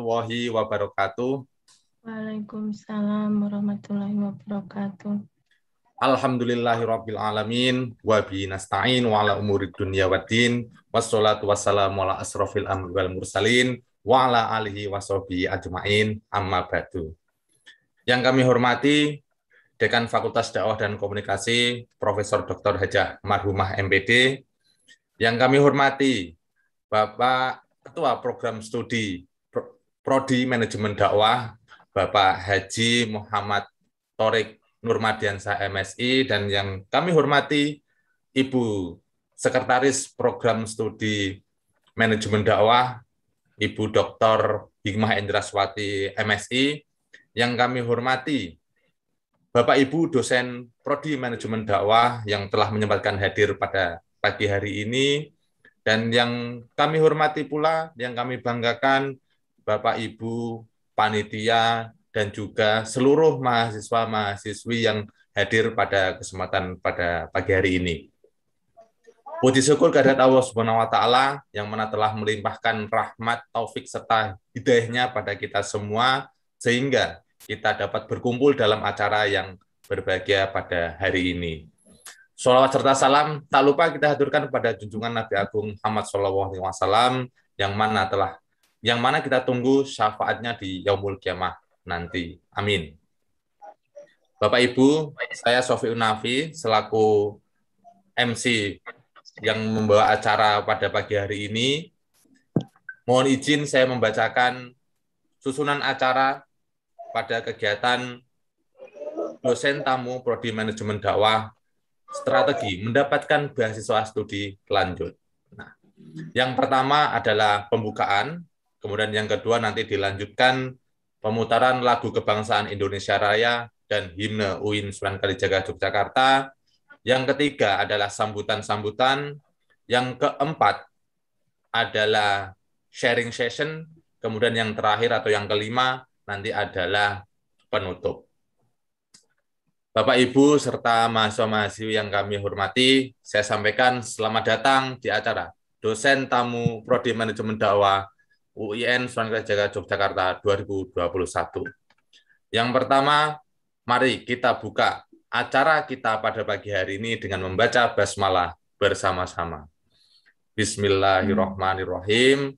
warahmatullahi wabarakatuh. Waalaikumsalam warahmatullahi wabarakatuh. Alhamdulillahirabbil alamin wa bi nasta'in wa ala umuri dunya waddin wassalatu wassalamu ala asrofil amri wal mursalin wa ala alihi washabihi ajmain amma ba'du. Yang kami hormati Dekan Fakultas Dakwah dan Komunikasi Profesor Dr. Hajah Marhumah MPD. Yang kami hormati Bapak Ketua Program Studi Prodi Manajemen Dakwah Bapak Haji Muhammad Torik Nurmadiansa MSI dan yang kami hormati Ibu Sekretaris Program Studi Manajemen Dakwah Ibu Dr. Hikmah Indraswati MSI yang kami hormati Bapak Ibu dosen prodi manajemen dakwah yang telah menyempatkan hadir pada pagi hari ini dan yang kami hormati pula yang kami banggakan Bapak Ibu, panitia, dan juga seluruh mahasiswa-mahasiswi yang hadir pada kesempatan pada pagi hari ini. Puji syukur kehadirat Allah Subhanahu wa taala yang mana telah melimpahkan rahmat, taufik serta hidayahnya pada kita semua sehingga kita dapat berkumpul dalam acara yang berbahagia pada hari ini. Salawat serta salam tak lupa kita haturkan kepada junjungan Nabi Agung Muhammad Shallallahu Alaihi Wasallam yang mana telah yang mana kita tunggu syafaatnya di Yaumul Kiamah nanti. Amin. Bapak Ibu, saya Sofi Unafi selaku MC yang membawa acara pada pagi hari ini. Mohon izin saya membacakan susunan acara pada kegiatan dosen tamu prodi manajemen dakwah strategi mendapatkan beasiswa studi lanjut. Nah, yang pertama adalah pembukaan Kemudian yang kedua nanti dilanjutkan pemutaran lagu kebangsaan Indonesia Raya dan himne UIN Sunan Kalijaga Yogyakarta. Yang ketiga adalah sambutan-sambutan. Yang keempat adalah sharing session. Kemudian yang terakhir atau yang kelima nanti adalah penutup. Bapak Ibu serta mahasiswa-mahasiswi yang kami hormati, saya sampaikan selamat datang di acara dosen tamu Prodi Manajemen Dakwah UIN Sunan Kalijaga Yogyakarta 2021. Yang pertama, mari kita buka acara kita pada pagi hari ini dengan membaca basmalah bersama-sama. Bismillahirrahmanirrahim.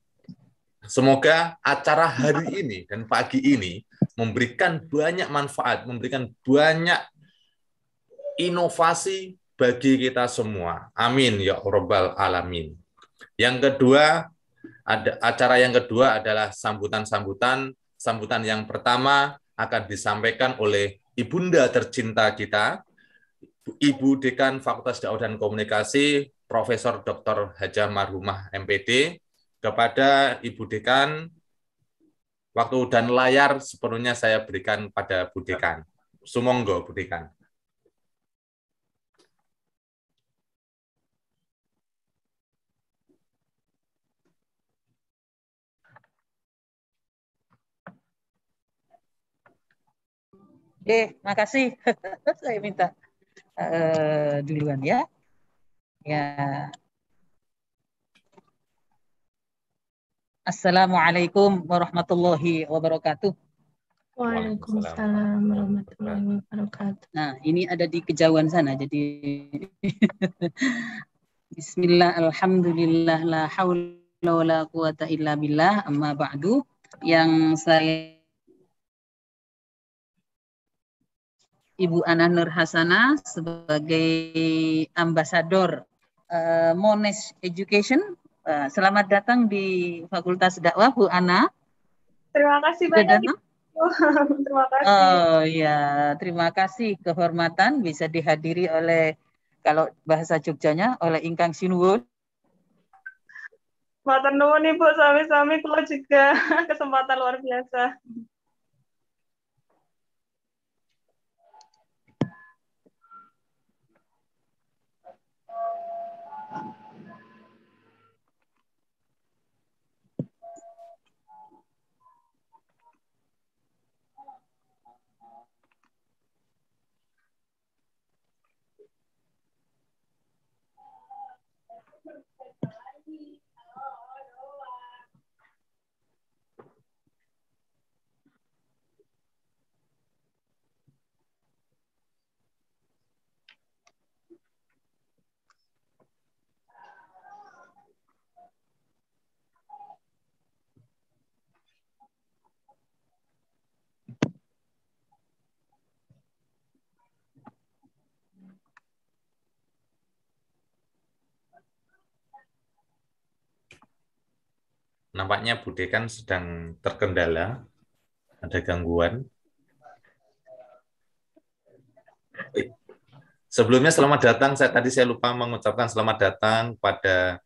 Semoga acara hari ini dan pagi ini memberikan banyak manfaat, memberikan banyak inovasi bagi kita semua. Amin ya robbal Alamin. Yang kedua, ada acara yang kedua adalah sambutan-sambutan. Sambutan yang pertama akan disampaikan oleh ibunda tercinta kita, Ibu Dekan Fakultas Dakwah dan Komunikasi, Profesor Dr. Haja Marhumah MPD, kepada Ibu Dekan, waktu dan layar sepenuhnya saya berikan pada Bu Dekan. Sumonggo, Bu Dekan. Eh, makasih. Saya minta uh, duluan ya. Ya. Assalamualaikum warahmatullahi wabarakatuh. Waalaikumsalam warahmatullahi wabarakatuh. Nah, ini ada di kejauhan sana, jadi Bismillah, Alhamdulillah, la haula wala quwata illa billah, amma ba'du. Yang saya Ibu Ana Nur Hasana sebagai ambasador uh, Monash Education. Uh, selamat datang di Fakultas Dakwah, Bu Ana. Terima kasih banyak. Datang. terima kasih. Oh ya, terima kasih kehormatan bisa dihadiri oleh kalau bahasa Jogjanya oleh Ingkang Sinuwun. Matur nuwun Ibu, sami-sami kula juga kesempatan luar biasa. nampaknya Bude kan sedang terkendala, ada gangguan. Sebelumnya selamat datang, saya tadi saya lupa mengucapkan selamat datang pada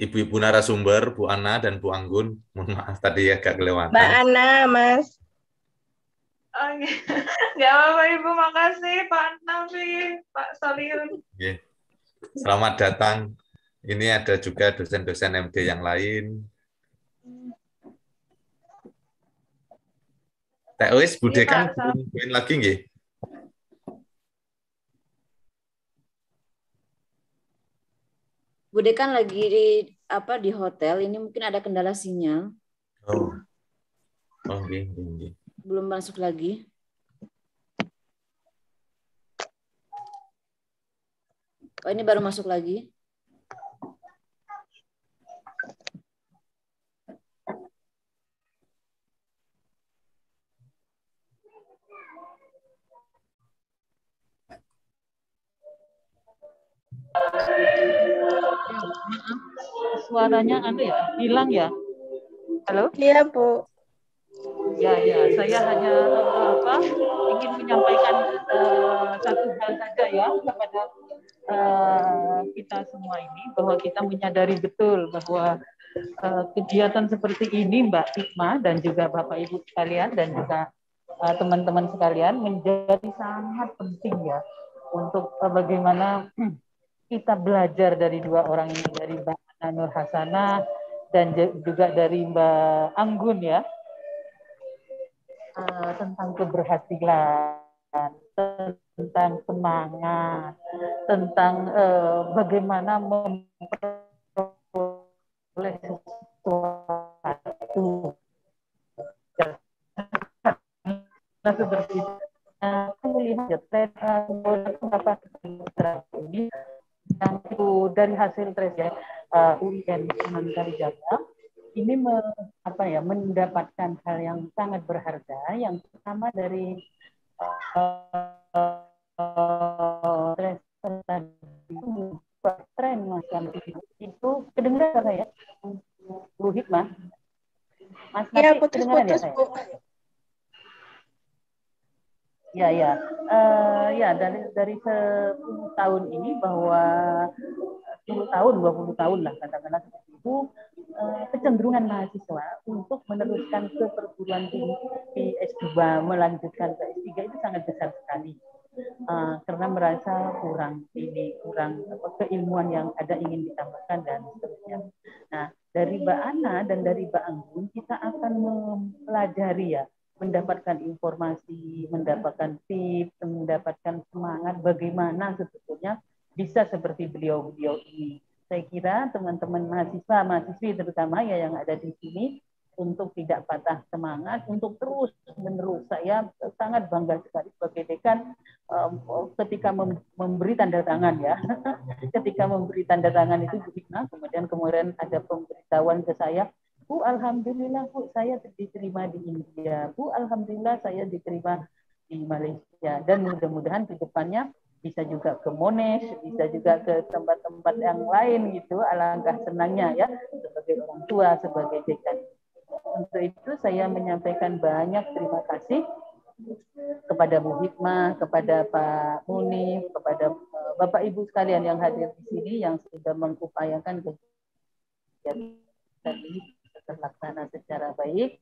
ibu-ibu narasumber, Bu Ana dan Bu Anggun. Mohon maaf tadi agak kelewatan. Mbak Ana, Mas. Oh, nggak apa-apa Ibu, makasih Pak Nafi, Pak Soliun. Selamat datang. Ini ada juga dosen-dosen MD yang lain, Teh Uis, iya, Bude kan main lagi nggih. Bude kan lagi di apa di hotel, ini mungkin ada kendala sinyal. Oh. Oh, nggih. Belum masuk lagi. Oh, ini baru masuk lagi. suaranya anu ya, hilang ya. Halo? Iya, Bu. Ya, ya, saya hanya apa ingin menyampaikan uh, satu hal saja ya kepada uh, kita semua ini bahwa kita menyadari betul bahwa uh, kegiatan seperti ini Mbak Ikma dan juga Bapak Ibu sekalian dan juga teman-teman uh, sekalian menjadi sangat penting ya untuk uh, bagaimana kita belajar dari dua orang ini dari Mbak Nur Hasana dan juga dari Mbak Anggun ya eh, tentang keberhasilan, tentang semangat, tentang eh, bagaimana memperoleh sesuatu. Nah seperti itu. melihat ya, tren apa itu dari hasil tes ya UIN Kali Jaga ini me, apa ya mendapatkan hal yang sangat berharga yang pertama dari uh, uh, tren mas itu kedengaran ya, iya, ya Bu Hikmah Mas ya, putus-putus ya, Ya, ya, uh, ya dari dari 10 tahun ini bahwa 10 tahun, 20 tahun lah katakanlah seperti itu uh, kecenderungan mahasiswa untuk meneruskan ke perguruan tinggi S2 melanjutkan ke S3 itu sangat besar sekali. Uh, karena merasa kurang ini kurang apa, keilmuan yang ada ingin ditambahkan dan seterusnya. Nah dari Mbak Ana dan dari Mbak Anggun kita akan mempelajari ya mendapatkan informasi, mendapatkan tips, mendapatkan semangat bagaimana sebetulnya bisa seperti beliau-beliau ini. Saya kira teman-teman mahasiswa, mahasiswi terutama ya yang ada di sini untuk tidak patah semangat, untuk terus menerus. Saya sangat bangga sekali sebagai dekan eh, ketika memberi tanda tangan ya. ketika memberi tanda tangan itu gimana? Kemudian kemudian ada pemberitahuan ke saya, Bu, alhamdulillah Bu, saya diterima di India. Bu, alhamdulillah saya diterima di Malaysia. Dan mudah-mudahan ke depannya bisa juga ke Monash, bisa juga ke tempat-tempat yang lain gitu. Alangkah senangnya ya sebagai orang tua, sebagai dekan. Untuk itu saya menyampaikan banyak terima kasih kepada Bu Hikmah, kepada Pak Muni, kepada eh, Bapak Ibu sekalian yang hadir di sini yang sudah mengupayakan kegiatan ini terlaksana secara baik.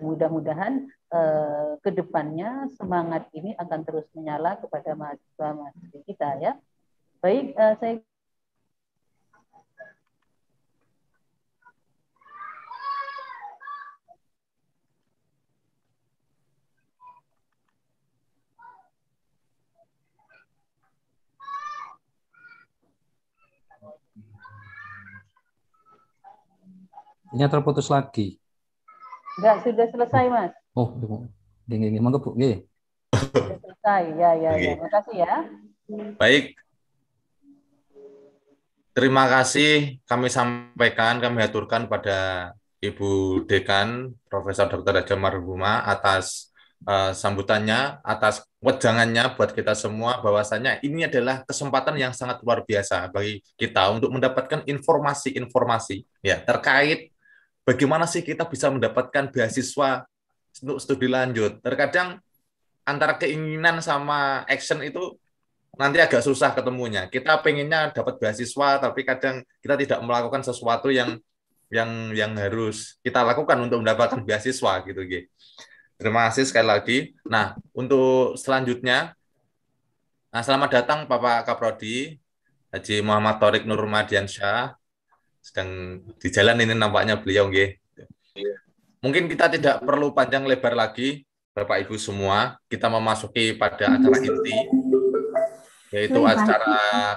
Mudah-mudahan eh, ke depannya semangat ini akan terus menyala kepada mahasiswa mahasiswa kita ya. Baik, eh, saya Ini terputus lagi. Enggak, sudah selesai, hmm. Mas. Oh, gini gini monggo Bu, nggih. selesai. Ya, ya, okay. ya. kasih ya. Baik. Terima kasih kami sampaikan, kami aturkan pada Ibu Dekan Profesor Dr. Raja Marhuma atas uh, sambutannya, atas wejangannya buat kita semua bahwasanya ini adalah kesempatan yang sangat luar biasa bagi kita untuk mendapatkan informasi-informasi ya terkait bagaimana sih kita bisa mendapatkan beasiswa untuk studi lanjut. Terkadang antara keinginan sama action itu nanti agak susah ketemunya. Kita pengennya dapat beasiswa, tapi kadang kita tidak melakukan sesuatu yang yang yang harus kita lakukan untuk mendapatkan beasiswa gitu, G. Terima kasih sekali lagi. Nah, untuk selanjutnya, nah selamat datang Bapak Kaprodi Haji Muhammad Torik Nur Madiansyah sedang di jalan ini nampaknya beliau nggih. Iya. Mungkin kita tidak perlu panjang lebar lagi Bapak Ibu semua, kita memasuki pada acara inti yaitu acara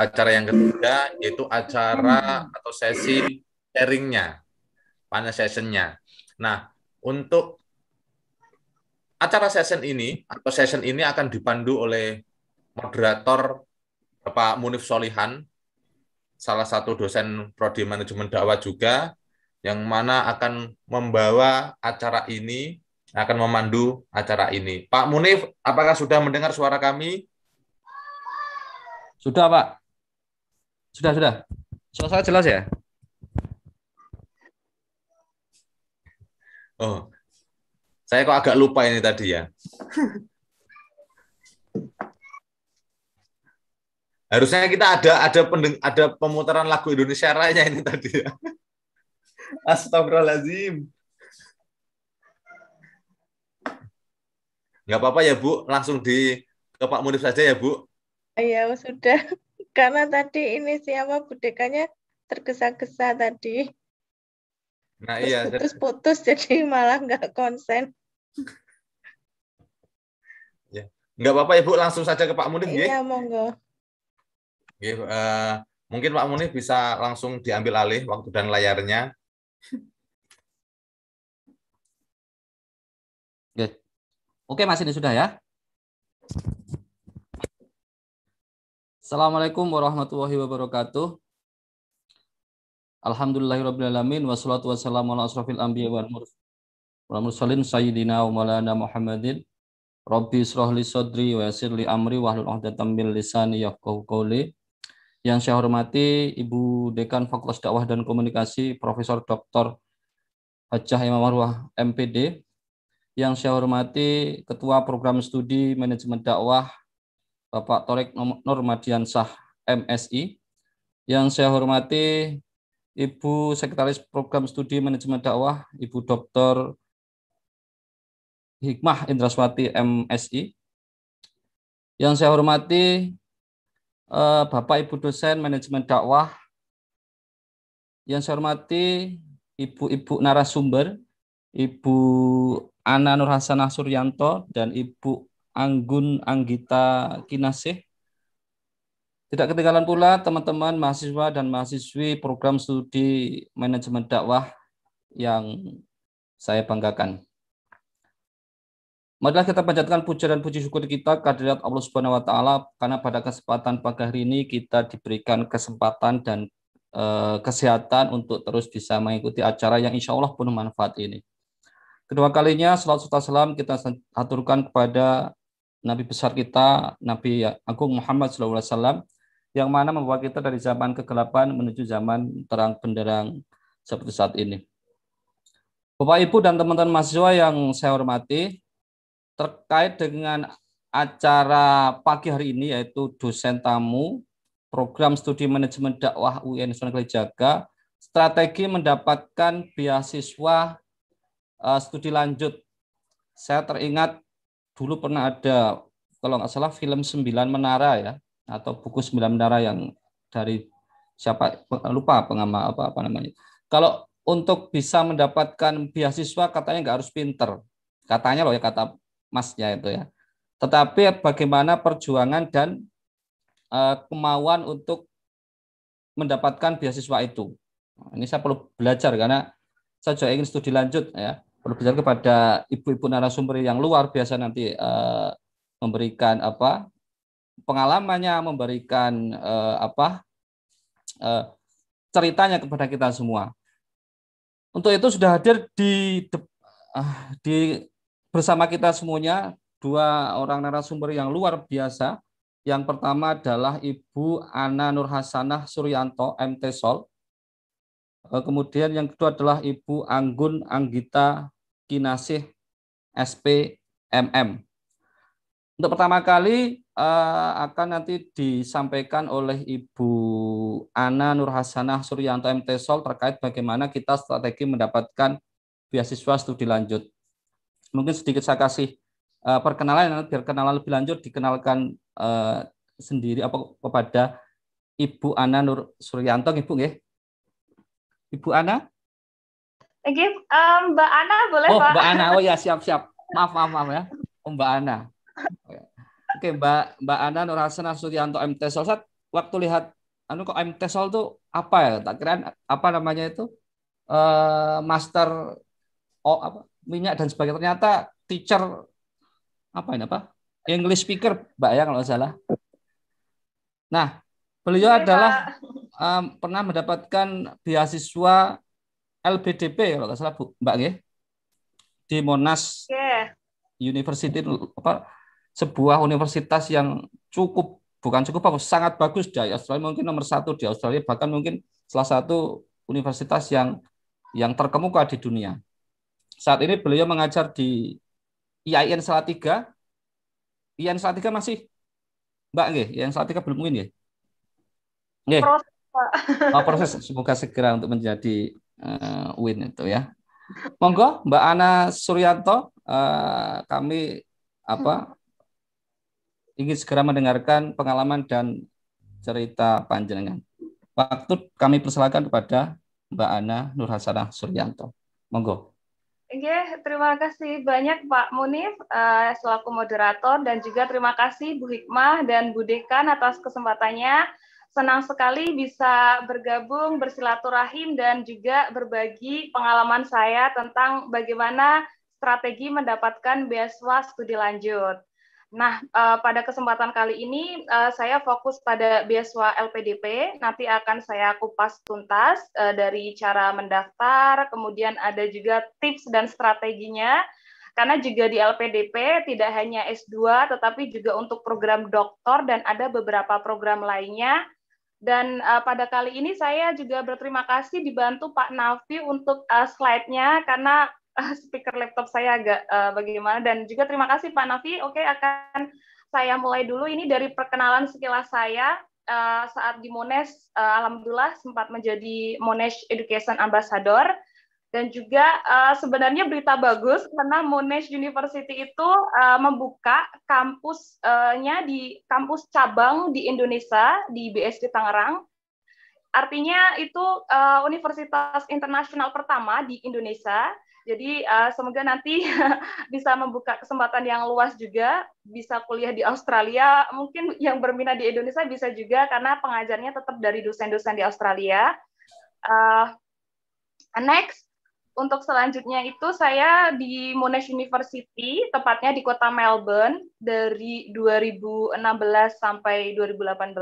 acara yang ketiga yaitu acara atau sesi sharingnya, panel sessionnya. Nah, untuk acara session ini atau session ini akan dipandu oleh moderator Bapak Munif Solihan salah satu dosen prodi manajemen dakwah juga yang mana akan membawa acara ini akan memandu acara ini. Pak Munif, apakah sudah mendengar suara kami? Sudah, Pak. Sudah, sudah. Suara saya jelas ya? Oh. Saya kok agak lupa ini tadi ya. harusnya kita ada ada pendeng, ada pemutaran lagu Indonesia Raya ini tadi ya. Astagfirullahaladzim. Nggak apa-apa ya Bu, langsung di ke Pak Munif saja ya Bu. Iya sudah, karena tadi ini siapa budekannya tergesa-gesa tadi. Nah terus iya. Putus-putus jadi malah nggak konsen. ya. Nggak apa-apa ya Bu, langsung saja ke Pak Munif. Iya, ya. monggo uh, mungkin Pak Munif bisa langsung diambil alih waktu dan layarnya. Oke, Oke Mas ini sudah ya. Assalamualaikum warahmatullahi wabarakatuh. Alhamdulillahirrahmanirrahim. Wassalatu wassalamu ala asrafil anbiya wal mursalin sayyidina wa maulana Muhammadin. Rabbi israh li sadri wa yasir li amri ahlul ahdatan min lisani yafqahu qawli. Yang saya hormati Ibu Dekan Fakultas Dakwah dan Komunikasi Profesor Dr. Hajah Imam Marwah MPD. Yang saya hormati Ketua Program Studi Manajemen Dakwah Bapak Torek Sah MSI. Yang saya hormati Ibu Sekretaris Program Studi Manajemen Dakwah, Ibu Dr. Hikmah Indraswati MSI. Yang saya hormati Eh, Bapak Ibu dosen manajemen dakwah yang saya hormati ibu-ibu narasumber, Ibu Ana Nurhasanah Suryanto dan Ibu Anggun Anggita Kinasih. Tidak ketinggalan pula teman-teman mahasiswa dan mahasiswi program studi manajemen dakwah yang saya banggakan. Marilah kita panjatkan puja dan puji syukur kita kehadirat Allah Subhanahu wa taala karena pada kesempatan pagi hari ini kita diberikan kesempatan dan e, kesehatan untuk terus bisa mengikuti acara yang insya Allah penuh manfaat ini. Kedua kalinya salat serta salam kita aturkan kepada Nabi besar kita Nabi Agung Muhammad SAW yang mana membawa kita dari zaman kegelapan menuju zaman terang benderang seperti saat ini. Bapak Ibu dan teman-teman mahasiswa yang saya hormati, terkait dengan acara pagi hari ini yaitu dosen tamu program studi manajemen dakwah UIN Sunan Kalijaga strategi mendapatkan beasiswa uh, studi lanjut. Saya teringat dulu pernah ada kalau nggak salah film sembilan Menara ya atau buku sembilan Menara yang dari siapa lupa pengamal apa apa namanya. Kalau untuk bisa mendapatkan beasiswa katanya nggak harus pinter. Katanya loh ya kata masnya itu ya. Tetapi bagaimana perjuangan dan eh, kemauan untuk mendapatkan beasiswa itu. Nah, ini saya perlu belajar karena saya juga ingin studi lanjut ya. Perlu belajar kepada ibu-ibu narasumber yang luar biasa nanti uh, memberikan apa pengalamannya, memberikan uh, apa uh, ceritanya kepada kita semua. Untuk itu sudah hadir di de, uh, di bersama kita semuanya dua orang narasumber yang luar biasa. Yang pertama adalah Ibu Ana Nurhasanah Suryanto, MT Sol. Eh, kemudian yang kedua adalah Ibu Anggun Anggita Kinasih, SPMM. Untuk pertama kali eh, akan nanti disampaikan oleh Ibu Ana Nurhasanah Suryanto MT Sol terkait bagaimana kita strategi mendapatkan beasiswa studi lanjut mungkin sedikit saya kasih uh, perkenalan ya, biar kenalan lebih lanjut dikenalkan uh, sendiri apa kepada Ibu Ana Nur Suryanto Ibu nggih. Ibu Ana? Oke, um, Mbak Ana boleh oh, Mbak Ana. Oh ya, siap-siap. Maaf, maaf, maaf ya. Oh, Mbak Ana. Oke, Mbak Mbak Ana Nur Hasanah Suryanto MT Solsat waktu lihat anu kok MT Sol tuh apa ya? Tak kira apa namanya itu? Uh, master oh apa minyak dan sebagainya. Ternyata teacher apa ini apa? English speaker Mbak ya kalau salah. Nah, beliau adalah um, pernah mendapatkan beasiswa LBDP kalau nggak salah Bu, Mbak ya. Di Monas. Yeah. University apa sebuah universitas yang cukup bukan cukup bagus, sangat bagus di Australia mungkin nomor satu di Australia bahkan mungkin salah satu universitas yang yang terkemuka di dunia. Saat ini beliau mengajar di IAIN Salatiga. IAIN Salatiga masih Mbak nggih, IAIN Salatiga belum mungkin ya Nggih. Proses, oh, proses semoga segera untuk menjadi uh, win itu ya. Monggo Mbak Ana Suryanto uh, kami apa ingin segera mendengarkan pengalaman dan cerita panjenengan. Waktu kami persilakan kepada Mbak Ana Nurhasanah Suryanto. Monggo. Oke, terima kasih banyak Pak Munif uh, selaku moderator dan juga terima kasih Bu Hikmah dan Bu Dekan atas kesempatannya. Senang sekali bisa bergabung, bersilaturahim dan juga berbagi pengalaman saya tentang bagaimana strategi mendapatkan beasiswa studi lanjut. Nah, uh, pada kesempatan kali ini uh, saya fokus pada beasiswa LPDP. Nanti akan saya kupas tuntas uh, dari cara mendaftar, kemudian ada juga tips dan strateginya. Karena juga di LPDP tidak hanya S2 tetapi juga untuk program doktor dan ada beberapa program lainnya. Dan uh, pada kali ini saya juga berterima kasih dibantu Pak Nafi untuk uh, slide-nya karena speaker laptop saya agak uh, bagaimana dan juga terima kasih Pak Nafi. Oke, akan saya mulai dulu ini dari perkenalan sekilas saya uh, saat di Monash uh, alhamdulillah sempat menjadi Monash Education Ambassador dan juga uh, sebenarnya berita bagus karena Monash University itu uh, membuka kampusnya di kampus cabang di Indonesia di BSD Tangerang. Artinya itu uh, universitas internasional pertama di Indonesia jadi uh, semoga nanti bisa membuka kesempatan yang luas juga, bisa kuliah di Australia, mungkin yang berminat di Indonesia bisa juga karena pengajarnya tetap dari dosen-dosen di Australia. Uh, next, untuk selanjutnya itu saya di Monash University, tepatnya di kota Melbourne dari 2016 sampai 2018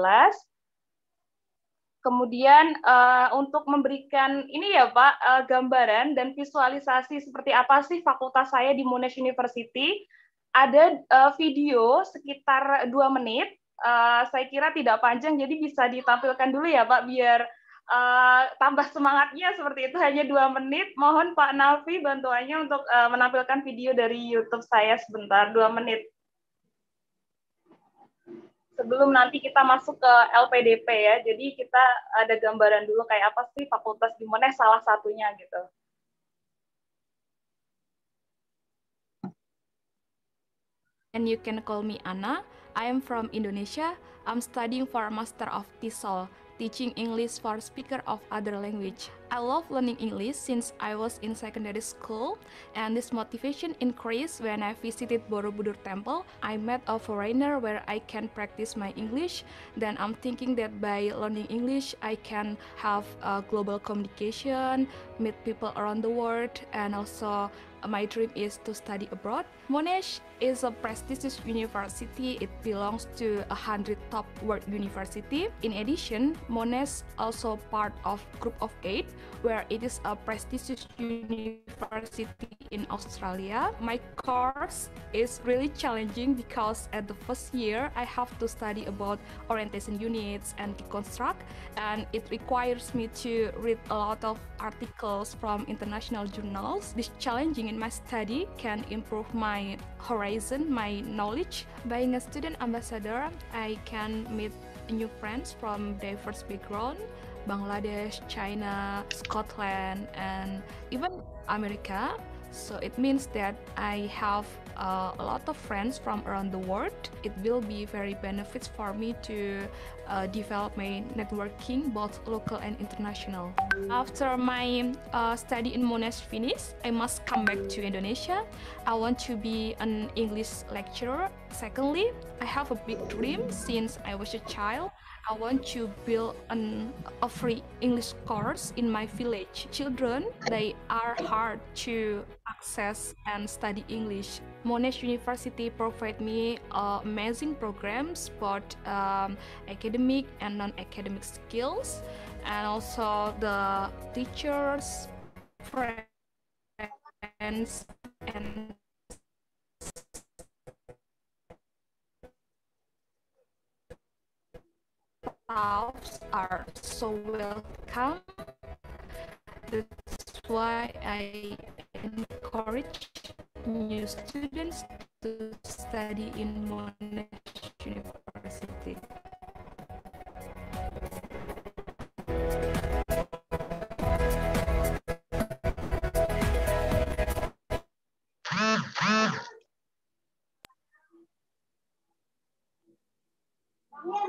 Kemudian uh, untuk memberikan ini ya Pak uh, gambaran dan visualisasi seperti apa sih fakultas saya di Monash University. Ada uh, video sekitar dua menit. Uh, saya kira tidak panjang, jadi bisa ditampilkan dulu ya Pak biar uh, tambah semangatnya seperti itu hanya dua menit. Mohon Pak Nafi bantuannya untuk uh, menampilkan video dari YouTube saya sebentar dua menit sebelum nanti kita masuk ke LPDP ya. Jadi kita ada gambaran dulu kayak apa sih fakultas di Monash salah satunya gitu. And you can call me Anna. I am from Indonesia. I'm studying for a Master of TESOL teaching English for speaker of other language. I love learning English since I was in secondary school and this motivation increased when I visited Borobudur temple. I met a foreigner where I can practice my English. Then I'm thinking that by learning English, I can have a global communication, meet people around the world and also my dream is to study abroad. Monash is a prestigious university. It belongs to 100 top world university. In addition, Monash also part of Group of 8, where it is a prestigious university in Australia. My course is really challenging because at the first year, I have to study about orientation units and deconstruct, and it requires me to read a lot of articles from international journals. This challenging in my study can improve my my horizon, my knowledge. Being a student ambassador, I can meet new friends from diverse background, Bangladesh, China, Scotland, and even America. So it means that I have uh, a lot of friends from around the world. It will be very benefits for me to uh, develop my networking both local and international. After my uh, study in Monash finish, I must come back to Indonesia. I want to be an English lecturer. Secondly, I have a big dream since I was a child. I want to build an, a free English course in my village. Children, they are hard to access and study English. Monash University provide me uh, amazing programs for um, academic and non-academic skills, and also the teachers, friends, and staffs are so welcome. That's why I encourage new students to study in Monash University.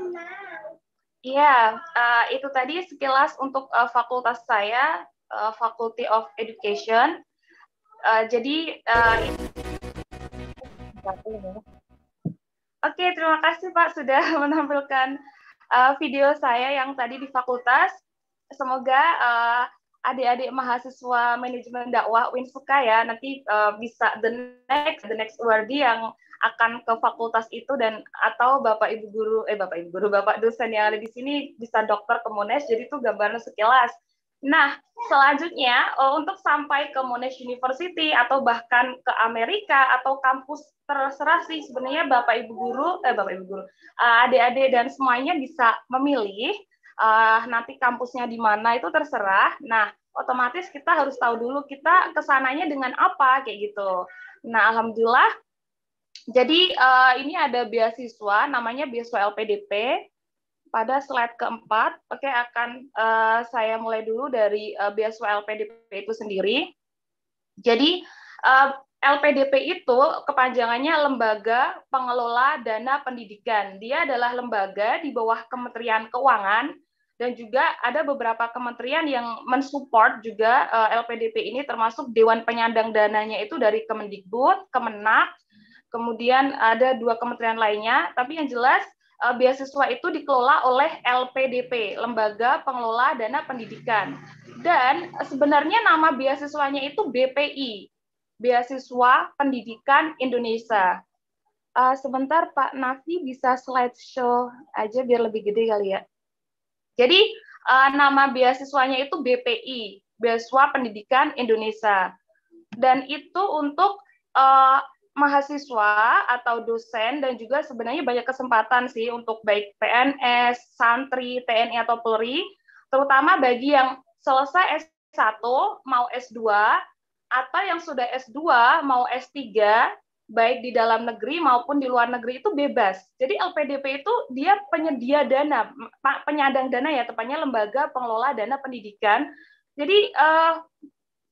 Yeah, Iya, uh, itu tadi sekilas untuk uh, fakultas saya, uh, Faculty of Education. Uh, jadi uh, oke, Oke, terima kasih Pak sudah menampilkan uh, video saya yang tadi di fakultas. Semoga uh, adik-adik mahasiswa manajemen dakwah Win suka ya nanti uh, bisa the next the next awardee yang akan ke fakultas itu dan atau bapak ibu guru eh bapak ibu guru bapak dosen yang ada di sini bisa dokter ke Monash jadi itu gambaran sekilas. Nah selanjutnya eh, untuk sampai ke Monash University atau bahkan ke Amerika atau kampus terserah sih sebenarnya bapak ibu guru eh bapak ibu guru eh, adik-adik dan semuanya bisa memilih eh, nanti kampusnya di mana itu terserah. Nah, otomatis kita harus tahu dulu kita kesananya dengan apa kayak gitu. Nah, alhamdulillah jadi uh, ini ada beasiswa, namanya beasiswa LPDP. Pada slide keempat, oke okay, akan uh, saya mulai dulu dari uh, beasiswa LPDP itu sendiri. Jadi uh, LPDP itu kepanjangannya Lembaga Pengelola Dana Pendidikan. Dia adalah lembaga di bawah Kementerian Keuangan dan juga ada beberapa kementerian yang mensupport juga LPDP ini termasuk Dewan Penyandang Dananya itu dari Kemendikbud, Kemenak, Kemudian ada dua kementerian lainnya, tapi yang jelas eh, beasiswa itu dikelola oleh LPDP, Lembaga Pengelola Dana Pendidikan. Dan eh, sebenarnya nama beasiswanya itu BPI, Beasiswa Pendidikan Indonesia. Uh, sebentar Pak Nafi bisa slideshow aja biar lebih gede kali ya. Jadi uh, nama beasiswanya itu BPI, Beasiswa Pendidikan Indonesia. Dan itu untuk uh, mahasiswa atau dosen dan juga sebenarnya banyak kesempatan sih untuk baik PNS, santri, TNI atau Polri, terutama bagi yang selesai S1 mau S2 atau yang sudah S2 mau S3 baik di dalam negeri maupun di luar negeri itu bebas. Jadi LPDP itu dia penyedia dana, penyadang dana ya tepatnya lembaga pengelola dana pendidikan. Jadi eh,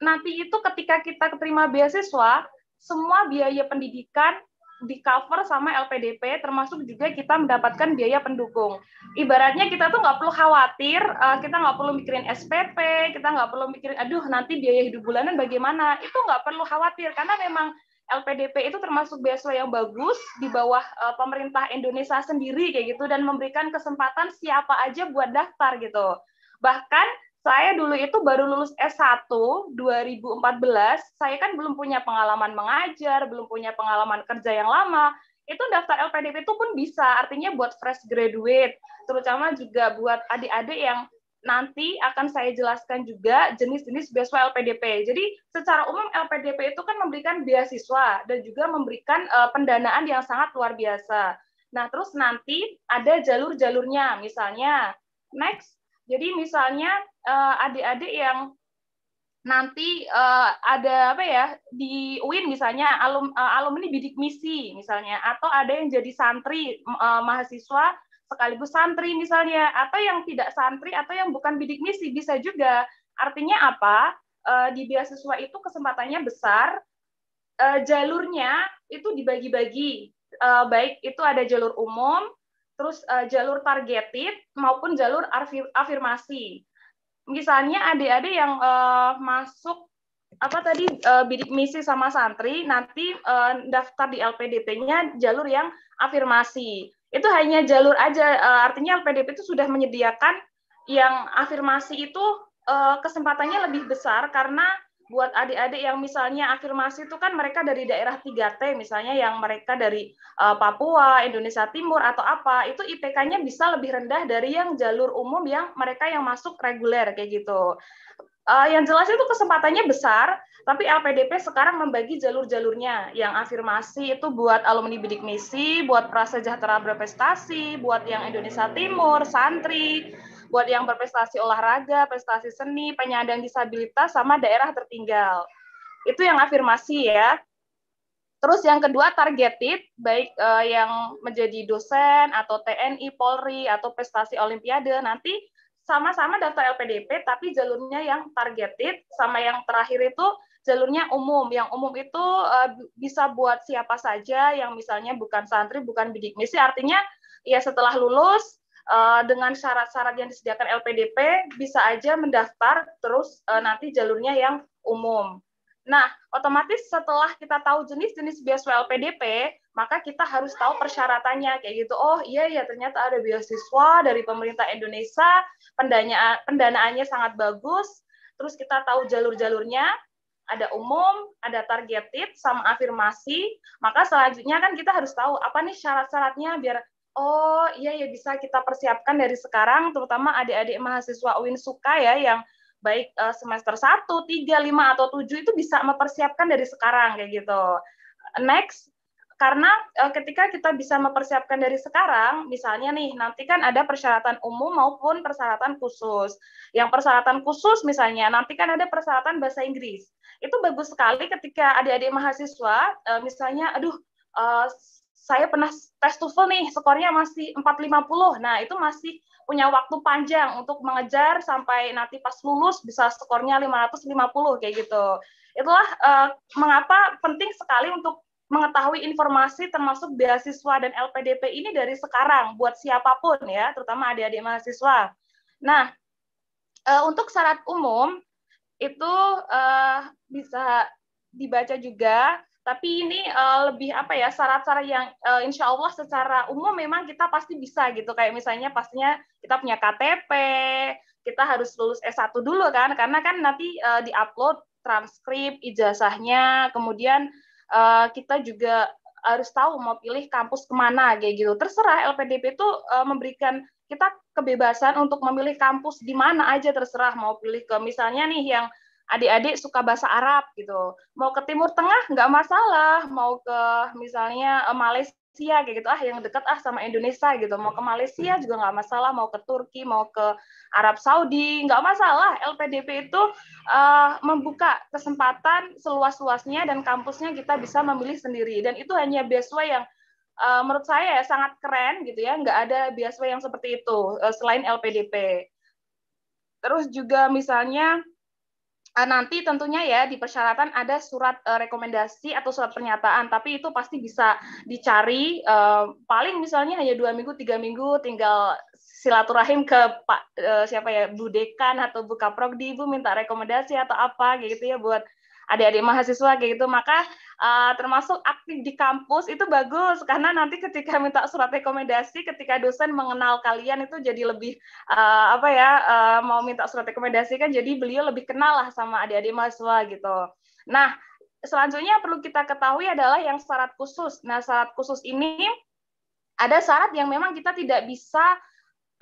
nanti itu ketika kita keterima beasiswa semua biaya pendidikan di cover sama LPDP termasuk juga kita mendapatkan biaya pendukung ibaratnya kita tuh nggak perlu khawatir eh, kita nggak perlu mikirin SPP kita nggak perlu mikirin aduh nanti biaya hidup bulanan bagaimana itu nggak perlu khawatir karena memang LPDP itu termasuk beasiswa yang bagus di bawah eh, pemerintah Indonesia sendiri kayak gitu dan memberikan kesempatan siapa aja buat daftar gitu. Bahkan saya dulu itu baru lulus S1 2014, saya kan belum punya pengalaman mengajar, belum punya pengalaman kerja yang lama. Itu daftar LPDP itu pun bisa, artinya buat fresh graduate, terutama juga buat adik-adik yang nanti akan saya jelaskan juga jenis-jenis beasiswa LPDP. Jadi secara umum LPDP itu kan memberikan beasiswa dan juga memberikan uh, pendanaan yang sangat luar biasa. Nah, terus nanti ada jalur-jalurnya, misalnya next. Jadi misalnya Eh, adik-adik uh, yang nanti uh, ada apa ya di UIN misalnya alum, uh, alumni bidik misi misalnya atau ada yang jadi santri uh, mahasiswa sekaligus santri misalnya atau yang tidak santri atau yang bukan bidik misi bisa juga artinya apa uh, di beasiswa itu kesempatannya besar uh, jalurnya itu dibagi-bagi uh, baik itu ada jalur umum terus uh, jalur targeted maupun jalur afirmasi misalnya adik-adik yang uh, masuk apa tadi uh, bidik misi sama santri nanti uh, daftar di LPDP-nya jalur yang afirmasi. Itu hanya jalur aja uh, artinya LPDP itu sudah menyediakan yang afirmasi itu uh, kesempatannya lebih besar karena buat adik-adik yang misalnya afirmasi itu kan mereka dari daerah 3T misalnya yang mereka dari uh, Papua, Indonesia Timur atau apa, itu IPK-nya bisa lebih rendah dari yang jalur umum yang mereka yang masuk reguler kayak gitu. Uh, yang jelas itu kesempatannya besar, tapi LPDP sekarang membagi jalur-jalurnya. Yang afirmasi itu buat alumni bidik misi, buat prasejahtera berprestasi, buat yang Indonesia Timur, santri, buat yang berprestasi olahraga, prestasi seni, penyandang disabilitas, sama daerah tertinggal. Itu yang afirmasi ya. Terus yang kedua targeted, baik uh, yang menjadi dosen atau TNI, Polri, atau prestasi olimpiade, nanti sama-sama daftar LPDP, tapi jalurnya yang targeted, sama yang terakhir itu jalurnya umum. Yang umum itu uh, bisa buat siapa saja yang misalnya bukan santri, bukan bidik misi, artinya ya setelah lulus uh, dengan syarat-syarat yang disediakan LPDP bisa aja mendaftar terus uh, nanti jalurnya yang umum. Nah, otomatis setelah kita tahu jenis-jenis beasiswa LPDP, maka kita harus tahu persyaratannya kayak gitu. Oh iya ya ternyata ada beasiswa dari pemerintah Indonesia, pendanaannya sangat bagus. Terus kita tahu jalur-jalurnya, ada umum, ada targeted sama afirmasi. Maka selanjutnya kan kita harus tahu apa nih syarat-syaratnya biar Oh iya ya bisa kita persiapkan dari sekarang terutama adik-adik mahasiswa UIN suka ya yang baik eh, semester 1, 3, 5 atau 7 itu bisa mempersiapkan dari sekarang kayak gitu. Next karena eh, ketika kita bisa mempersiapkan dari sekarang, misalnya nih nanti kan ada persyaratan umum maupun persyaratan khusus. Yang persyaratan khusus misalnya nanti kan ada persyaratan bahasa Inggris. Itu bagus sekali ketika adik-adik mahasiswa eh, misalnya aduh saya pernah tes TOEFL nih, skornya masih 450. Nah, itu masih punya waktu panjang untuk mengejar sampai nanti pas lulus bisa skornya 550 kayak gitu. Itulah uh, mengapa penting sekali untuk mengetahui informasi termasuk beasiswa dan LPDP ini dari sekarang buat siapapun ya, terutama adik-adik mahasiswa. Nah, uh, untuk syarat umum itu uh, bisa dibaca juga tapi ini uh, lebih apa ya syarat-syarat yang uh, insya Allah secara umum memang kita pasti bisa gitu kayak misalnya pastinya kita punya KTP kita harus lulus S1 dulu kan karena kan nanti uh, eh, upload transkrip ijazahnya kemudian uh, kita juga harus tahu mau pilih kampus kemana kayak gitu terserah LPDP itu uh, memberikan kita kebebasan untuk memilih kampus di mana aja terserah mau pilih ke misalnya nih yang adik-adik suka bahasa Arab gitu mau ke Timur Tengah nggak masalah mau ke misalnya eh, Malaysia kayak gitu ah yang dekat ah sama Indonesia gitu mau ke Malaysia juga nggak masalah mau ke Turki mau ke Arab Saudi nggak masalah LPDP itu uh, membuka kesempatan seluas-luasnya dan kampusnya kita bisa memilih sendiri dan itu hanya beasiswa yang uh, menurut saya ya, sangat keren gitu ya nggak ada biasa yang seperti itu uh, selain LPDP terus juga misalnya Eh, nanti tentunya ya di persyaratan ada surat uh, rekomendasi atau surat pernyataan tapi itu pasti bisa dicari uh, paling misalnya hanya dua minggu tiga minggu tinggal silaturahim ke pak uh, siapa ya bu dekan atau bu kaprodi bu minta rekomendasi atau apa gitu ya buat adik-adik mahasiswa kayak gitu maka uh, termasuk aktif di kampus itu bagus karena nanti ketika minta surat rekomendasi ketika dosen mengenal kalian itu jadi lebih uh, apa ya uh, mau minta surat rekomendasi kan jadi beliau lebih kenal lah sama adik-adik mahasiswa gitu nah selanjutnya perlu kita ketahui adalah yang syarat khusus nah syarat khusus ini ada syarat yang memang kita tidak bisa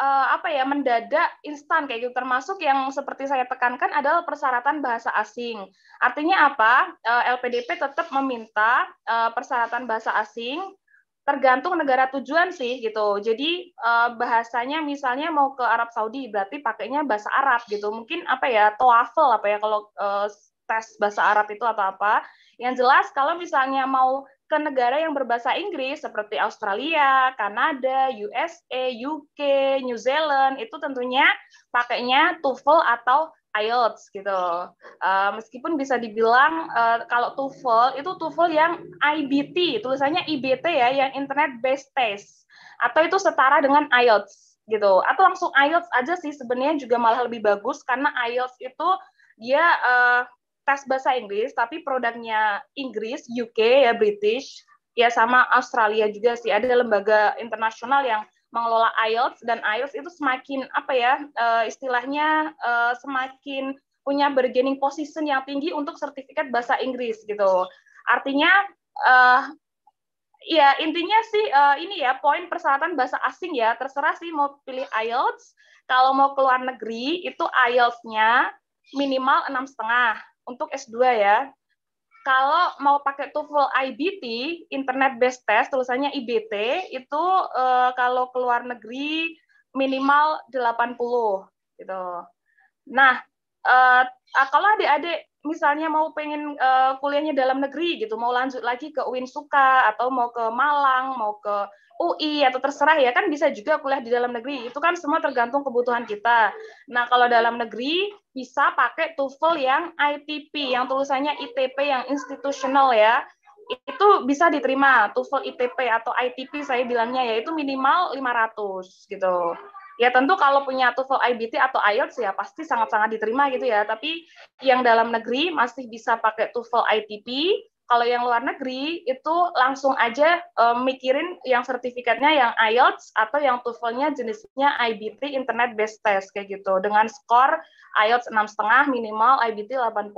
uh, apa ya mendadak instan kayak gitu termasuk yang seperti saya tekankan adalah persyaratan bahasa asing artinya apa uh, eh, LPDP tetap meminta uh, persyaratan bahasa asing tergantung negara tujuan sih gitu jadi uh, bahasanya misalnya mau ke Arab Saudi berarti pakainya bahasa Arab gitu mungkin apa ya TOEFL apa ya kalau uh, tes bahasa Arab itu atau apa yang jelas kalau misalnya mau ke negara yang berbahasa Inggris seperti Australia, Kanada, USA, UK, New Zealand itu tentunya pakainya TOEFL atau IELTS gitu. Uh, meskipun bisa dibilang uh, kalau TOEFL itu TOEFL yang IBT, tulisannya IBT ya, yang Internet Based Test atau itu setara dengan IELTS gitu. Atau langsung IELTS aja sih sebenarnya juga malah lebih bagus karena IELTS itu dia uh, tes bahasa Inggris, tapi produknya Inggris, UK ya British, ya sama Australia juga sih. Ada lembaga internasional yang mengelola IELTS dan IELTS itu semakin apa ya eh, istilahnya eh, semakin punya bargaining position yang tinggi untuk sertifikat bahasa Inggris gitu. Artinya eh, ya intinya sih ini ya poin persyaratan bahasa asing ya terserah sih mau pilih IELTS. Kalau mau keluar negeri itu IELTS-nya minimal enam setengah untuk S2 ya. Kalau mau pakai TOEFL IBT, Internet Based Test, tulisannya IBT, itu eh, kalau ke luar negeri minimal 80 gitu. Nah, eh, ah, kalau adik-adik misalnya mau pengen eh, kuliahnya dalam negeri gitu, mau lanjut lagi ke UIN Suka atau mau ke Malang, mau ke UI atau terserah ya kan bisa juga kuliah di dalam negeri itu kan semua tergantung kebutuhan kita. Nah kalau dalam negeri bisa pakai TOEFL yang ITP yang tulisannya ITP yang institutional ya itu bisa diterima TOEFL ITP atau ITP saya bilangnya ya itu minimal 500 gitu. Ya tentu kalau punya TOEFL IBT atau IELTS ya pasti sangat-sangat diterima gitu ya. Tapi yang dalam negeri masih bisa pakai TOEFL ITP kalau yang luar negeri itu langsung aja uh, mikirin yang sertifikatnya yang IELTS atau yang TOEFL-nya jenisnya IBT Internet Based Test kayak gitu dengan skor IELTS 6,5 minimal IBT 80.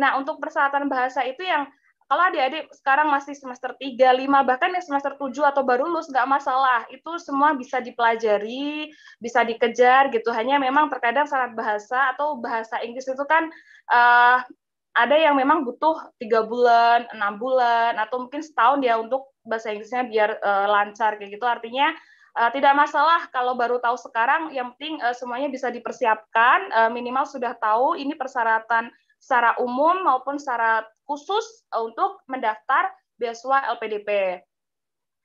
Nah, untuk persyaratan bahasa itu yang kalau adik-adik sekarang masih semester 3, 5, bahkan yang semester 7 atau baru lulus, nggak masalah. Itu semua bisa dipelajari, bisa dikejar gitu. Hanya memang terkadang syarat bahasa atau bahasa Inggris itu kan uh, ada yang memang butuh tiga bulan, enam bulan, atau mungkin setahun ya untuk bahasa Inggrisnya biar uh, lancar kayak gitu. Artinya uh, tidak masalah kalau baru tahu sekarang. Yang penting uh, semuanya bisa dipersiapkan. Uh, minimal sudah tahu ini persyaratan secara umum maupun secara khusus untuk mendaftar beasiswa LPDP.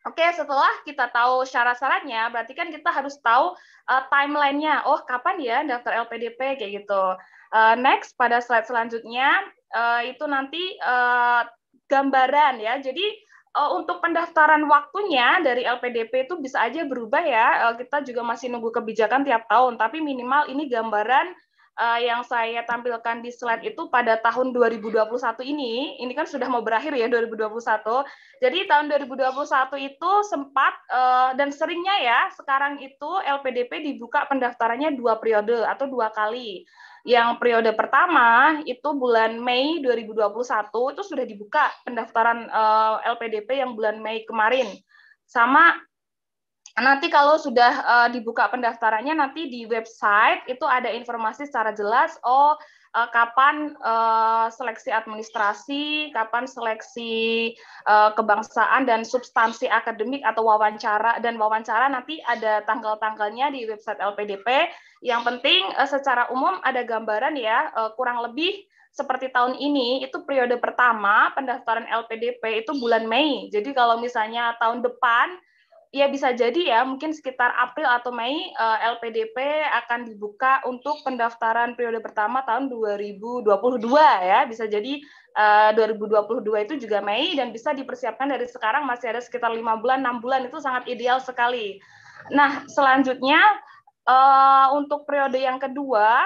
Oke, setelah kita tahu syarat-syaratnya, berarti kan kita harus tahu uh, timelinenya. Oh, kapan ya daftar LPDP kayak gitu. Uh, next pada slide selanjutnya uh, itu nanti uh, gambaran ya. Jadi uh, untuk pendaftaran waktunya dari LPDP itu bisa aja berubah ya. Uh, kita juga masih nunggu kebijakan tiap tahun, tapi minimal ini gambaran uh, yang saya tampilkan di slide itu pada tahun 2021 ini, ini kan sudah mau berakhir ya 2021. Jadi tahun 2021 itu sempat uh, dan seringnya ya sekarang itu LPDP dibuka pendaftarannya dua periode atau dua kali yang periode pertama itu bulan Mei 2021 itu sudah dibuka pendaftaran uh, eh, LPDP yang bulan Mei kemarin. Sama nanti kalau sudah uh, dibuka pendaftarannya nanti di website itu ada informasi secara jelas oh uh, kapan uh, seleksi administrasi, kapan seleksi uh, kebangsaan dan substansi akademik atau wawancara dan wawancara nanti ada tanggal-tanggalnya di website LPDP yang penting eh, secara umum ada gambaran ya eh, kurang lebih seperti tahun ini itu periode pertama pendaftaran LPDP itu bulan Mei. Jadi kalau misalnya tahun depan ya bisa jadi ya mungkin sekitar April atau Mei eh, LPDP akan dibuka untuk pendaftaran periode pertama tahun 2022 ya bisa jadi 2022 itu juga Mei dan bisa dipersiapkan dari sekarang masih ada sekitar lima bulan enam bulan itu sangat ideal sekali. Nah selanjutnya Uh, untuk periode yang kedua,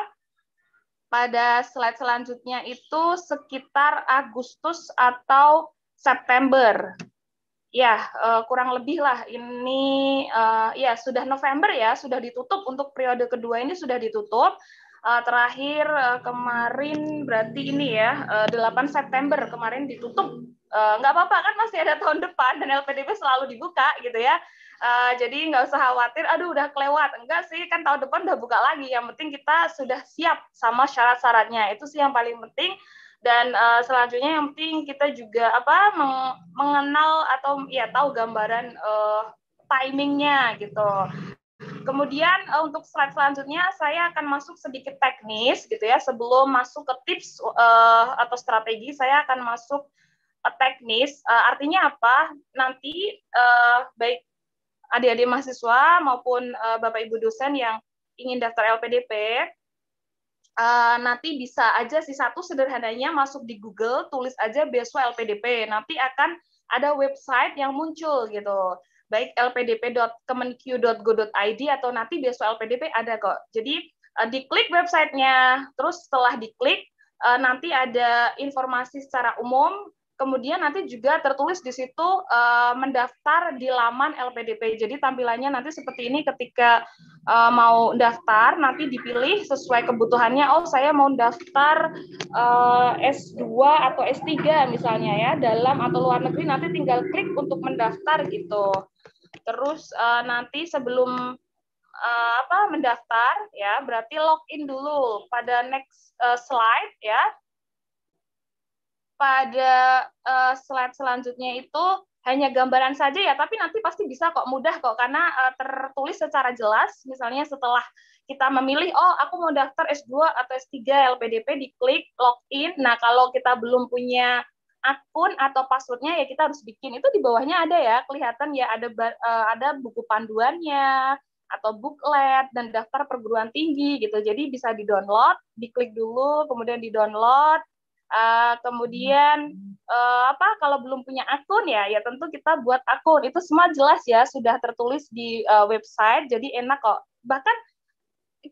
pada slide selanjutnya itu sekitar Agustus atau September. Ya, uh, kurang lebih lah ini uh, ya sudah November ya, sudah ditutup untuk periode kedua ini sudah ditutup. Uh, terakhir uh, kemarin berarti ini ya uh, 8 September kemarin ditutup nggak apa-apa kan masih ada tahun depan dan LPDP selalu dibuka gitu ya. Uh, jadi nggak usah khawatir, aduh udah kelewat. Enggak sih, kan tahun depan udah buka lagi. Yang penting kita sudah siap sama syarat-syaratnya. Itu sih yang paling penting. Dan uh, selanjutnya yang penting kita juga apa meng mengenal atau ya tahu gambaran uh, timingnya gitu. Kemudian untuk slide selanjutnya saya akan masuk sedikit teknis gitu ya. Sebelum masuk ke tips uh, atau strategi, saya akan masuk teknis. artinya apa? Nanti uh, baik adik-adik mahasiswa maupun uh, Bapak Ibu dosen yang ingin daftar LPDP uh, eh, nanti bisa aja sih satu sederhananya masuk di Google tulis aja beasiswa LPDP nanti akan ada website yang muncul gitu baik lpdp.kemenq.go.id atau nanti beasiswa LPDP ada kok jadi uh, diklik websitenya terus setelah diklik uh, nanti ada informasi secara umum Kemudian nanti juga tertulis di situ uh, mendaftar di laman LPDP. Jadi tampilannya nanti seperti ini ketika uh, mau daftar nanti dipilih sesuai kebutuhannya. Oh, saya mau daftar uh, eh, S2 atau S3 misalnya ya, dalam atau luar negeri nanti tinggal klik untuk mendaftar gitu. Terus uh, nanti sebelum uh, apa mendaftar ya berarti login dulu pada next uh, slide ya pada uh, eh, slide selanjutnya itu hanya gambaran saja ya, tapi nanti pasti bisa kok mudah kok karena uh, tertulis secara jelas. Misalnya setelah kita memilih, oh aku mau daftar S2 atau S3 LPDP, diklik login. Nah kalau kita belum punya akun atau passwordnya ya kita harus bikin. Itu di bawahnya ada ya, kelihatan ya ada uh, ada buku panduannya atau booklet dan daftar perguruan tinggi gitu. Jadi bisa di download, diklik dulu, kemudian di download Eh, kemudian uh, apa kalau belum punya akun ya ya tentu kita buat akun itu semua jelas ya sudah tertulis di uh, website jadi enak kok bahkan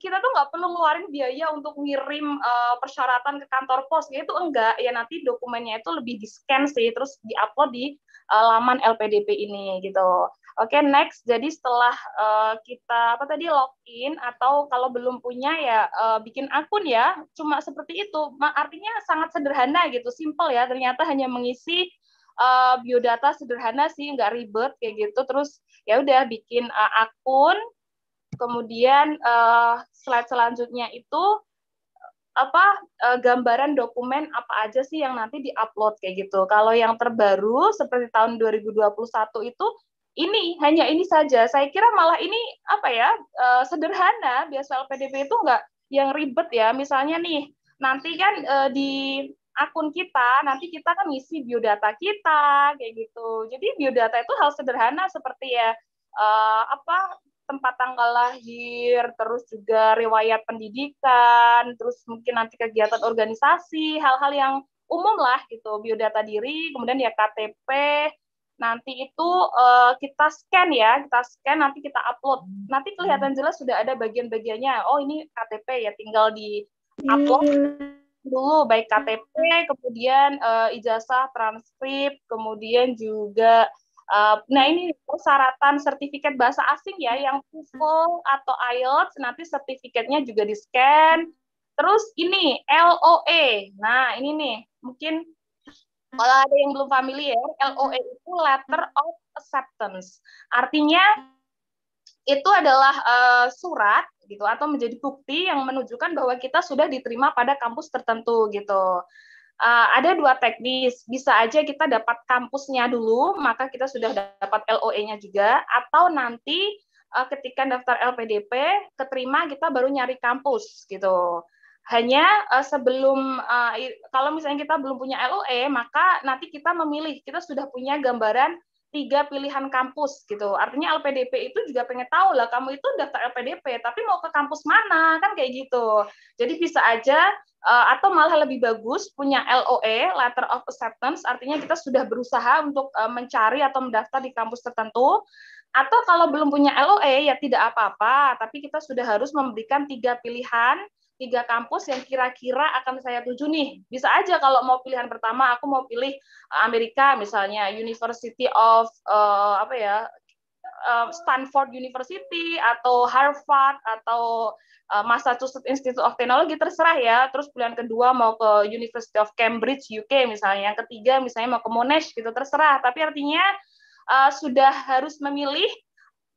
kita tuh nggak perlu ngeluarin biaya untuk ngirim uh, persyaratan ke kantor pos ya itu enggak ya nanti dokumennya itu lebih di scan sih terus di diupload di uh, laman LPDP ini gitu Oke, okay, next. Jadi setelah uh, kita apa tadi login atau kalau belum punya ya uh, bikin akun ya. Cuma seperti itu. Artinya sangat sederhana gitu, simple ya. Ternyata hanya mengisi uh, biodata sederhana sih, nggak ribet kayak gitu. Terus ya udah bikin uh, akun. Kemudian uh, slide selanjutnya itu apa uh, gambaran dokumen apa aja sih yang nanti diupload kayak gitu. Kalau yang terbaru seperti tahun 2021 itu ini hanya ini saja. Saya kira malah ini apa ya uh, sederhana. Biasa LPDP itu nggak yang ribet ya. Misalnya nih nanti kan uh, di akun kita nanti kita kan isi biodata kita kayak gitu. Jadi biodata itu hal sederhana seperti ya uh, apa tempat tanggal lahir, terus juga riwayat pendidikan, terus mungkin nanti kegiatan organisasi, hal-hal yang umum lah gitu, biodata diri, kemudian ya KTP, nanti itu uh, kita scan ya, kita scan nanti kita upload. Hmm. Nanti kelihatan jelas sudah ada bagian-bagiannya. Oh ini KTP ya, tinggal di iya. upload dulu baik KTP, kemudian uh, ijazah, transkrip, kemudian juga uh, nah ini persyaratan sertifikat bahasa asing ya yang TOEFL atau IELTS nanti sertifikatnya juga di scan. Terus ini LOE. Nah, ini nih mungkin kalau ada yang belum familiar, LOA e itu letter of acceptance. Artinya itu adalah uh, surat gitu atau menjadi bukti yang menunjukkan bahwa kita sudah diterima pada kampus tertentu gitu. Uh, ada dua teknis, bisa aja kita dapat kampusnya dulu, maka kita sudah dapat LOE-nya juga, atau nanti uh, ketika daftar LPDP, keterima kita baru nyari kampus gitu. Hanya uh, sebelum uh, kalau misalnya kita belum punya LOE, maka nanti kita memilih. Kita sudah punya gambaran tiga pilihan kampus gitu. Artinya LPDP itu juga pengen tahu lah kamu itu daftar LPDP, tapi mau ke kampus mana kan kayak gitu. Jadi bisa aja eh, atau malah lebih bagus punya LOE (Letter of Acceptance). Artinya kita sudah berusaha untuk mencari atau mendaftar di kampus tertentu atau kalau belum punya LOE ya tidak apa-apa, tapi kita sudah harus memberikan tiga pilihan tiga kampus yang kira-kira akan saya tuju nih. Bisa aja kalau mau pilihan pertama aku mau pilih eh, Amerika misalnya University of uh, apa ya eh, Stanford University atau Harvard atau Massachusetts Institute of Technology terserah ya. Terus pilihan kedua mau ke University of Cambridge UK misalnya, yang ketiga misalnya mau ke Monash gitu terserah. Tapi artinya uh, sudah harus memilih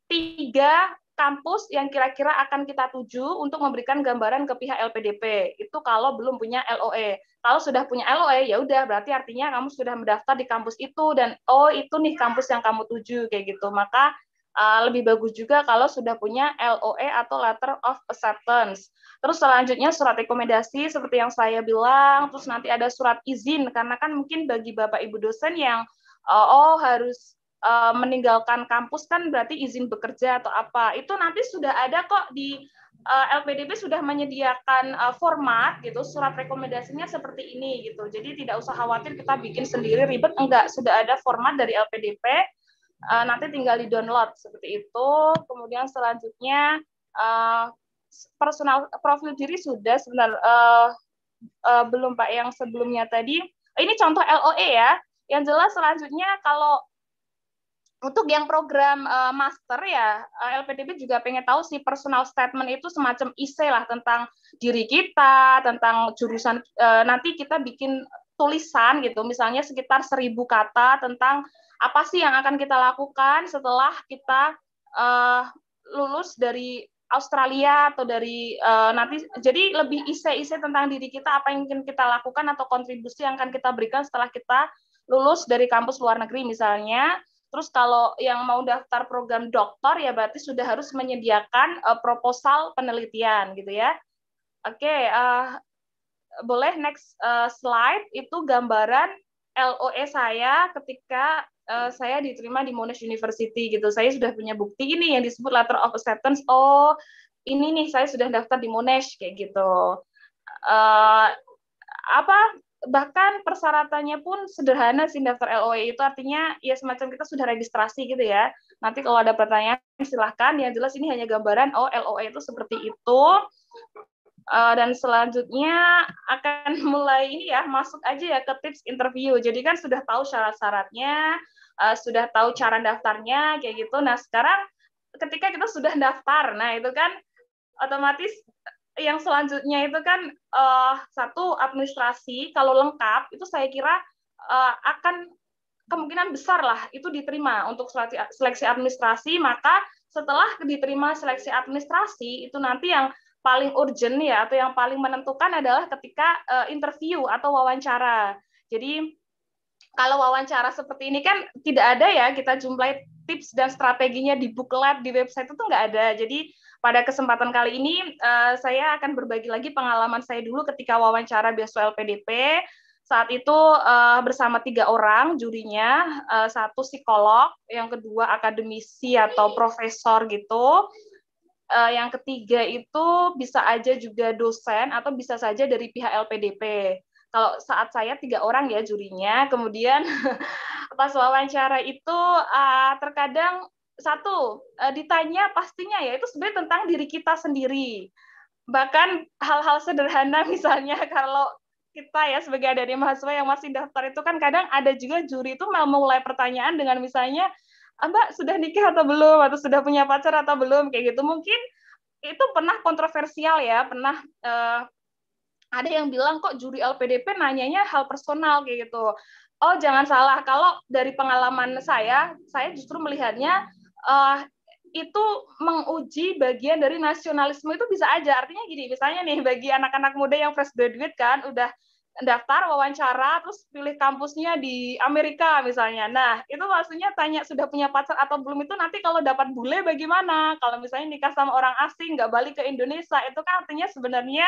tiga kampus yang kira-kira akan kita tuju untuk memberikan gambaran ke pihak LPDP. Itu kalau belum punya LOE. Kalau sudah punya LOE, ya udah berarti artinya kamu sudah mendaftar di kampus itu dan oh itu nih kampus yang kamu tuju kayak gitu. Maka uh, lebih bagus juga kalau sudah punya LOE atau letter of acceptance. Terus selanjutnya surat rekomendasi seperti yang saya bilang, terus nanti ada surat izin karena kan mungkin bagi Bapak Ibu dosen yang eh, oh harus Eh, meninggalkan kampus kan berarti izin bekerja atau apa itu nanti sudah ada kok di uh, eh, LPDP sudah menyediakan uh, format gitu surat rekomendasinya seperti ini gitu jadi tidak usah khawatir kita bikin sendiri ribet enggak sudah ada format dari LPDP uh, nanti tinggal di download seperti itu kemudian selanjutnya uh, personal profil diri sudah sebenar uh, uh, belum Pak yang sebelumnya tadi. Ini contoh LOE ya. Yang jelas selanjutnya kalau untuk yang program uh, master ya eh, LPDB juga pengen tahu si personal statement itu semacam isai lah tentang diri kita tentang jurusan uh, nanti kita bikin tulisan gitu misalnya sekitar seribu kata tentang apa sih yang akan kita lakukan setelah kita uh, lulus dari Australia atau dari uh, nanti jadi lebih isai-isai tentang diri kita apa yang ingin kita lakukan atau kontribusi yang akan kita berikan setelah kita lulus dari kampus luar negeri misalnya Terus kalau yang mau daftar program doktor ya berarti sudah harus menyediakan uh, proposal penelitian gitu ya. Oke, okay, uh, eh, boleh next uh, slide itu gambaran LOE saya ketika uh, saya diterima di Monash University gitu. Saya sudah punya bukti ini yang disebut letter of acceptance. Oh, ini nih saya sudah daftar di Monash kayak gitu. Uh, apa bahkan persyaratannya pun sederhana sih daftar LOE itu artinya ya semacam kita sudah registrasi gitu ya. Nanti kalau ada pertanyaan silahkan. Yang jelas ini hanya gambaran oh LOE itu seperti itu. Uh, dan selanjutnya akan mulai ini ya masuk aja ya ke tips interview. Jadi kan sudah tahu syarat-syaratnya, uh, sudah tahu cara daftarnya kayak gitu. Nah sekarang ketika kita sudah daftar, nah itu kan otomatis yang selanjutnya itu kan uh, satu administrasi kalau lengkap itu saya kira uh, akan kemungkinan besar lah itu diterima untuk seleksi administrasi maka setelah diterima seleksi administrasi itu nanti yang paling urgent ya atau yang paling menentukan adalah ketika uh, interview atau wawancara jadi kalau wawancara seperti ini kan tidak ada ya kita jumlah tips dan strateginya di booklet di website itu nggak ada jadi pada kesempatan kali ini, uh, saya akan berbagi lagi pengalaman saya dulu ketika wawancara beasiswa LPDP. Saat itu uh, bersama tiga orang jurinya, uh, satu psikolog, yang kedua akademisi atau profesor gitu, uh, yang ketiga itu bisa aja juga dosen atau bisa saja dari pihak LPDP. Kalau saat saya tiga orang ya jurinya, kemudian pas wawancara itu uh, terkadang satu uh, ditanya pastinya ya itu sebenarnya tentang diri kita sendiri bahkan hal-hal sederhana misalnya kalau kita ya sebagai adik mahasiswa yang masih daftar itu kan kadang ada juga juri itu mau mulai pertanyaan dengan misalnya ah, Mbak sudah nikah atau belum atau sudah punya pacar atau belum kayak gitu mungkin itu pernah kontroversial ya pernah uh, ada yang bilang kok juri LPDP nanyanya hal personal kayak gitu oh jangan salah kalau dari pengalaman saya saya justru melihatnya uh, itu menguji bagian dari nasionalisme itu bisa aja. Artinya gini, misalnya nih bagi anak-anak muda yang fresh graduate kan udah daftar wawancara terus pilih kampusnya di Amerika misalnya. Nah, itu maksudnya tanya sudah punya pacar atau belum itu nanti kalau dapat bule bagaimana? Kalau misalnya nikah sama orang asing nggak balik ke Indonesia, itu kan artinya sebenarnya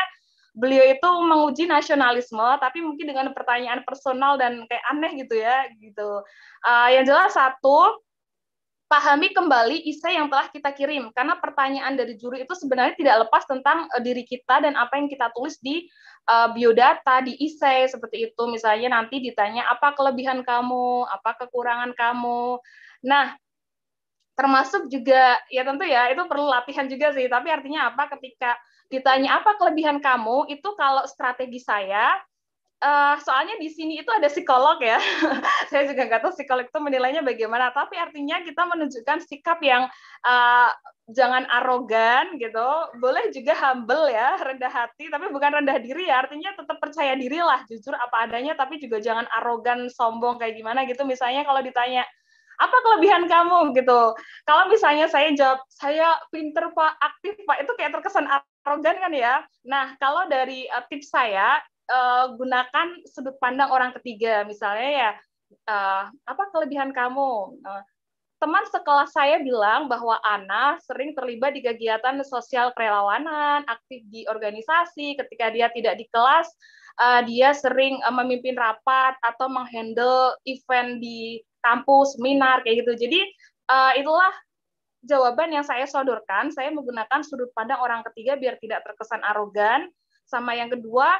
beliau itu menguji nasionalisme tapi mungkin dengan pertanyaan personal dan kayak aneh gitu ya gitu. Uh, yang jelas satu pahami kembali isai yang telah kita kirim karena pertanyaan dari juru itu sebenarnya tidak lepas tentang uh, diri kita dan apa yang kita tulis di uh, biodata di isai seperti itu misalnya nanti ditanya apa kelebihan kamu apa kekurangan kamu nah termasuk juga ya tentu ya itu perlu latihan juga sih tapi artinya apa ketika ditanya apa kelebihan kamu itu kalau strategi saya Uh, soalnya di sini itu ada psikolog ya, saya juga nggak tahu psikolog itu menilainya bagaimana, tapi artinya kita menunjukkan sikap yang uh, jangan arogan gitu, boleh juga humble ya, rendah hati, tapi bukan rendah diri ya, artinya tetap percaya diri lah, jujur apa adanya, tapi juga jangan arogan, sombong kayak gimana gitu, misalnya kalau ditanya, apa kelebihan kamu gitu. Kalau misalnya saya jawab saya pinter pak, aktif pak, itu kayak terkesan arogan kan ya. Nah kalau dari uh, tips saya uh, gunakan sudut pandang orang ketiga misalnya ya uh, apa kelebihan kamu uh, teman sekelas saya bilang bahwa Ana sering terlibat di kegiatan sosial kerelawanan, aktif di organisasi. Ketika dia tidak di kelas, uh, dia sering uh, memimpin rapat atau menghandle event di kampus, seminar kayak gitu. Jadi uh, itulah jawaban yang saya sodorkan. Saya menggunakan sudut pandang orang ketiga biar tidak terkesan arogan. Sama yang kedua,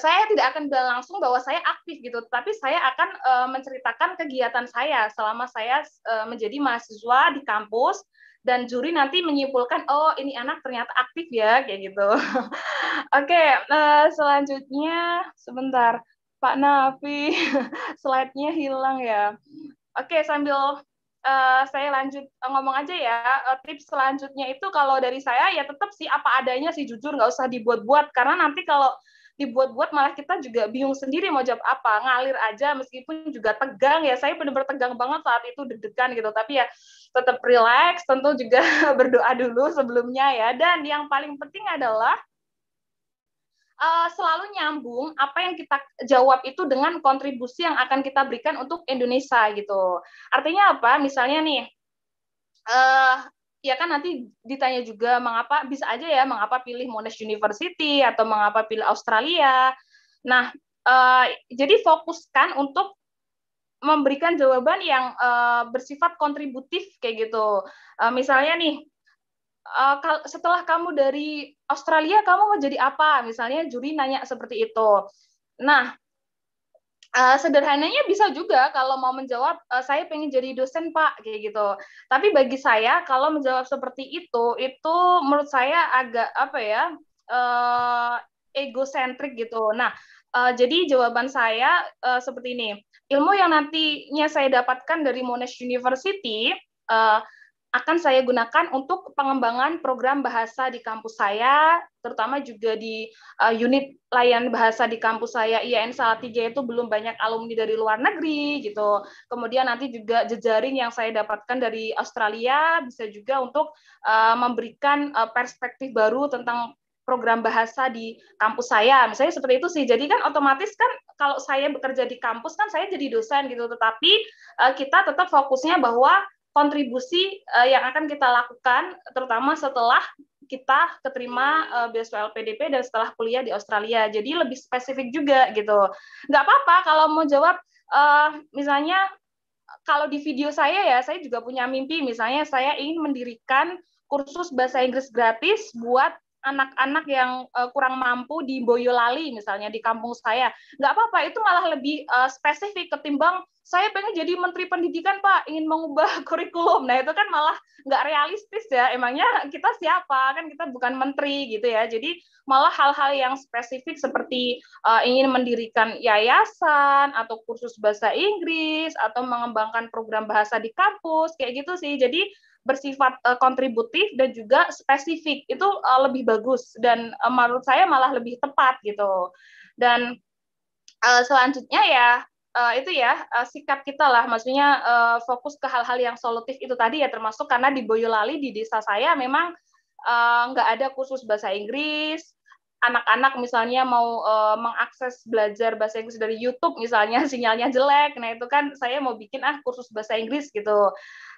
saya tidak akan bilang langsung bahwa saya aktif gitu, tapi saya akan uh, menceritakan kegiatan saya selama saya uh, menjadi mahasiswa di kampus dan juri nanti menyimpulkan oh ini anak ternyata aktif ya kayak gitu. Oke, okay, uh, eh, selanjutnya sebentar Pak Nafi slide-nya hilang ya. Oke, okay, sambil uh, saya lanjut uh, ngomong aja ya uh, tips selanjutnya itu kalau dari saya ya tetap sih apa adanya sih jujur nggak usah dibuat-buat karena nanti kalau dibuat-buat malah kita juga bingung sendiri mau jawab apa ngalir aja meskipun juga tegang ya saya benar-benar tegang banget saat itu deg-degan gitu tapi ya tetap relax tentu juga berdoa dulu sebelumnya ya dan yang paling penting adalah uh, selalu nyambung apa yang kita jawab itu dengan kontribusi yang akan kita berikan untuk Indonesia gitu artinya apa misalnya nih uh, ya kan nanti ditanya juga mengapa bisa aja ya mengapa pilih Monash University atau mengapa pilih Australia. Nah, uh, jadi fokuskan untuk memberikan jawaban yang uh, bersifat kontributif kayak gitu. Uh, misalnya nih, uh, setelah kamu dari Australia kamu mau jadi apa? Misalnya juri nanya seperti itu. Nah, Eh, sederhananya bisa juga kalau mau menjawab uh, saya pengen jadi dosen pak kayak gitu. Tapi bagi saya kalau menjawab seperti itu itu menurut saya agak apa ya uh, eh, egosentrik gitu. Nah uh, jadi jawaban saya uh, seperti ini ilmu yang nantinya saya dapatkan dari Monash University uh, akan saya gunakan untuk pengembangan program bahasa di kampus saya, terutama juga di uh, unit layan bahasa di kampus saya IAIN Salatiga itu belum banyak alumni dari luar negeri gitu. Kemudian nanti juga jejaring yang saya dapatkan dari Australia bisa juga untuk uh, memberikan uh, perspektif baru tentang program bahasa di kampus saya. Misalnya seperti itu sih. Jadi kan otomatis kan kalau saya bekerja di kampus kan saya jadi dosen gitu. Tetapi uh, kita tetap fokusnya bahwa kontribusi uh, yang akan kita lakukan terutama setelah kita keterima uh, eh, beasiswa LPDP dan setelah kuliah di Australia. Jadi lebih spesifik juga gitu. Nggak apa-apa kalau mau jawab uh, misalnya kalau di video saya ya, saya juga punya mimpi misalnya saya ingin mendirikan kursus bahasa Inggris gratis buat anak-anak yang uh, kurang mampu di Boyolali misalnya di kampung saya nggak apa-apa itu malah lebih uh, spesifik ketimbang saya pengen jadi menteri pendidikan pak ingin mengubah kurikulum nah itu kan malah nggak realistis ya emangnya kita siapa kan kita bukan menteri gitu ya jadi malah hal-hal yang spesifik seperti uh, ingin mendirikan yayasan atau kursus bahasa Inggris atau mengembangkan program bahasa di kampus kayak gitu sih jadi bersifat uh, kontributif dan juga spesifik itu uh, lebih bagus dan uh, menurut saya malah lebih tepat gitu dan selanjutnya ya uh, itu ya uh, sikap kita lah maksudnya uh, fokus ke hal-hal yang solutif itu tadi ya termasuk karena di Boyolali di desa saya memang nggak uh, ada kursus bahasa Inggris anak-anak misalnya mau uh, mengakses belajar bahasa Inggris dari YouTube misalnya sinyalnya jelek nah itu kan saya mau bikin ah kursus bahasa Inggris gitu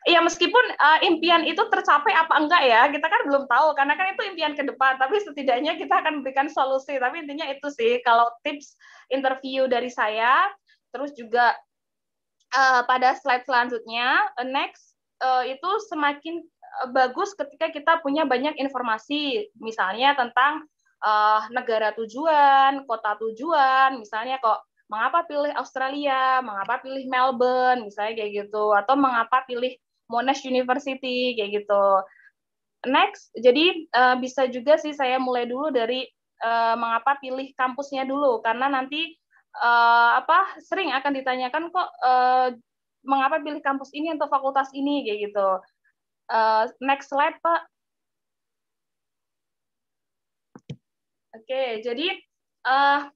ya meskipun uh, impian itu tercapai apa enggak ya kita kan belum tahu karena kan itu impian ke depan tapi setidaknya kita akan memberikan solusi tapi intinya itu sih kalau tips interview dari saya Terus juga uh, pada slide selanjutnya, uh, next uh, itu semakin bagus ketika kita punya banyak informasi, misalnya tentang uh, negara tujuan, kota tujuan, misalnya kok mengapa pilih Australia, mengapa pilih Melbourne, misalnya kayak gitu, atau mengapa pilih Monash University, kayak gitu. Next, jadi uh, bisa juga sih saya mulai dulu dari uh, mengapa pilih kampusnya dulu, karena nanti uh, apa sering akan ditanyakan kok uh, mengapa pilih kampus ini atau fakultas ini kayak gitu. Uh, next slide Pak. Oke, okay, jadi uh,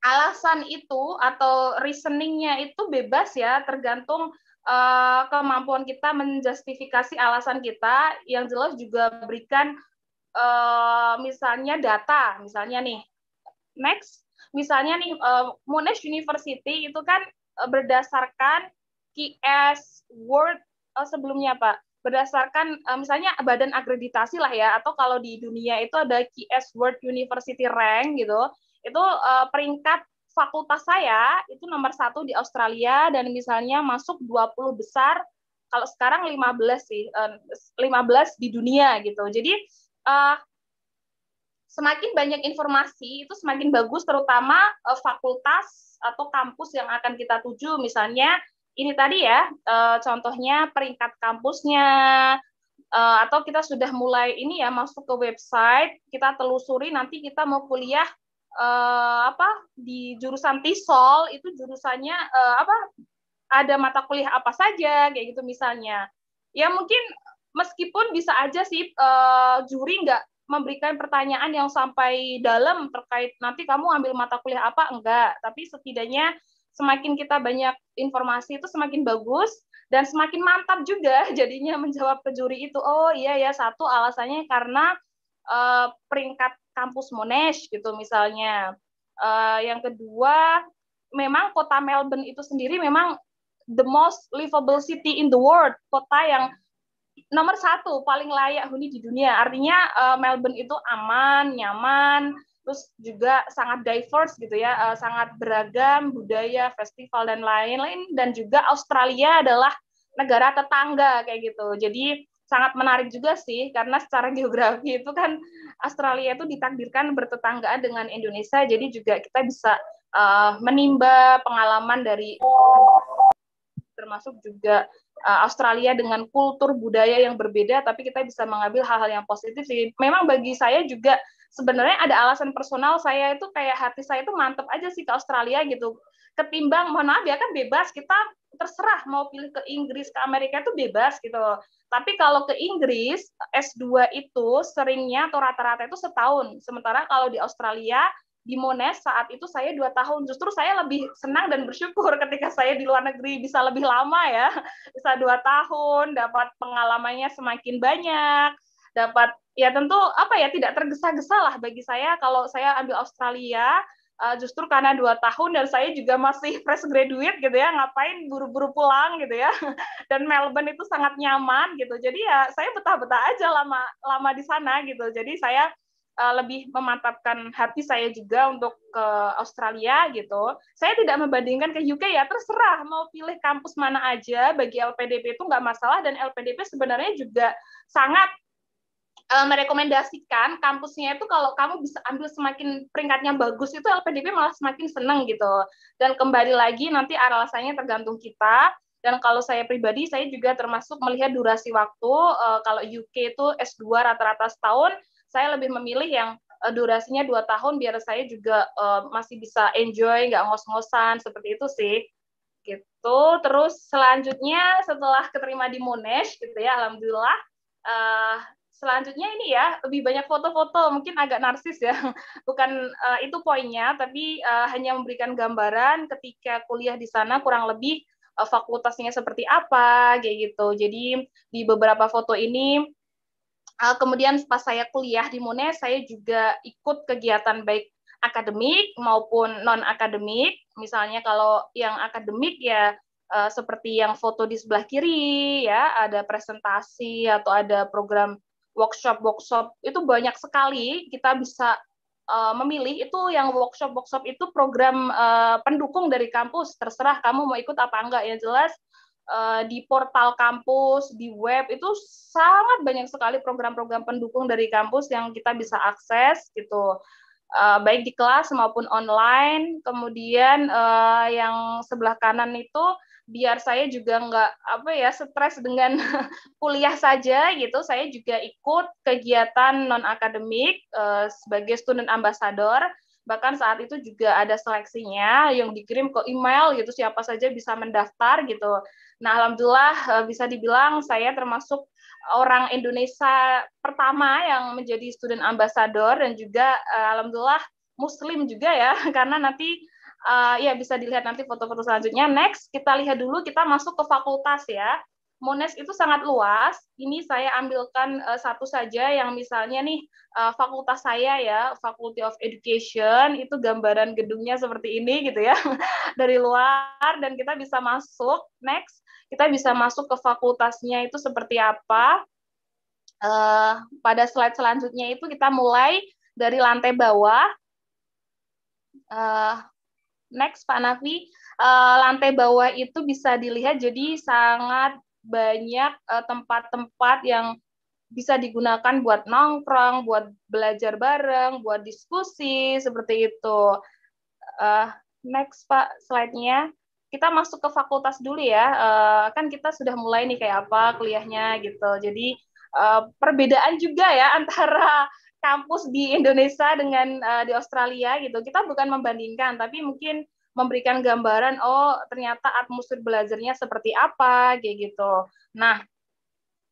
alasan itu atau reasoningnya itu bebas ya, tergantung uh, kemampuan kita menjustifikasi alasan kita. Yang jelas juga berikan uh, misalnya data, misalnya nih. Next misalnya nih eh, Monash University itu kan eh, berdasarkan QS World eh, sebelumnya Pak berdasarkan misalnya badan akreditasi lah ya atau kalau di dunia itu ada QS World University Rank gitu itu peringkat fakultas saya itu nomor satu di Australia dan misalnya masuk 20 besar kalau sekarang 15 sih 15 di dunia gitu jadi semakin banyak informasi itu semakin bagus terutama uh, fakultas atau kampus yang akan kita tuju misalnya ini tadi ya uh, contohnya peringkat kampusnya uh, atau kita sudah mulai ini ya masuk ke website kita telusuri nanti kita mau kuliah uh, apa di jurusan Tisol itu jurusannya uh, apa ada mata kuliah apa saja kayak gitu misalnya ya mungkin meskipun bisa aja sih uh, juri nggak memberikan pertanyaan yang sampai dalam terkait nanti kamu ambil mata kuliah apa enggak, tapi setidaknya semakin kita banyak informasi itu semakin bagus dan semakin mantap juga jadinya menjawab ke juri itu. Oh iya ya satu alasannya karena uh, peringkat kampus Monash gitu misalnya. Uh, yang kedua memang kota Melbourne itu sendiri memang the most livable city in the world, kota yang nomor satu paling layak huni di dunia. Artinya uh, Melbourne itu aman, nyaman, terus juga sangat diverse gitu ya, uh, sangat beragam budaya, festival dan lain-lain. Dan juga Australia adalah negara tetangga kayak gitu. Jadi sangat menarik juga sih karena secara geografi itu kan Australia itu ditakdirkan bertetanggaan dengan Indonesia. Jadi juga kita bisa uh, menimba pengalaman dari termasuk juga Eh, Australia dengan kultur budaya yang berbeda, tapi kita bisa mengambil hal-hal yang positif Jadi, Memang bagi saya juga sebenarnya ada alasan personal saya itu kayak hati saya itu mantep aja sih ke Australia gitu. Ketimbang, mohon maaf ya kan bebas, kita terserah mau pilih ke Inggris, ke Amerika itu bebas gitu. Tapi kalau ke Inggris, S2 itu seringnya atau rata-rata itu setahun. Sementara kalau di Australia, di monas saat itu saya dua tahun. Justru saya lebih senang dan bersyukur ketika saya di luar negeri bisa lebih lama ya, bisa dua tahun, dapat pengalamannya semakin banyak, dapat ya tentu apa ya tidak tergesa-gesa lah bagi saya kalau saya ambil Australia eh, justru karena dua tahun dan saya juga masih fresh graduate gitu ya ngapain buru-buru pulang gitu ya dan Melbourne itu sangat nyaman gitu jadi ya saya betah-betah aja lama lama di sana gitu jadi saya Eh, lebih memantapkan hati saya juga untuk ke Australia gitu. Saya tidak membandingkan ke UK ya, terserah mau pilih kampus mana aja bagi LPDP itu nggak masalah dan LPDP sebenarnya juga sangat eh, merekomendasikan kampusnya itu kalau kamu bisa ambil semakin peringkatnya bagus itu LPDP malah semakin seneng gitu. Dan kembali lagi nanti alasannya tergantung kita. Dan kalau saya pribadi, saya juga termasuk melihat durasi waktu. Eh, kalau UK itu S2 rata-rata setahun, saya lebih memilih yang uh, durasinya dua tahun biar saya juga uh, masih bisa enjoy nggak ngos-ngosan seperti itu sih gitu terus selanjutnya setelah keterima di Monash gitu ya alhamdulillah uh, selanjutnya ini ya lebih banyak foto-foto mungkin agak narsis ya bukan uh, itu poinnya tapi uh, hanya memberikan gambaran ketika kuliah di sana kurang lebih uh, fakultasnya seperti apa kayak gitu jadi di beberapa foto ini Uh, kemudian pas saya kuliah di Mune saya juga ikut kegiatan baik akademik maupun non akademik. Misalnya kalau yang akademik ya uh, seperti yang foto di sebelah kiri ya, ada presentasi atau ada program workshop workshop itu banyak sekali kita bisa uh, memilih itu yang workshop workshop itu program uh, pendukung dari kampus terserah kamu mau ikut apa enggak yang jelas Eh, di portal kampus, di web itu sangat banyak sekali program-program pendukung dari kampus yang kita bisa akses gitu. Eh, baik di kelas maupun online. Kemudian eh, yang sebelah kanan itu biar saya juga nggak apa ya stres dengan kuliah saja gitu saya juga ikut kegiatan non akademik uh, sebagai student ambassador bahkan saat itu juga ada seleksinya yang dikirim ke email gitu siapa saja bisa mendaftar gitu Nah, alhamdulillah eh, bisa dibilang saya termasuk orang Indonesia pertama yang menjadi student ambassador dan juga eh, alhamdulillah muslim juga ya karena nanti uh, ya bisa dilihat nanti foto-foto selanjutnya. Next, kita lihat dulu kita masuk ke fakultas ya. Mones itu sangat luas. Ini saya ambilkan uh, satu saja yang misalnya nih uh, fakultas saya ya, Faculty of Education itu gambaran gedungnya seperti ini gitu ya dari luar dan kita bisa masuk. Next, kita bisa masuk ke fakultasnya itu seperti apa. Uh, pada slide selanjutnya itu kita mulai dari lantai bawah. Uh, next, Pak Nafi, uh, lantai bawah itu bisa dilihat jadi sangat banyak tempat-tempat uh, yang bisa digunakan buat nongkrong, buat belajar bareng, buat diskusi seperti itu. Uh, next Pak slide-nya kita masuk ke fakultas dulu ya. Uh, kan kita sudah mulai nih kayak apa kuliahnya gitu. Jadi uh, perbedaan juga ya antara kampus di Indonesia dengan uh, di Australia gitu. Kita bukan membandingkan, tapi mungkin memberikan gambaran oh ternyata atmosfer belajarnya seperti apa kayak gitu. Nah,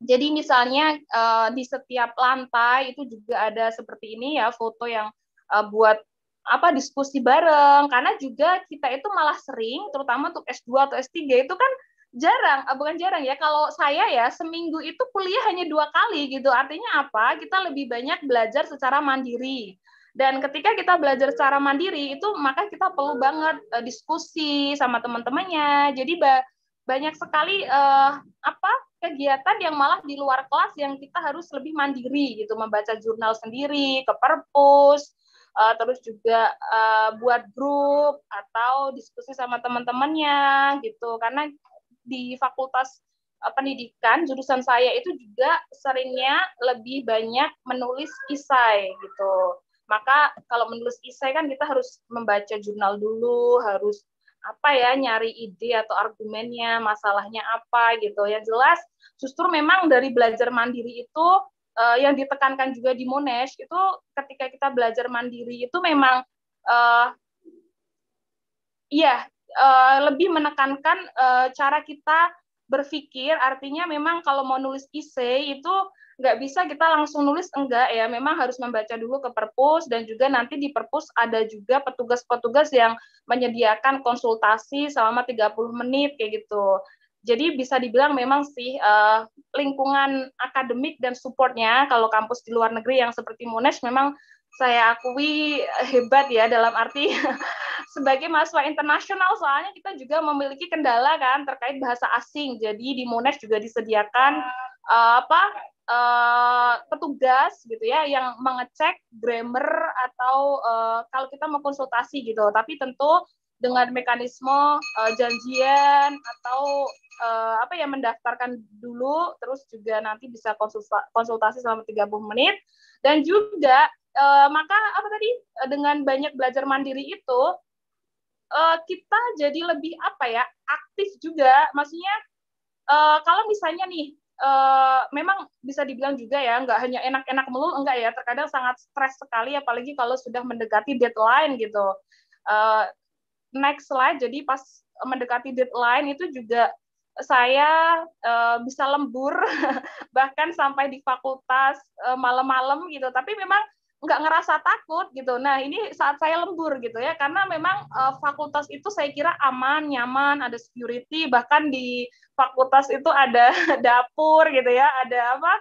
jadi misalnya uh, di setiap lantai itu juga ada seperti ini ya foto yang uh, buat apa diskusi bareng karena juga kita itu malah sering terutama untuk S2 atau S3 itu kan jarang eh, bukan jarang ya kalau saya ya seminggu itu kuliah hanya dua kali gitu artinya apa kita lebih banyak belajar secara mandiri dan ketika kita belajar secara mandiri itu maka kita perlu banget eh, diskusi sama teman-temannya jadi banyak sekali uh, apa kegiatan yang malah di luar kelas yang kita harus lebih mandiri gitu membaca jurnal sendiri ke perpus uh, terus juga uh, buat grup atau diskusi sama teman-temannya gitu karena di fakultas uh, pendidikan jurusan saya itu juga seringnya lebih banyak menulis isai gitu maka kalau menulis isai kan kita harus membaca jurnal dulu harus apa ya nyari ide atau argumennya masalahnya apa gitu ya jelas justru memang dari belajar mandiri itu uh, yang ditekankan juga di Monash itu ketika kita belajar mandiri itu memang uh, iya uh, lebih menekankan uh, cara kita berpikir artinya memang kalau mau nulis isei itu nggak bisa kita langsung nulis enggak ya memang harus membaca dulu ke perpus dan juga nanti di perpus ada juga petugas-petugas yang menyediakan konsultasi selama 30 menit kayak gitu jadi bisa dibilang memang sih uh, lingkungan akademik dan supportnya kalau kampus di luar negeri yang seperti Monash memang saya akui hebat ya dalam arti sebagai mahasiswa internasional soalnya kita juga memiliki kendala kan terkait bahasa asing. Jadi di Monash juga disediakan uh, apa uh, petugas gitu ya yang mengecek grammar atau uh, kalau kita mau konsultasi gitu. Tapi tentu dengan mekanisme uh, janjian atau uh, apa ya mendaftarkan dulu terus juga nanti bisa konsultasi, konsultasi selama 30 menit dan juga uh, maka apa tadi eh, dengan banyak belajar mandiri itu uh, kita jadi lebih apa ya aktif juga maksudnya uh, kalau misalnya nih Uh, memang bisa dibilang juga ya nggak hanya enak-enak melulu enggak ya terkadang sangat stres sekali apalagi kalau sudah mendekati deadline gitu uh, next slide jadi pas mendekati deadline itu juga saya e, bisa lembur bahkan sampai di fakultas e, malam-malam gitu tapi memang nggak ngerasa takut gitu nah ini saat saya lembur gitu ya karena memang e, fakultas itu saya kira aman nyaman ada security bahkan di fakultas itu ada dapur gitu ya ada apa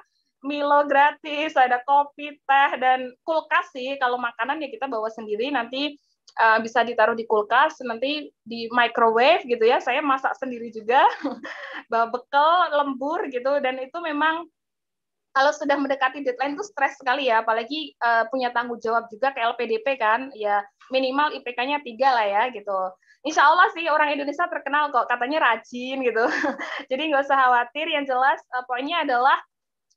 Milo gratis, ada kopi, teh, dan kulkas sih. Kalau makanan ya kita bawa sendiri, nanti Eh, bisa ditaruh di kulkas nanti di microwave gitu ya saya masak sendiri juga bawa bekal lembur gitu dan itu memang kalau sudah mendekati deadline itu stres sekali ya apalagi uh, punya tanggung jawab juga ke LPDP kan ya minimal IPK-nya tiga lah ya gitu Insya Allah sih orang Indonesia terkenal kok katanya rajin gitu jadi nggak usah khawatir yang jelas uh, poinnya adalah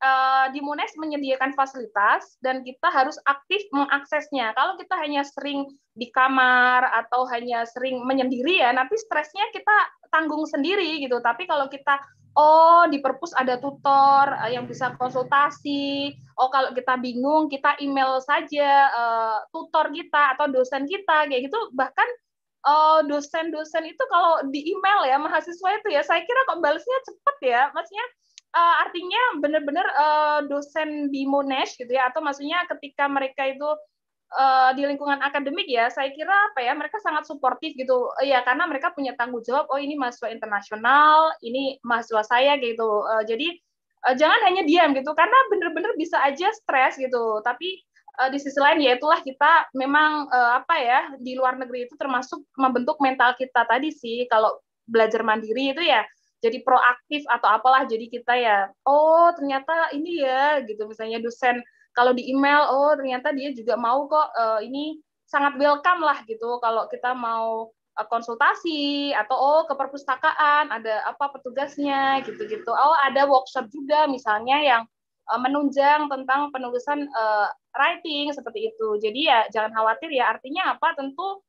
uh, di Munes menyediakan fasilitas dan kita harus aktif mengaksesnya. Kalau kita hanya sering di kamar atau hanya sering menyendiri ya, nanti stresnya kita tanggung sendiri gitu. Tapi kalau kita oh di perpus ada tutor eh, yang bisa konsultasi. Oh kalau kita bingung kita email saja uh, tutor kita atau dosen kita kayak gitu. Bahkan dosen-dosen uh, itu kalau di email ya mahasiswa itu ya saya kira kok balasnya cepet ya, maksudnya uh, artinya benar-benar uh, eh, dosen di Monash gitu ya atau maksudnya ketika mereka itu uh, di lingkungan akademik ya saya kira apa ya mereka sangat suportif gitu uh, ya karena mereka punya tanggung jawab oh ini mahasiswa internasional ini mahasiswa saya gitu uh, jadi uh, jangan hanya diam gitu karena benar-benar bisa aja stres gitu tapi uh, di sisi lain ya itulah kita memang uh, apa ya di luar negeri itu termasuk membentuk mental kita tadi sih kalau belajar mandiri itu ya jadi proaktif atau apalah jadi kita ya oh ternyata ini ya gitu misalnya dosen kalau di email oh ternyata dia juga mau kok uh, ini sangat welcome lah gitu kalau kita mau uh, konsultasi atau oh ke perpustakaan ada apa petugasnya gitu-gitu oh ada workshop juga misalnya yang eh, menunjang tentang penulisan uh, writing seperti itu jadi ya jangan khawatir ya artinya apa tentu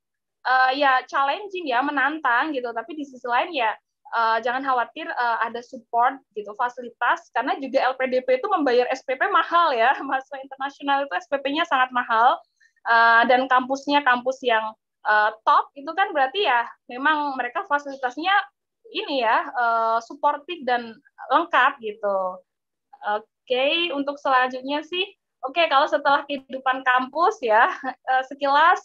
uh, ya challenging ya menantang gitu tapi di sisi lain ya uh, jangan khawatir uh, ada support gitu fasilitas karena juga LPDP itu membayar SPP mahal ya mahasiswa internasional itu SPP-nya sangat mahal uh, dan kampusnya kampus yang uh, top itu kan berarti ya memang mereka fasilitasnya ini ya uh, supportive dan lengkap gitu oke okay, untuk selanjutnya sih oke okay, kalau setelah kehidupan kampus ya sekilas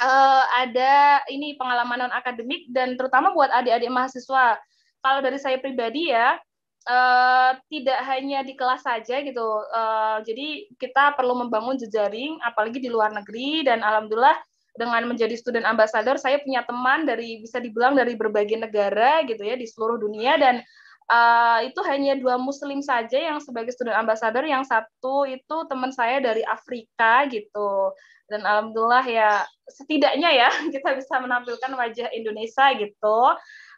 uh, ada ini pengalaman non akademik dan terutama buat adik-adik mahasiswa. Kalau dari saya pribadi ya, uh, tidak hanya di kelas saja gitu. Uh, jadi kita perlu membangun jejaring, apalagi di luar negeri dan alhamdulillah dengan menjadi student ambassador saya punya teman dari bisa dibilang dari berbagai negara gitu ya di seluruh dunia dan Eh, itu hanya dua muslim saja yang sebagai student ambassador yang satu itu teman saya dari Afrika gitu dan alhamdulillah ya setidaknya ya kita bisa menampilkan wajah Indonesia gitu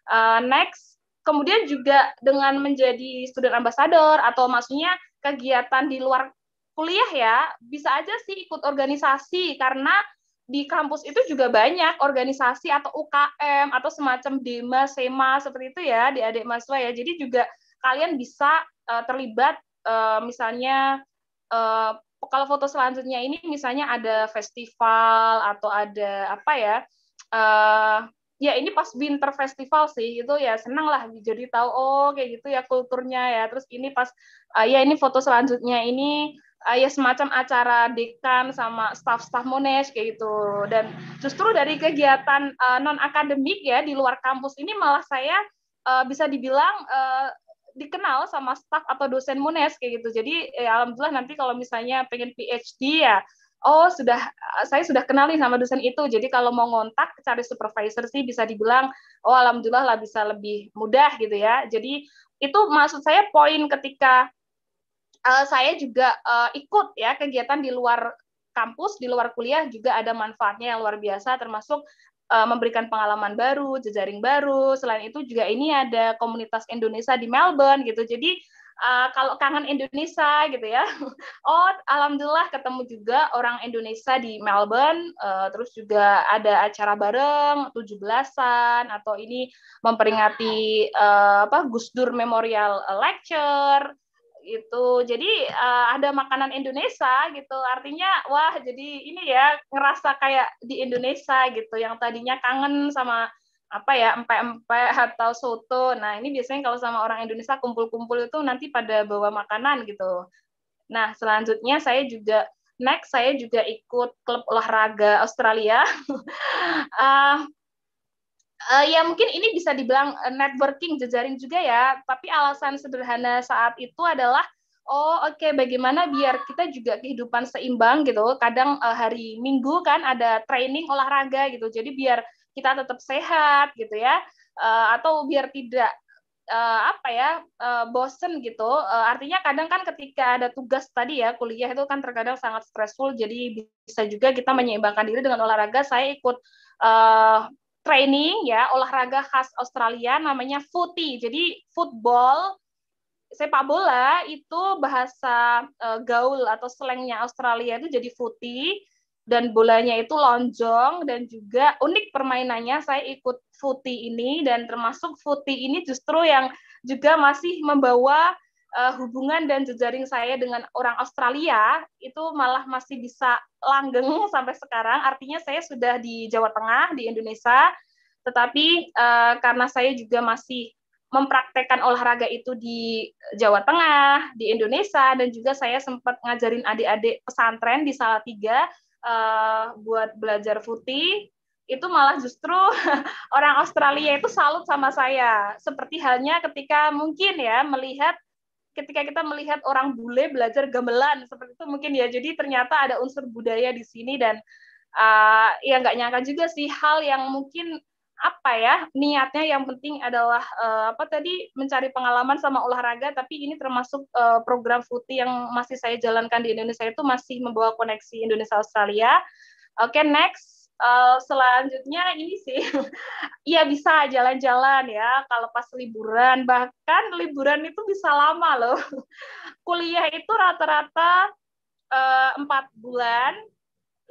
uh, next kemudian juga dengan menjadi student ambassador atau maksudnya kegiatan di luar kuliah ya bisa aja sih ikut organisasi karena di kampus itu juga banyak organisasi atau UKM atau semacam DEMA, SEMA seperti itu ya di adik mahasiswa ya. Jadi juga kalian bisa uh, terlibat uh, misalnya uh, kalau foto selanjutnya ini misalnya ada festival atau ada apa ya uh, ya ini pas winter festival sih itu ya senang lah jadi tahu oh kayak gitu ya kulturnya ya terus ini pas uh, ya ini foto selanjutnya ini uh, ya semacam acara dekan sama staf-staf Monash kayak gitu. Dan justru dari kegiatan uh, eh, non akademik ya di luar kampus ini malah saya uh, bisa dibilang uh, dikenal sama staf atau dosen mones kayak gitu. Jadi ya, alhamdulillah nanti kalau misalnya pengen PhD ya oh sudah saya sudah kenal nih sama dosen itu. Jadi kalau mau ngontak cari supervisor sih bisa dibilang oh alhamdulillah lah bisa lebih mudah gitu ya. Jadi itu maksud saya poin ketika uh, saya juga uh, ikut ya kegiatan di luar kampus, di luar kuliah juga ada manfaatnya yang luar biasa termasuk uh, memberikan pengalaman baru, jejaring baru. Selain itu juga ini ada komunitas Indonesia di Melbourne gitu. Jadi uh, kalau kangen Indonesia gitu ya. Oh, alhamdulillah ketemu juga orang Indonesia di Melbourne. Uh, terus juga ada acara bareng 17-an atau ini memperingati uh, apa Gus Dur Memorial Lecture gitu. Jadi uh, ada makanan Indonesia gitu. Artinya wah jadi ini ya ngerasa kayak di Indonesia gitu yang tadinya kangen sama apa ya empek-empek atau soto. Nah, ini biasanya kalau sama orang Indonesia kumpul-kumpul itu nanti pada bawa makanan gitu. Nah, selanjutnya saya juga next saya juga ikut klub olahraga Australia. uh, Uh, ya mungkin ini bisa dibilang eh, networking jejaring juga ya, tapi alasan sederhana saat itu adalah oh oke okay, bagaimana biar kita juga kehidupan seimbang gitu. Kadang uh, hari Minggu kan ada training olahraga gitu. Jadi biar kita tetap sehat gitu ya. Uh, atau biar tidak uh, apa ya uh, bosen gitu uh, artinya kadang kan ketika ada tugas tadi ya kuliah itu kan terkadang sangat stressful jadi bisa juga kita menyeimbangkan diri dengan olahraga saya ikut uh, training ya olahraga khas Australia namanya footy. Jadi football sepak bola itu bahasa uh, gaul atau slangnya Australia itu jadi footy dan bolanya itu lonjong dan juga unik permainannya saya ikut footy ini dan termasuk footy ini justru yang juga masih membawa uh, hubungan dan jejaring saya dengan orang Australia itu malah masih bisa langgeng sampai sekarang. Artinya saya sudah di Jawa Tengah, di Indonesia, tetapi uh, karena saya juga masih mempraktekkan olahraga itu di Jawa Tengah, di Indonesia, dan juga saya sempat ngajarin adik-adik pesantren di Salatiga uh, buat belajar futi Itu malah justru orang Australia itu salut sama saya. Seperti halnya ketika mungkin ya melihat ketika kita melihat orang bule belajar gamelan seperti itu mungkin ya jadi ternyata ada unsur budaya di sini dan uh, ya nggak nyangka juga sih hal yang mungkin apa ya niatnya yang penting adalah uh, apa tadi mencari pengalaman sama olahraga tapi ini termasuk uh, program FUTI yang masih saya jalankan di Indonesia itu masih membawa koneksi Indonesia Australia. Oke okay, next Uh, selanjutnya ini sih, ya bisa jalan-jalan ya kalau pas liburan. Bahkan liburan itu bisa lama loh. Kuliah itu rata-rata eh, empat -rata, bulan,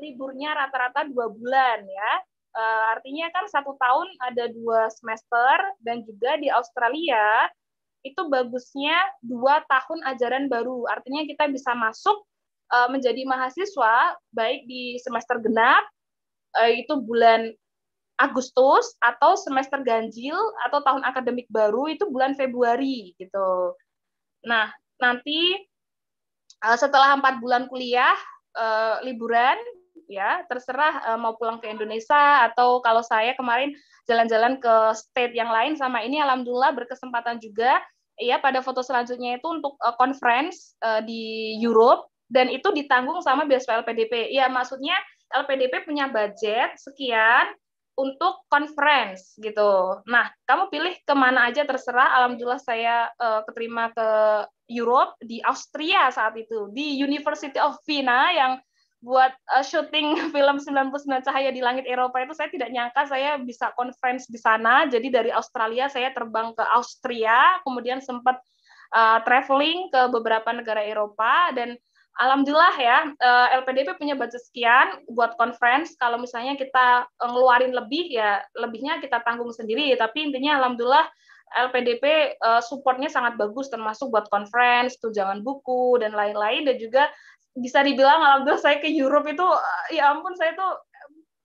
liburnya rata-rata dua -rata bulan ya. Uh, artinya kan satu tahun ada dua semester dan juga di Australia itu bagusnya dua tahun ajaran baru. Artinya kita bisa masuk menjadi mahasiswa baik di semester genap Eh, itu bulan Agustus atau semester ganjil atau tahun akademik baru itu bulan Februari gitu. Nah, nanti eh, setelah empat bulan kuliah eh, liburan ya terserah mau pulang ke Indonesia atau kalau saya kemarin jalan-jalan ke state yang lain sama ini alhamdulillah berkesempatan juga ya pada foto selanjutnya itu untuk uh, conference di Europe dan itu ditanggung sama beasiswa LPDP ya maksudnya LPDP punya budget sekian untuk conference gitu. Nah, kamu pilih kemana aja terserah. Alhamdulillah saya uh, keterima ke Europe di Austria saat itu di University of Vienna yang buat uh, eh, syuting film 99 Cahaya di Langit Eropa itu saya tidak nyangka saya bisa conference di sana. Jadi dari Australia saya terbang ke Austria, kemudian sempat uh, traveling ke beberapa negara Eropa dan Alhamdulillah ya, eh, LPDP punya budget sekian buat conference. Kalau misalnya kita eh, ngeluarin lebih ya lebihnya kita tanggung sendiri. Tapi intinya alhamdulillah LPDP eh, supportnya sangat bagus termasuk buat conference, tunjangan buku dan lain-lain dan juga bisa dibilang alhamdulillah saya ke Europe itu ya ampun saya tuh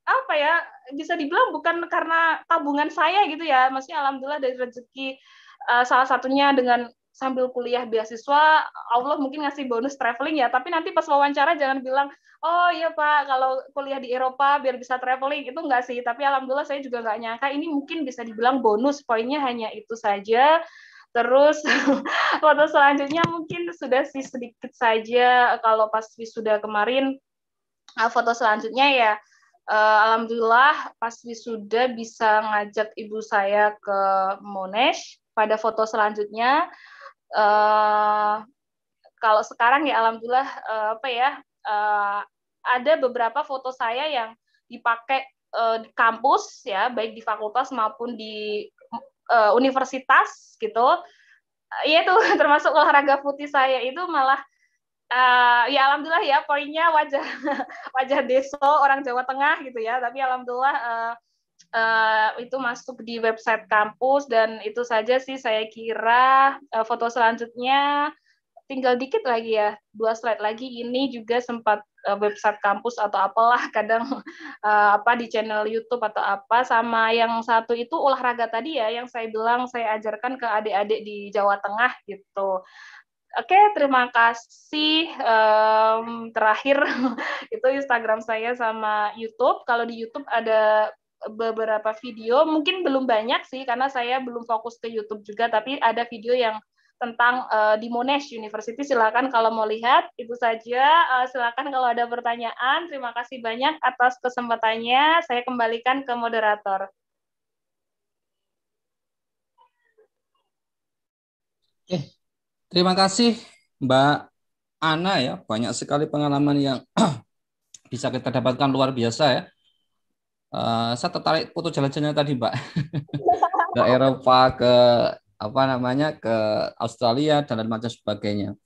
apa ya bisa dibilang bukan karena tabungan saya gitu ya maksudnya alhamdulillah dari rezeki uh, salah satunya dengan sambil kuliah beasiswa Allah mungkin ngasih bonus traveling ya tapi nanti pas wawancara jangan bilang oh iya Pak kalau kuliah di Eropa biar bisa traveling itu enggak sih tapi alhamdulillah saya juga nggak nyangka ini mungkin bisa dibilang bonus poinnya hanya itu saja Terus foto selanjutnya mungkin sudah sih sedikit saja kalau pas wisuda kemarin ah, foto selanjutnya ya uh, alhamdulillah pas wisuda bisa ngajak ibu saya ke Monash pada foto selanjutnya uh, kalau sekarang ya alhamdulillah uh, apa ya uh, ada beberapa foto saya yang dipakai uh, di kampus ya baik di fakultas maupun di uh, universitas gitu uh, ya itu termasuk olahraga putih saya itu malah uh, ya alhamdulillah ya poinnya wajah wajah deso orang Jawa Tengah gitu ya tapi alhamdulillah uh, uh, itu masuk di website kampus dan itu saja sih saya kira uh, foto selanjutnya tinggal dikit lagi ya dua slide lagi ini juga sempat uh, website kampus atau apalah kadang uh, apa di channel YouTube atau apa sama yang satu itu olahraga tadi ya yang saya bilang saya ajarkan ke adik-adik di Jawa Tengah gitu Oke, okay, terima kasih. Um, terakhir itu Instagram saya sama YouTube. Kalau di YouTube ada beberapa video, mungkin belum banyak sih karena saya belum fokus ke YouTube juga, tapi ada video yang tentang uh, di Monash University. Silakan kalau mau lihat, itu saja. Uh, silakan kalau ada pertanyaan. Terima kasih banyak atas kesempatannya. Saya kembalikan ke moderator. Oke, terima kasih Mbak Ana ya. Banyak sekali pengalaman yang bisa kita dapatkan luar biasa ya Uh, saya tertarik foto jalan-jalannya tadi, Mbak. ke Eropa, ke apa namanya, ke Australia dan lain macam sebagainya.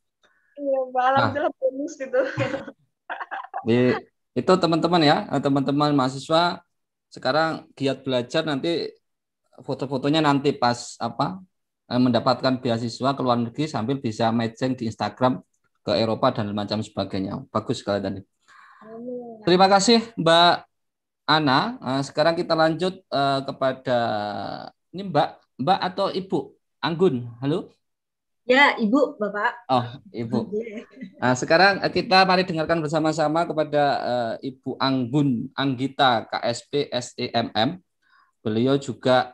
Iya, Mbak. Nah. Alhamdulillah bonus gitu. itu teman-teman ya, eh, teman-teman mahasiswa sekarang giat belajar nanti foto-fotonya nanti pas apa eh, mendapatkan beasiswa ke luar negeri sambil bisa matching di Instagram ke Eropa dan macam sebagainya. Bagus sekali tadi. Terima kasih Mbak Ana. Eh, sekarang kita lanjut eh, kepada ini Mbak, Mbak atau Ibu Anggun. Halo. Ya, Ibu, Bapak. Oh, Ibu. Nah, sekarang eh, kita mari dengarkan bersama-sama kepada Ibu Anggun Anggita KSP SEMM. Beliau juga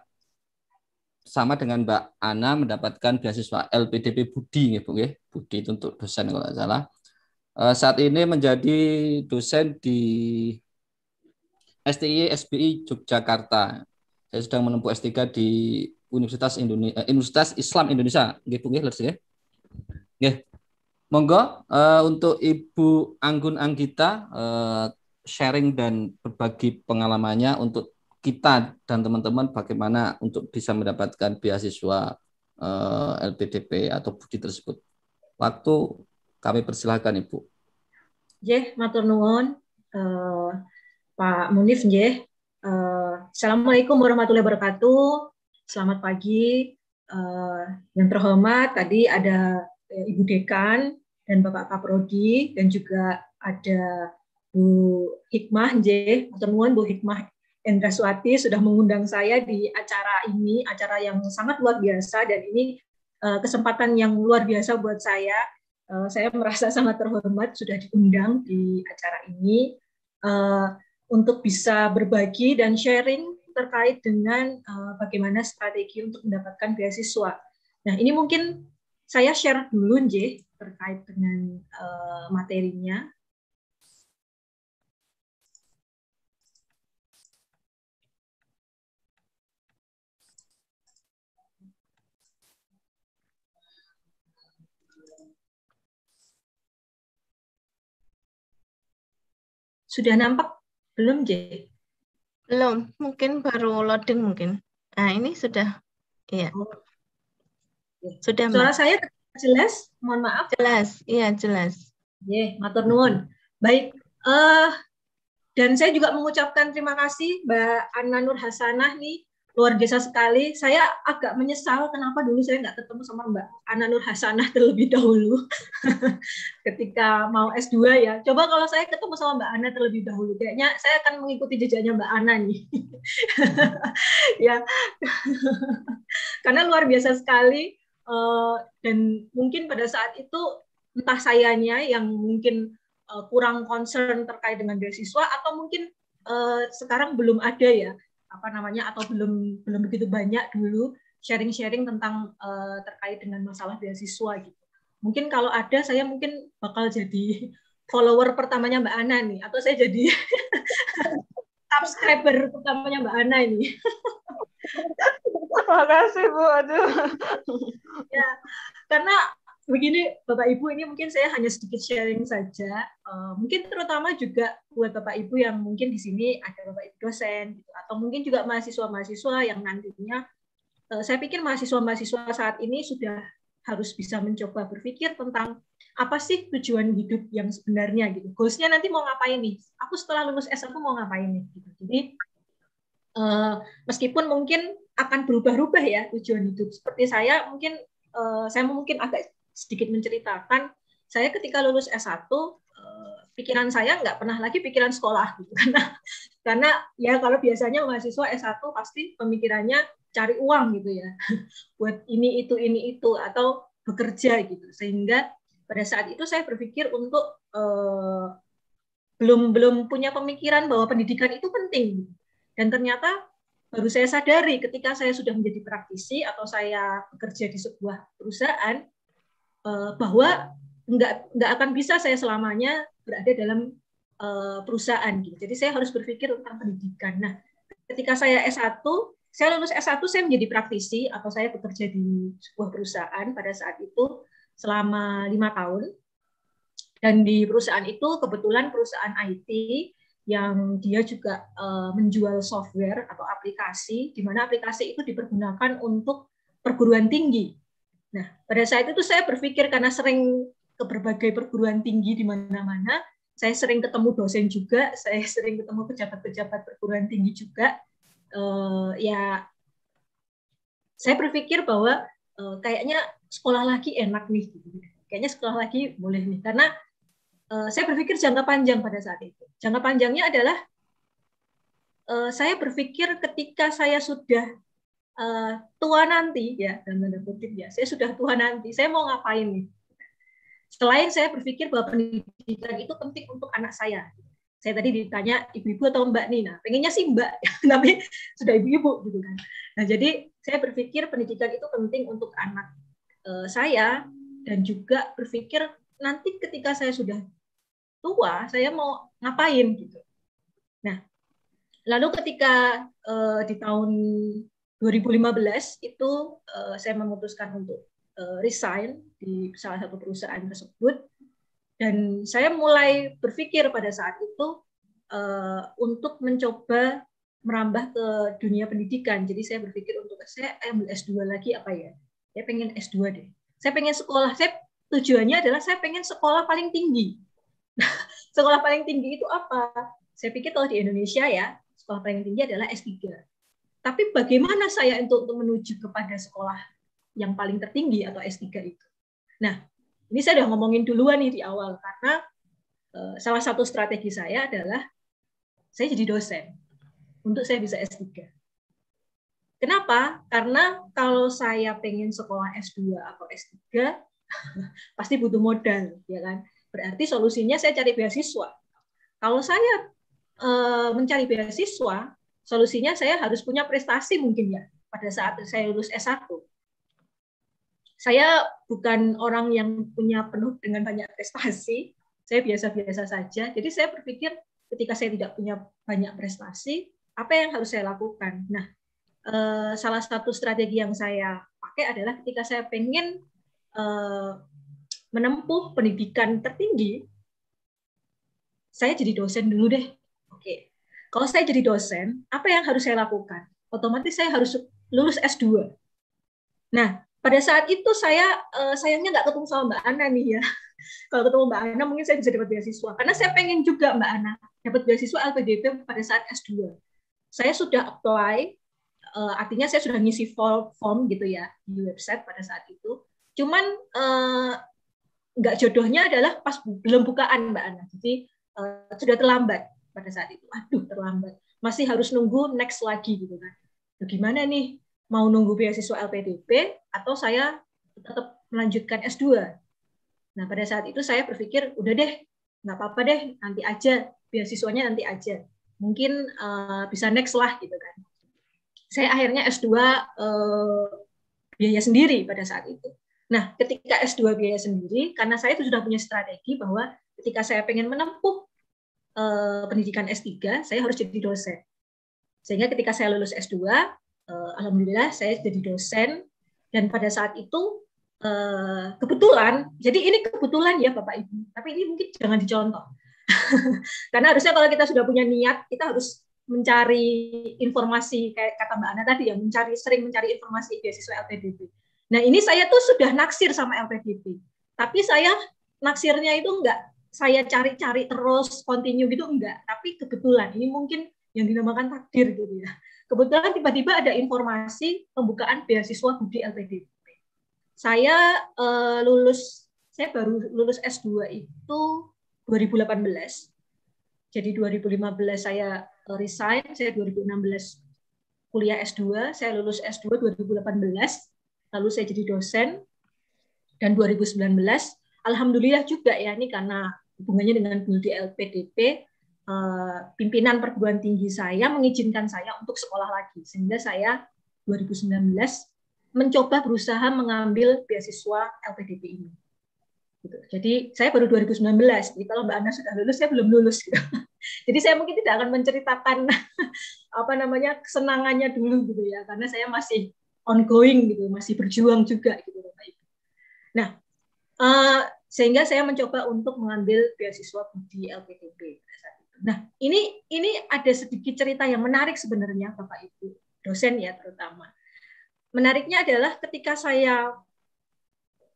sama dengan Mbak Ana mendapatkan beasiswa LPDP Budi, ya, Bu, ya. Budi itu untuk dosen kalau tidak salah. saat ini menjadi dosen di STI SBI Yogyakarta. Saya sedang menempuh S3 di Universitas Indonesia eh, Universitas Islam Indonesia. Nggih, nggih, ya. Monggo uh, untuk Ibu Anggun Anggita uh, sharing dan berbagi pengalamannya untuk kita dan teman-teman bagaimana untuk bisa mendapatkan beasiswa uh, LPDP atau budi tersebut. Waktu kami persilahkan Ibu. Ya, matur nuwun. Uh, Pak Munif Njeh. Uh, Assalamualaikum warahmatullahi wabarakatuh. Selamat pagi. Uh, yang terhormat tadi ada eh, Ibu Dekan dan Bapak Kaprodi dan juga ada Bu Hikmah Njeh, pertemuan Bu Hikmah endraswati sudah mengundang saya di acara ini, acara yang sangat luar biasa dan ini uh, kesempatan yang luar biasa buat saya. Uh, saya merasa sangat terhormat sudah diundang di acara ini. Uh, untuk bisa berbagi dan sharing terkait dengan uh, bagaimana strategi untuk mendapatkan beasiswa. Nah, ini mungkin saya share dulu, nje terkait dengan uh, materinya. Sudah nampak belum, J? Belum, mungkin baru loading mungkin. Nah, ini sudah, iya. Oh. Sudah. Suara saya jelas? Mohon maaf. Jelas, iya jelas. Ye, matur nuwun. Baik, uh, dan saya juga mengucapkan terima kasih Mbak Anna Nur Hasanah nih luar biasa sekali. Saya agak menyesal kenapa dulu saya nggak ketemu sama Mbak Ana Nur Hasanah terlebih dahulu ketika mau S2 ya. Coba kalau saya ketemu sama Mbak Ana terlebih dahulu, kayaknya saya akan mengikuti jejaknya Mbak Ana nih. ya, karena luar biasa sekali eh, dan mungkin pada saat itu entah sayanya yang mungkin eh, kurang concern terkait dengan beasiswa atau mungkin eh, sekarang belum ada ya apa namanya atau belum belum begitu banyak dulu sharing-sharing tentang uh, terkait dengan masalah beasiswa gitu. Mungkin kalau ada saya mungkin bakal jadi follower pertamanya Mbak Ana nih atau saya jadi subscriber pertamanya Mbak Ana ini. Terima kasih Bu. Aduh. Ya, karena begini Bapak Ibu ini mungkin saya hanya sedikit sharing saja. Uh, mungkin terutama juga buat Bapak Ibu yang mungkin di sini ada Bapak Ibu dosen gitu, atau mungkin juga mahasiswa-mahasiswa yang nantinya uh, saya pikir mahasiswa-mahasiswa saat ini sudah harus bisa mencoba berpikir tentang apa sih tujuan hidup yang sebenarnya gitu. Goalsnya nanti mau ngapain nih? Aku setelah lulus S aku mau ngapain nih gitu. Jadi uh, meskipun mungkin akan berubah-ubah ya tujuan hidup. Seperti saya mungkin Uh, saya mungkin agak sedikit menceritakan saya ketika lulus S1 eh, pikiran saya nggak pernah lagi pikiran sekolah gitu karena karena ya kalau biasanya mahasiswa S1 pasti pemikirannya cari uang gitu ya buat ini itu ini itu atau bekerja gitu sehingga pada saat itu saya berpikir untuk eh, belum belum punya pemikiran bahwa pendidikan itu penting dan ternyata baru saya sadari ketika saya sudah menjadi praktisi atau saya bekerja di sebuah perusahaan Eh, bahwa nggak nggak akan bisa saya selamanya berada dalam eh, perusahaan gitu. Jadi saya harus berpikir tentang pendidikan. Nah, ketika saya S1, saya lulus S1 saya menjadi praktisi atau saya bekerja di sebuah perusahaan pada saat itu selama lima tahun. Dan di perusahaan itu kebetulan perusahaan IT yang dia juga eh, menjual software atau aplikasi, di mana aplikasi itu dipergunakan untuk perguruan tinggi. Nah, pada saat itu saya berpikir karena sering ke berbagai perguruan tinggi di mana-mana, saya sering ketemu dosen juga, saya sering ketemu pejabat-pejabat perguruan tinggi juga. Uh, ya, saya berpikir bahwa uh, kayaknya sekolah lagi enak nih, kayaknya sekolah lagi boleh nih, karena uh, saya berpikir jangka panjang pada saat itu. Jangka panjangnya adalah uh, saya berpikir ketika saya sudah uh, tua nanti ya dan tanda kutip ya saya sudah tua nanti saya mau ngapain nih selain saya berpikir bahwa pendidikan itu penting untuk anak saya saya tadi ditanya ibu-ibu atau mbak Nina pengennya sih mbak tapi sudah ibu-ibu gitu kan nah jadi saya berpikir pendidikan itu penting untuk anak uh, saya dan juga berpikir nanti ketika saya sudah tua saya mau ngapain gitu nah lalu ketika uh, di tahun 2015 itu uh, saya memutuskan untuk uh, resign di salah satu perusahaan tersebut dan saya mulai berpikir pada saat itu uh, untuk mencoba merambah ke dunia pendidikan. Jadi saya berpikir untuk saya ambil S2 lagi apa ya? Saya pengen S2 deh. Saya pengen sekolah. Saya tujuannya adalah saya pengen sekolah paling tinggi. sekolah paling tinggi itu apa? Saya pikir kalau di Indonesia ya, sekolah paling tinggi adalah S3. Tapi bagaimana saya untuk, menuju kepada sekolah yang paling tertinggi atau S3 itu? Nah, ini saya sudah ngomongin duluan nih di awal karena eh, salah satu strategi saya adalah saya jadi dosen untuk saya bisa S3. Kenapa? Karena kalau saya pengen sekolah S2 atau S3 pasti butuh modal, ya kan? Berarti solusinya saya cari beasiswa. Kalau saya eh, mencari beasiswa, Solusinya saya harus punya prestasi mungkin ya pada saat saya lulus S1. Saya bukan orang yang punya penuh dengan banyak prestasi, saya biasa-biasa saja. Jadi saya berpikir ketika saya tidak punya banyak prestasi, apa yang harus saya lakukan? Nah, eh, salah satu strategi yang saya pakai adalah ketika saya pengen eh, menempuh pendidikan tertinggi, saya jadi dosen dulu deh. Kalau saya jadi dosen, apa yang harus saya lakukan? Otomatis saya harus lulus S2. Nah, pada saat itu saya eh, sayangnya nggak ketemu sama Mbak Ana nih ya. Kalau ketemu Mbak Ana mungkin saya bisa dapat beasiswa. Karena saya pengen juga Mbak Ana dapat beasiswa LPDP pada saat S2. Saya sudah apply, eh, artinya saya sudah ngisi form gitu ya di website pada saat itu. Cuman eh, nggak jodohnya adalah pas belum bukaan Mbak Ana. Jadi sudah terlambat pada saat itu aduh terlambat masih harus nunggu next lagi gitu kan gimana nih mau nunggu beasiswa LPDP atau saya tetap melanjutkan S2 nah pada saat itu saya berpikir udah deh nggak apa-apa deh nanti aja beasiswanya nanti aja mungkin uh, bisa next lah gitu kan saya akhirnya S2 uh, eh, biaya sendiri pada saat itu Nah, ketika S2 biaya sendiri, karena saya itu sudah punya strategi bahwa ketika saya pengen menempuh Eh, pendidikan S3, saya harus jadi dosen. Sehingga ketika saya lulus S2, eh, alhamdulillah saya jadi dosen dan pada saat itu eh, kebetulan, jadi ini kebetulan ya Bapak Ibu, tapi ini mungkin jangan dicontoh. Karena harusnya kalau kita sudah punya niat, kita harus mencari informasi kayak kata Mbak Ana tadi ya, mencari sering mencari informasi beasiswa LPDP. Nah, ini saya tuh sudah naksir sama LPDP. Tapi saya naksirnya itu enggak saya cari-cari terus continue gitu enggak tapi kebetulan ini mungkin yang dinamakan takdir gitu ya kebetulan tiba-tiba ada informasi pembukaan beasiswa Budi LPDP saya uh, lulus saya baru lulus S2 itu 2018 jadi 2015 saya eh, resign saya 2016 kuliah S2 saya lulus S2 2018 lalu saya jadi dosen dan 2019 alhamdulillah juga ya ini karena hubungannya dengan di LPDP eh, pimpinan perguruan tinggi saya mengizinkan saya untuk sekolah lagi sehingga saya 2019 mencoba berusaha mengambil beasiswa LPDP ini. Gitu. Jadi saya baru 2019. Jadi kalau Mbak Ana sudah lulus, saya belum lulus. Gitu. Jadi saya mungkin tidak akan menceritakan apa namanya kesenangannya dulu gitu ya, karena saya masih ongoing gitu, masih berjuang juga gitu Nah, Uh, sehingga saya mencoba untuk mengambil beasiswa di LPTB pada saat itu. Nah, ini ini ada sedikit cerita yang menarik sebenarnya Bapak Ibu dosen ya terutama. Menariknya adalah ketika saya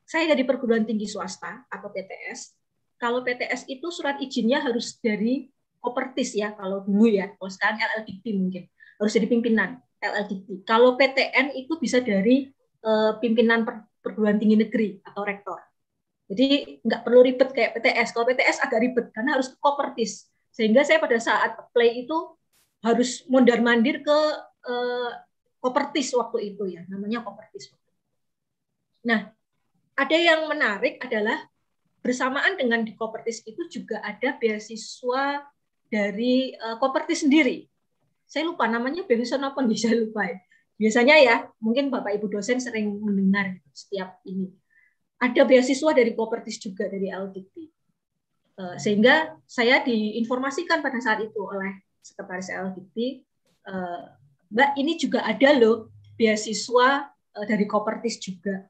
saya dari perguruan tinggi swasta atau PTS. Kalau PTS itu surat izinnya harus dari Kopertis ya kalau dulu ya, kalau sekarang LLDT mungkin harus dari pimpinan LLDT. Kalau PTN itu bisa dari uh, pimpinan perguruan tinggi negeri atau rektor. Jadi nggak perlu ribet kayak PTS. Kalau PTS agak ribet karena harus ke kopertis. Sehingga saya pada saat play itu harus mondar-mandir ke eh, kopertis waktu itu ya, namanya kopertis. Nah, ada yang menarik adalah bersamaan dengan di kopertis itu juga ada beasiswa dari eh, kopertis sendiri. Saya lupa namanya beasiswa apa, saya lupa. Ya. Biasanya ya, mungkin Bapak Ibu dosen sering mendengar gitu setiap ini ada beasiswa dari Kopertis juga dari LTT. Eh, sehingga saya diinformasikan pada saat itu oleh sekretaris LTT, eh, Mbak ini juga ada loh beasiswa eh, dari Kopertis juga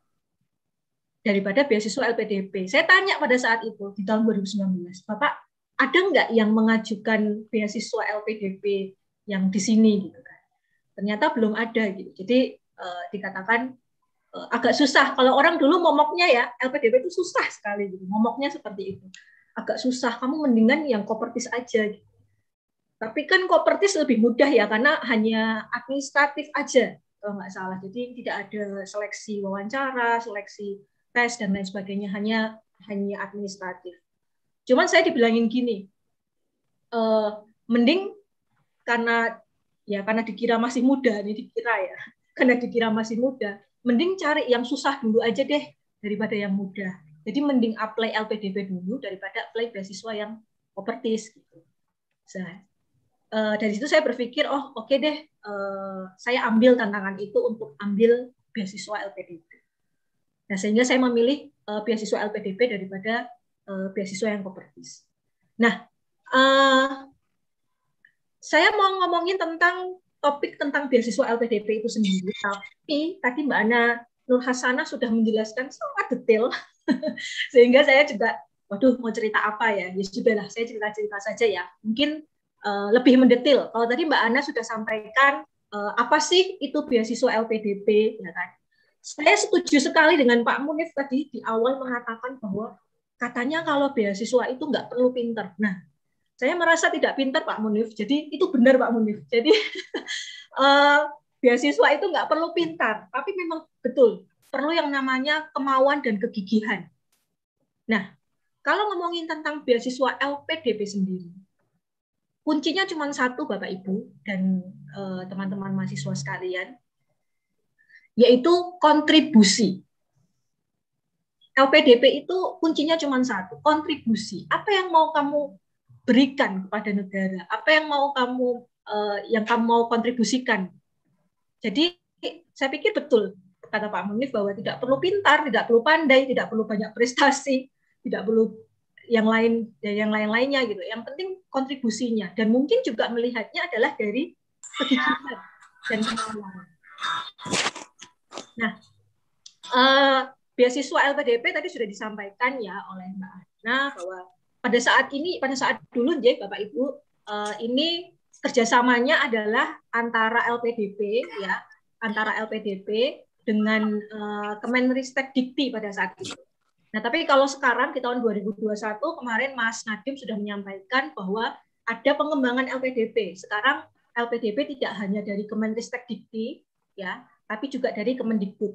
daripada beasiswa LPDP. Saya tanya pada saat itu di tahun 2019, Bapak ada nggak yang mengajukan beasiswa LPDP yang di sini gitu kan? Ternyata belum ada gitu. Jadi eh, dikatakan Eh, agak susah. Kalau orang dulu momoknya ya LPDP itu susah sekali, gitu. momoknya seperti itu. Agak susah. Kamu mendingan yang kopertis aja. Gitu. Tapi kan kopertis lebih mudah ya karena hanya administratif aja kalau nggak salah. Jadi tidak ada seleksi wawancara, seleksi tes dan lain sebagainya. Hanya hanya administratif. Cuman saya dibilangin gini, e, mending karena ya karena dikira masih muda, ini dikira ya, karena dikira masih muda, mending cari yang susah dulu aja deh daripada yang mudah. Jadi mending apply LPDP dulu daripada apply beasiswa yang properties gitu. Nah, dari situ saya berpikir oh oke okay deh eh, saya ambil tantangan itu untuk ambil beasiswa LPDP. Nah sehingga saya memilih eh, beasiswa LPDP daripada beasiswa yang properties. Nah saya mau ngomongin tentang topik tentang beasiswa LPDP itu sendiri. Tapi tadi Mbak Ana Nur Hasana sudah menjelaskan sangat detail, sehingga saya juga, waduh mau cerita apa ya? Ya sudah lah, saya cerita-cerita saja ya. Mungkin uh, lebih mendetail. Kalau tadi Mbak Ana sudah sampaikan, uh, apa sih itu beasiswa LPDP, ya kan? Saya setuju sekali dengan Pak Munif tadi di awal mengatakan bahwa katanya kalau beasiswa itu nggak perlu pinter. Nah, saya merasa tidak pintar Pak Munif, jadi itu benar Pak Munif. Jadi eh, beasiswa itu nggak perlu pintar, tapi memang betul perlu yang namanya kemauan dan kegigihan. Nah, kalau ngomongin tentang beasiswa LPDP sendiri, kuncinya cuma satu Bapak Ibu dan eh, teman-teman eh, mahasiswa sekalian, yaitu kontribusi. LPDP itu kuncinya cuma satu, kontribusi. Apa yang mau kamu berikan kepada negara, apa yang mau kamu uh, yang kamu mau kontribusikan. Jadi saya pikir betul kata Pak Munif bahwa tidak perlu pintar, tidak perlu pandai, tidak perlu banyak prestasi, tidak perlu yang lain ya, yang lain-lainnya gitu. Yang penting kontribusinya dan mungkin juga melihatnya adalah dari kegiatan dan pengalaman. Nah, eh, beasiswa LPDP tadi sudah disampaikan ya oleh Mbak Ana bahwa pada saat ini pada saat dulu ya Bapak Ibu uh, ini kerjasamanya adalah antara LPDP ya antara LPDP dengan uh, Kemenristek Dikti pada saat itu. Nah, tapi kalau sekarang di tahun 2021 kemarin Mas Nadim sudah menyampaikan bahwa ada pengembangan LPDP. Sekarang LPDP tidak hanya dari Kemenristek Dikti ya, tapi juga dari Kemendikbud.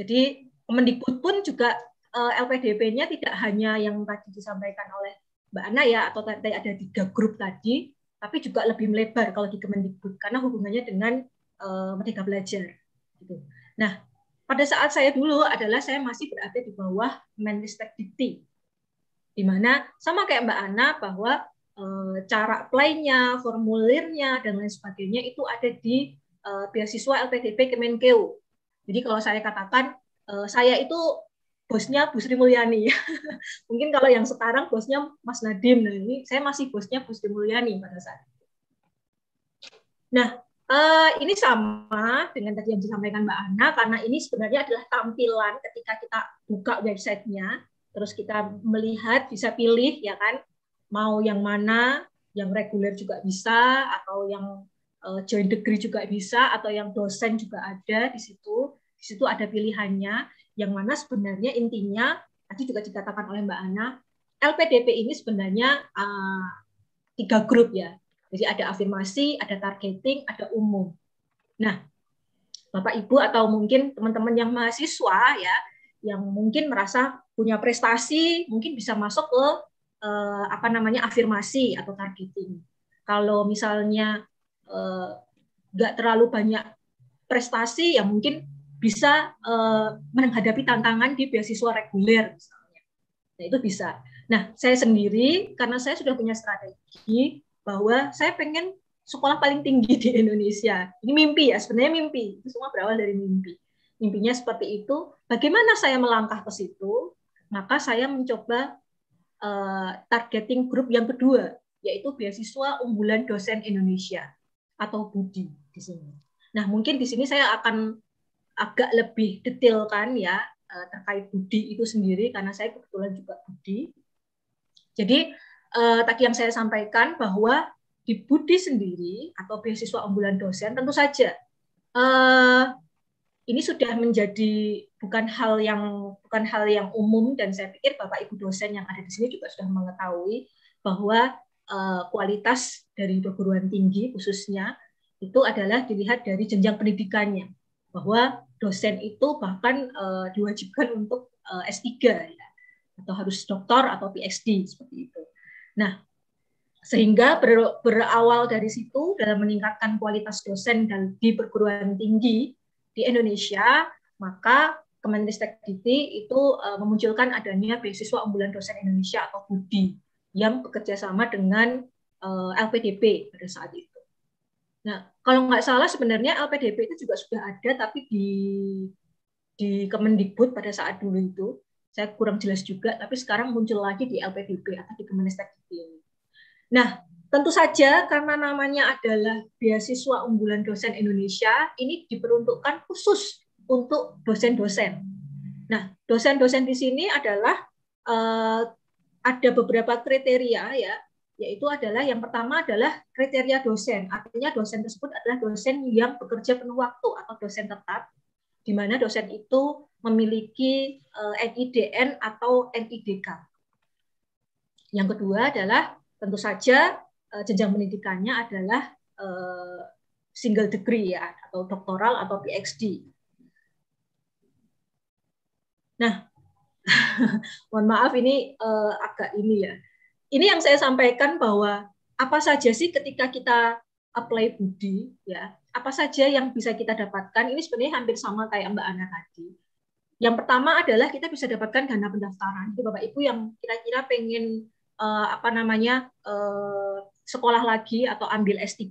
Jadi Kemendikbud pun juga Eh, LPDP-nya tidak hanya yang tadi disampaikan oleh Mbak Ana ya atau tadi ada tiga grup tadi, tapi juga lebih melebar kalau di Kemendikbud karena hubungannya dengan uh, Merdeka Belajar. Gitu. Nah, pada saat saya dulu adalah saya masih berada di bawah Menristek Dikti, di mana sama kayak Mbak Ana bahwa uh, cara play formulirnya dan lain sebagainya itu ada di uh, beasiswa LPDP Kemenkeu. Jadi kalau saya katakan saya itu bosnya Bu Sri Mulyani. Mungkin kalau yang sekarang bosnya Mas Nadim. Nah, ini saya masih bosnya Bu Sri Mulyani pada saat itu. Nah, eh, ini sama dengan tadi yang disampaikan Mbak Ana, karena ini sebenarnya adalah tampilan ketika kita buka websitenya, terus kita melihat, bisa pilih, ya kan, mau yang mana, yang reguler juga bisa, atau yang eh, joint degree juga bisa, atau yang dosen juga ada di situ. Di situ ada pilihannya yang mana sebenarnya intinya tadi juga dikatakan oleh Mbak Ana, LPDP ini sebenarnya uh, tiga grup ya. Jadi ada afirmasi, ada targeting, ada umum. Nah, Bapak Ibu atau mungkin teman-teman yang mahasiswa ya, yang mungkin merasa punya prestasi, mungkin bisa masuk ke uh, apa namanya afirmasi atau targeting. Kalau misalnya eh, nggak uh, terlalu banyak prestasi, ya mungkin bisa uh, menghadapi tantangan di beasiswa reguler misalnya. Nah, itu bisa. Nah, saya sendiri karena saya sudah punya strategi bahwa saya pengen sekolah paling tinggi di Indonesia. Ini mimpi ya, sebenarnya mimpi. Itu semua berawal dari mimpi. Mimpinya seperti itu. Bagaimana saya melangkah ke situ? Maka saya mencoba uh, targeting grup yang kedua, yaitu beasiswa unggulan dosen Indonesia atau Budi di sini. Nah, mungkin di sini saya akan agak lebih detail kan ya eh, terkait Budi itu sendiri karena saya kebetulan juga Budi. Jadi eh, tadi yang saya sampaikan bahwa di Budi sendiri atau beasiswa unggulan dosen tentu saja eh, ini sudah menjadi bukan hal yang bukan hal yang umum dan saya pikir Bapak Ibu dosen yang ada di sini juga sudah mengetahui bahwa eh, kualitas dari perguruan tinggi khususnya itu adalah dilihat dari jenjang pendidikannya bahwa dosen itu bahkan uh, diwajibkan untuk uh, eh, S3 ya atau harus doktor atau PhD seperti itu. Nah, sehingga ber, berawal dari situ dalam meningkatkan kualitas dosen dan di perguruan tinggi di Indonesia, maka Kemenristek Dikti itu uh, memunculkan adanya beasiswa unggulan dosen Indonesia atau BUDI yang bekerja sama dengan uh, LPDP pada saat itu. Nah, kalau nggak salah sebenarnya LPDP itu juga sudah ada, tapi di di Kemendikbud pada saat dulu itu, saya kurang jelas juga, tapi sekarang muncul lagi di LPDP atau di Kemenistek ini. Nah, tentu saja karena namanya adalah Beasiswa Unggulan Dosen Indonesia, ini diperuntukkan khusus untuk dosen-dosen. Nah, dosen-dosen di sini adalah uh, ada beberapa kriteria ya yaitu adalah yang pertama adalah kriteria dosen. Artinya dosen tersebut adalah dosen yang bekerja penuh waktu atau dosen tetap, di mana dosen itu memiliki NIDN eh, atau NIDK. Yang kedua adalah tentu saja eh, jenjang pendidikannya adalah eh, single degree ya atau doktoral atau PhD. Nah, mohon maaf ini agak ini ya ini yang saya sampaikan bahwa apa saja sih ketika kita apply budi ya apa saja yang bisa kita dapatkan ini sebenarnya hampir sama kayak Mbak Ana tadi. Yang pertama adalah kita bisa dapatkan dana pendaftaran. itu Bapak Ibu yang kira-kira pengen uh, apa namanya uh, sekolah lagi atau ambil S3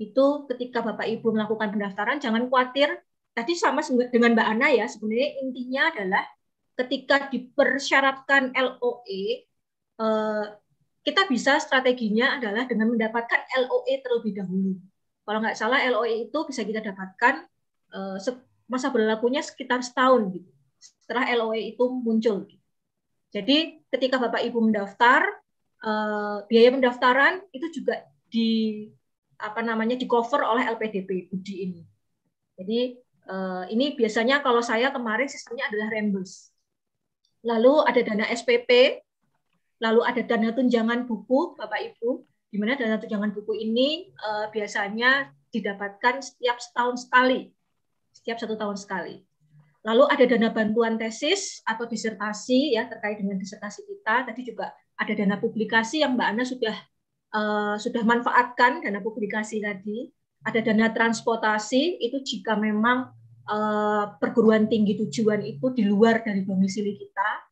itu ketika Bapak Ibu melakukan pendaftaran jangan khawatir. Tadi sama dengan Mbak Ana ya, sebenarnya intinya adalah ketika dipersyaratkan LOE Eh, kita bisa strateginya adalah dengan mendapatkan LOE terlebih dahulu. Kalau nggak salah LOE itu bisa kita dapatkan eh, masa berlakunya sekitar setahun gitu. Setelah LOE itu muncul. Gitu. Jadi ketika Bapak Ibu mendaftar, eh, biaya pendaftaran itu juga di apa namanya di cover oleh LPDP Budi ini. Jadi ini biasanya kalau saya kemarin sistemnya adalah reimburse. Lalu ada dana SPP lalu ada dana tunjangan buku Bapak Ibu di mana dana tunjangan buku ini uh, biasanya didapatkan setiap setahun sekali setiap satu tahun sekali lalu ada dana bantuan tesis atau disertasi ya terkait dengan disertasi kita tadi juga ada dana publikasi yang Mbak Ana sudah uh, sudah manfaatkan dana publikasi tadi ada dana transportasi itu jika memang uh, perguruan tinggi tujuan itu di luar dari domisili kita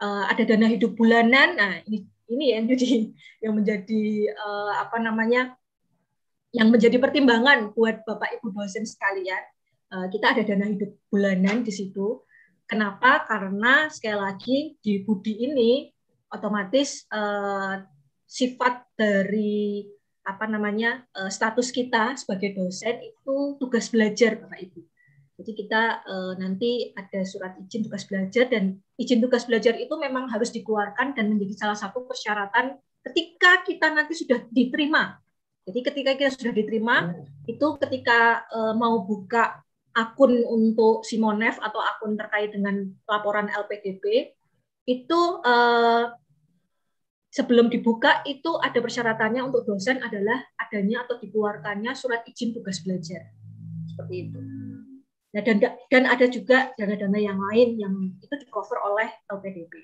uh, ada dana hidup bulanan. Nah, ini ini yang jadi yang menjadi uh, apa namanya yang menjadi pertimbangan buat Bapak Ibu dosen sekalian. Uh, kita ada dana hidup bulanan di situ. Kenapa? Karena sekali lagi di Budi ini otomatis uh, sifat dari apa namanya uh, status kita sebagai dosen itu tugas belajar Bapak Ibu. Jadi kita uh, nanti ada surat izin tugas belajar dan izin tugas belajar itu memang harus dikeluarkan dan menjadi salah satu persyaratan ketika kita nanti sudah diterima. Jadi ketika kita sudah diterima hmm. itu ketika uh, mau buka akun untuk Simonef atau akun terkait dengan laporan LPDP itu uh, sebelum dibuka itu ada persyaratannya untuk dosen adalah adanya atau dikeluarkannya surat izin tugas belajar. Seperti itu. Nah, dan, dan ada juga dana-dana yang lain yang itu di cover oleh LPDP.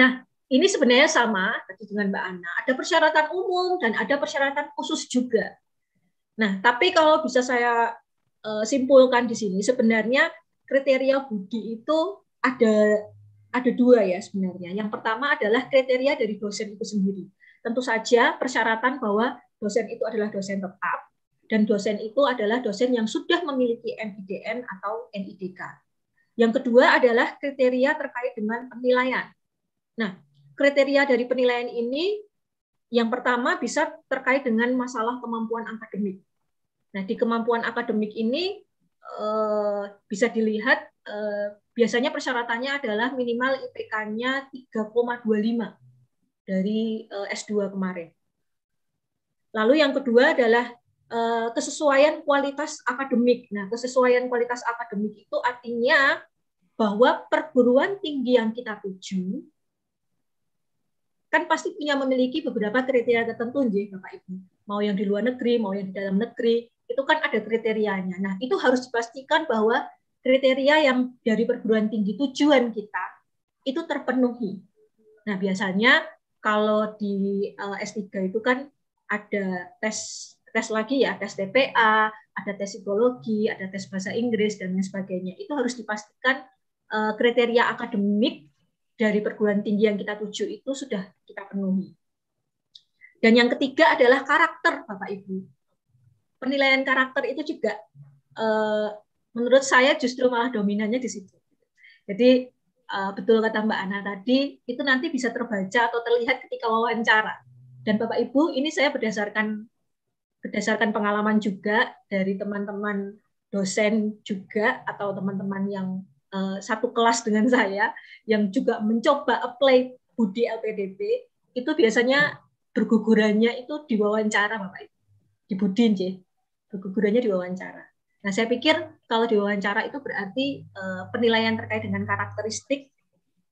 Nah, ini sebenarnya sama tadi dengan Mbak Ana. Ada persyaratan umum dan ada persyaratan khusus juga. Nah, tapi kalau bisa saya eh, simpulkan di sini, sebenarnya kriteria budi itu ada ada dua ya sebenarnya. Yang pertama adalah kriteria dari dosen itu sendiri. Tentu saja persyaratan bahwa dosen itu adalah dosen tetap dan dosen itu adalah dosen yang sudah memiliki NIDN atau NIDK. Yang kedua adalah kriteria terkait dengan penilaian. Nah, kriteria dari penilaian ini yang pertama bisa terkait dengan masalah kemampuan akademik. Nah, di kemampuan akademik ini eh, bisa dilihat eh, biasanya persyaratannya adalah minimal IPK-nya 3,25 dari eh, S2 kemarin. Lalu yang kedua adalah Eh, kesesuaian kualitas akademik. Nah, kesesuaian kualitas akademik itu artinya bahwa perguruan tinggi yang kita tuju kan pasti punya memiliki beberapa kriteria tertentu, nih, Bapak Ibu. Mau yang di luar negeri, mau yang di dalam negeri, itu kan ada kriterianya. Nah, itu harus dipastikan bahwa kriteria yang dari perguruan tinggi tujuan kita itu terpenuhi. Nah, biasanya kalau di eh, S3 itu kan ada tes tes lagi ya, tes TPA, ada tes psikologi, ada tes bahasa Inggris dan lain sebagainya. Itu harus dipastikan uh, kriteria akademik dari perguruan tinggi yang kita tuju itu sudah kita penuhi. Dan yang ketiga adalah karakter Bapak Ibu. Penilaian karakter itu juga uh, menurut saya justru malah dominannya di situ. Jadi eh, betul kata Mbak Ana tadi, itu nanti bisa terbaca atau terlihat ketika wawancara. Dan Bapak Ibu, ini saya berdasarkan berdasarkan pengalaman juga dari teman-teman dosen juga atau teman-teman yang uh, satu kelas dengan saya yang juga mencoba apply budi LPDP itu biasanya bergugurannya itu diwawancara Bapak Ibu. Di Budi J. Bergugurannya diwawancara. Nah, saya pikir kalau diwawancara itu berarti uh, penilaian terkait dengan karakteristik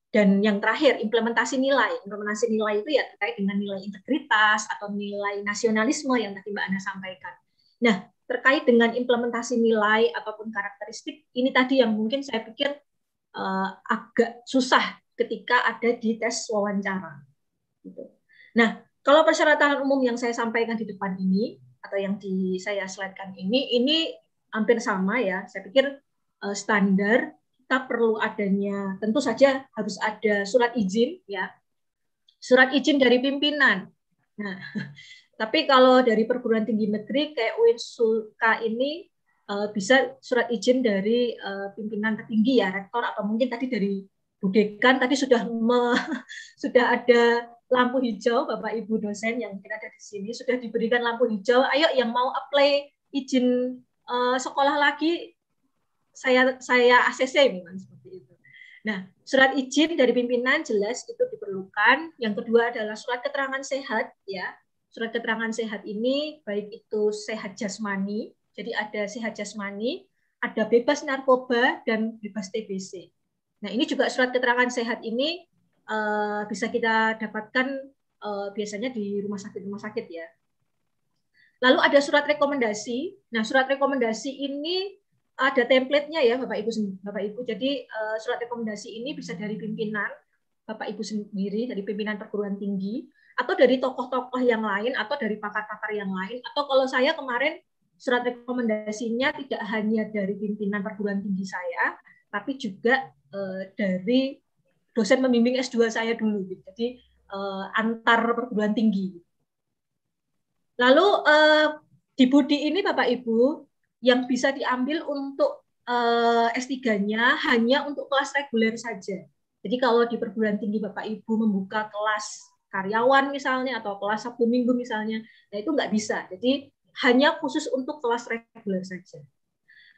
dan yang terakhir implementasi nilai implementasi nilai itu ya terkait dengan nilai integritas atau nilai nasionalisme yang tadi mbak Ana sampaikan nah terkait dengan implementasi nilai ataupun karakteristik ini tadi yang mungkin saya pikir uh, agak susah ketika ada di tes wawancara gitu. nah kalau persyaratan umum yang saya sampaikan di depan ini atau yang di saya slidekan ini ini hampir sama ya saya pikir uh, standar kita perlu adanya tentu saja harus ada surat izin ya surat izin dari pimpinan nah tapi kalau dari perguruan tinggi negeri kayak UIN Sulka ini eh, bisa surat izin dari eh, pimpinan tertinggi ya rektor atau mungkin tadi dari Budekan tadi sudah me, sudah ada lampu hijau Bapak Ibu dosen yang kita ada di sini sudah diberikan lampu hijau ayo yang mau apply izin eh, sekolah lagi saya saya ACC memang seperti itu. Nah, surat izin dari pimpinan jelas itu diperlukan. Yang kedua adalah surat keterangan sehat ya. Surat keterangan sehat ini baik itu sehat jasmani, jadi ada sehat jasmani, ada bebas narkoba dan bebas TBC. Nah, ini juga surat keterangan sehat ini uh, bisa kita dapatkan uh, biasanya di rumah sakit-rumah sakit ya. Lalu ada surat rekomendasi. Nah, surat rekomendasi ini ada templatenya ya Bapak Ibu Bapak Ibu. Jadi eh, surat rekomendasi ini bisa dari pimpinan Bapak Ibu sendiri, dari pimpinan perguruan tinggi, atau dari tokoh-tokoh yang lain, atau dari pakar-pakar yang lain, atau kalau saya kemarin surat rekomendasinya tidak hanya dari pimpinan perguruan tinggi saya, tapi juga eh, dari dosen pembimbing S2 saya dulu. Gitu. Jadi eh, antar perguruan tinggi. Lalu di Budi ini Bapak Ibu yang bisa diambil untuk eh, S3-nya hanya untuk kelas reguler saja. Jadi kalau di perguruan tinggi Bapak Ibu membuka kelas karyawan misalnya atau kelas Sabtu Minggu misalnya, nah itu nggak bisa. Jadi hanya khusus untuk kelas reguler saja.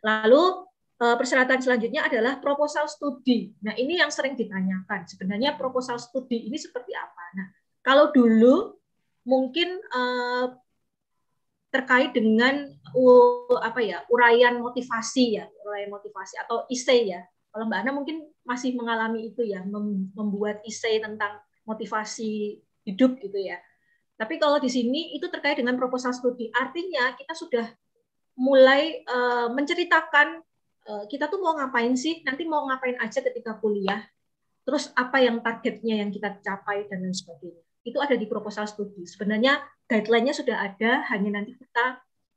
Lalu eh, persyaratan selanjutnya adalah proposal studi. Nah, ini yang sering ditanyakan. Sebenarnya proposal studi ini seperti apa? Nah, kalau dulu mungkin eh, terkait dengan uh, apa ya uraian motivasi ya uraian motivasi atau isi ya kalau Mbak Ana mungkin masih mengalami itu ya membuat isi tentang motivasi hidup gitu ya tapi kalau di sini itu terkait dengan proposal studi artinya kita sudah mulai uh, menceritakan uh, kita tuh mau ngapain sih nanti mau ngapain aja ketika kuliah terus apa yang targetnya yang kita capai dan lain sebagainya itu ada di proposal studi. Sebenarnya guideline-nya sudah ada, hanya nanti kita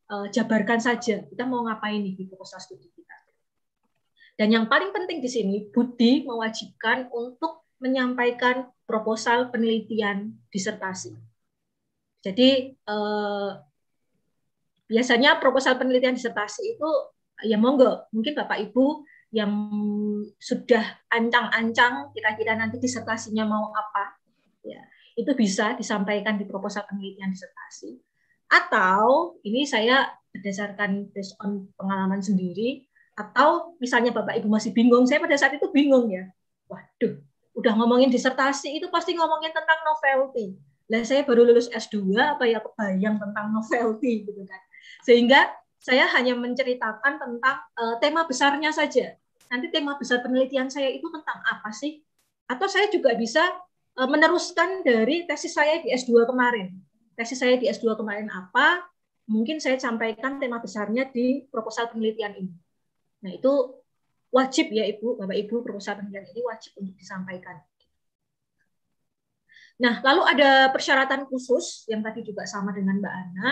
eh, jabarkan saja. Kita mau ngapain nih di proposal studi kita. Dan yang paling penting di sini, Budi mewajibkan untuk menyampaikan proposal penelitian disertasi. Jadi eh, biasanya proposal penelitian disertasi itu ya monggo, mungkin Bapak Ibu yang sudah ancang-ancang kira-kira nanti disertasinya mau apa, ya itu bisa disampaikan di proposal penelitian disertasi. Atau ini saya berdasarkan based on pengalaman sendiri, atau misalnya Bapak Ibu masih bingung, saya pada saat itu bingung ya. Waduh, udah ngomongin disertasi itu pasti ngomongin tentang novelty. Lah saya baru lulus S2 apa ya kebayang tentang novelty gitu kan. Sehingga saya hanya menceritakan tentang uh, tema besarnya saja. Nanti tema besar penelitian saya itu tentang apa sih? Atau saya juga bisa Eh, meneruskan dari tesis saya di S2 kemarin. Tesis saya di S2 kemarin apa? Mungkin saya sampaikan tema besarnya di proposal penelitian ini. Nah, itu wajib ya Ibu, Bapak Ibu, proposal penelitian ini wajib untuk disampaikan. Nah, lalu ada persyaratan khusus yang tadi juga sama dengan Mbak Ana.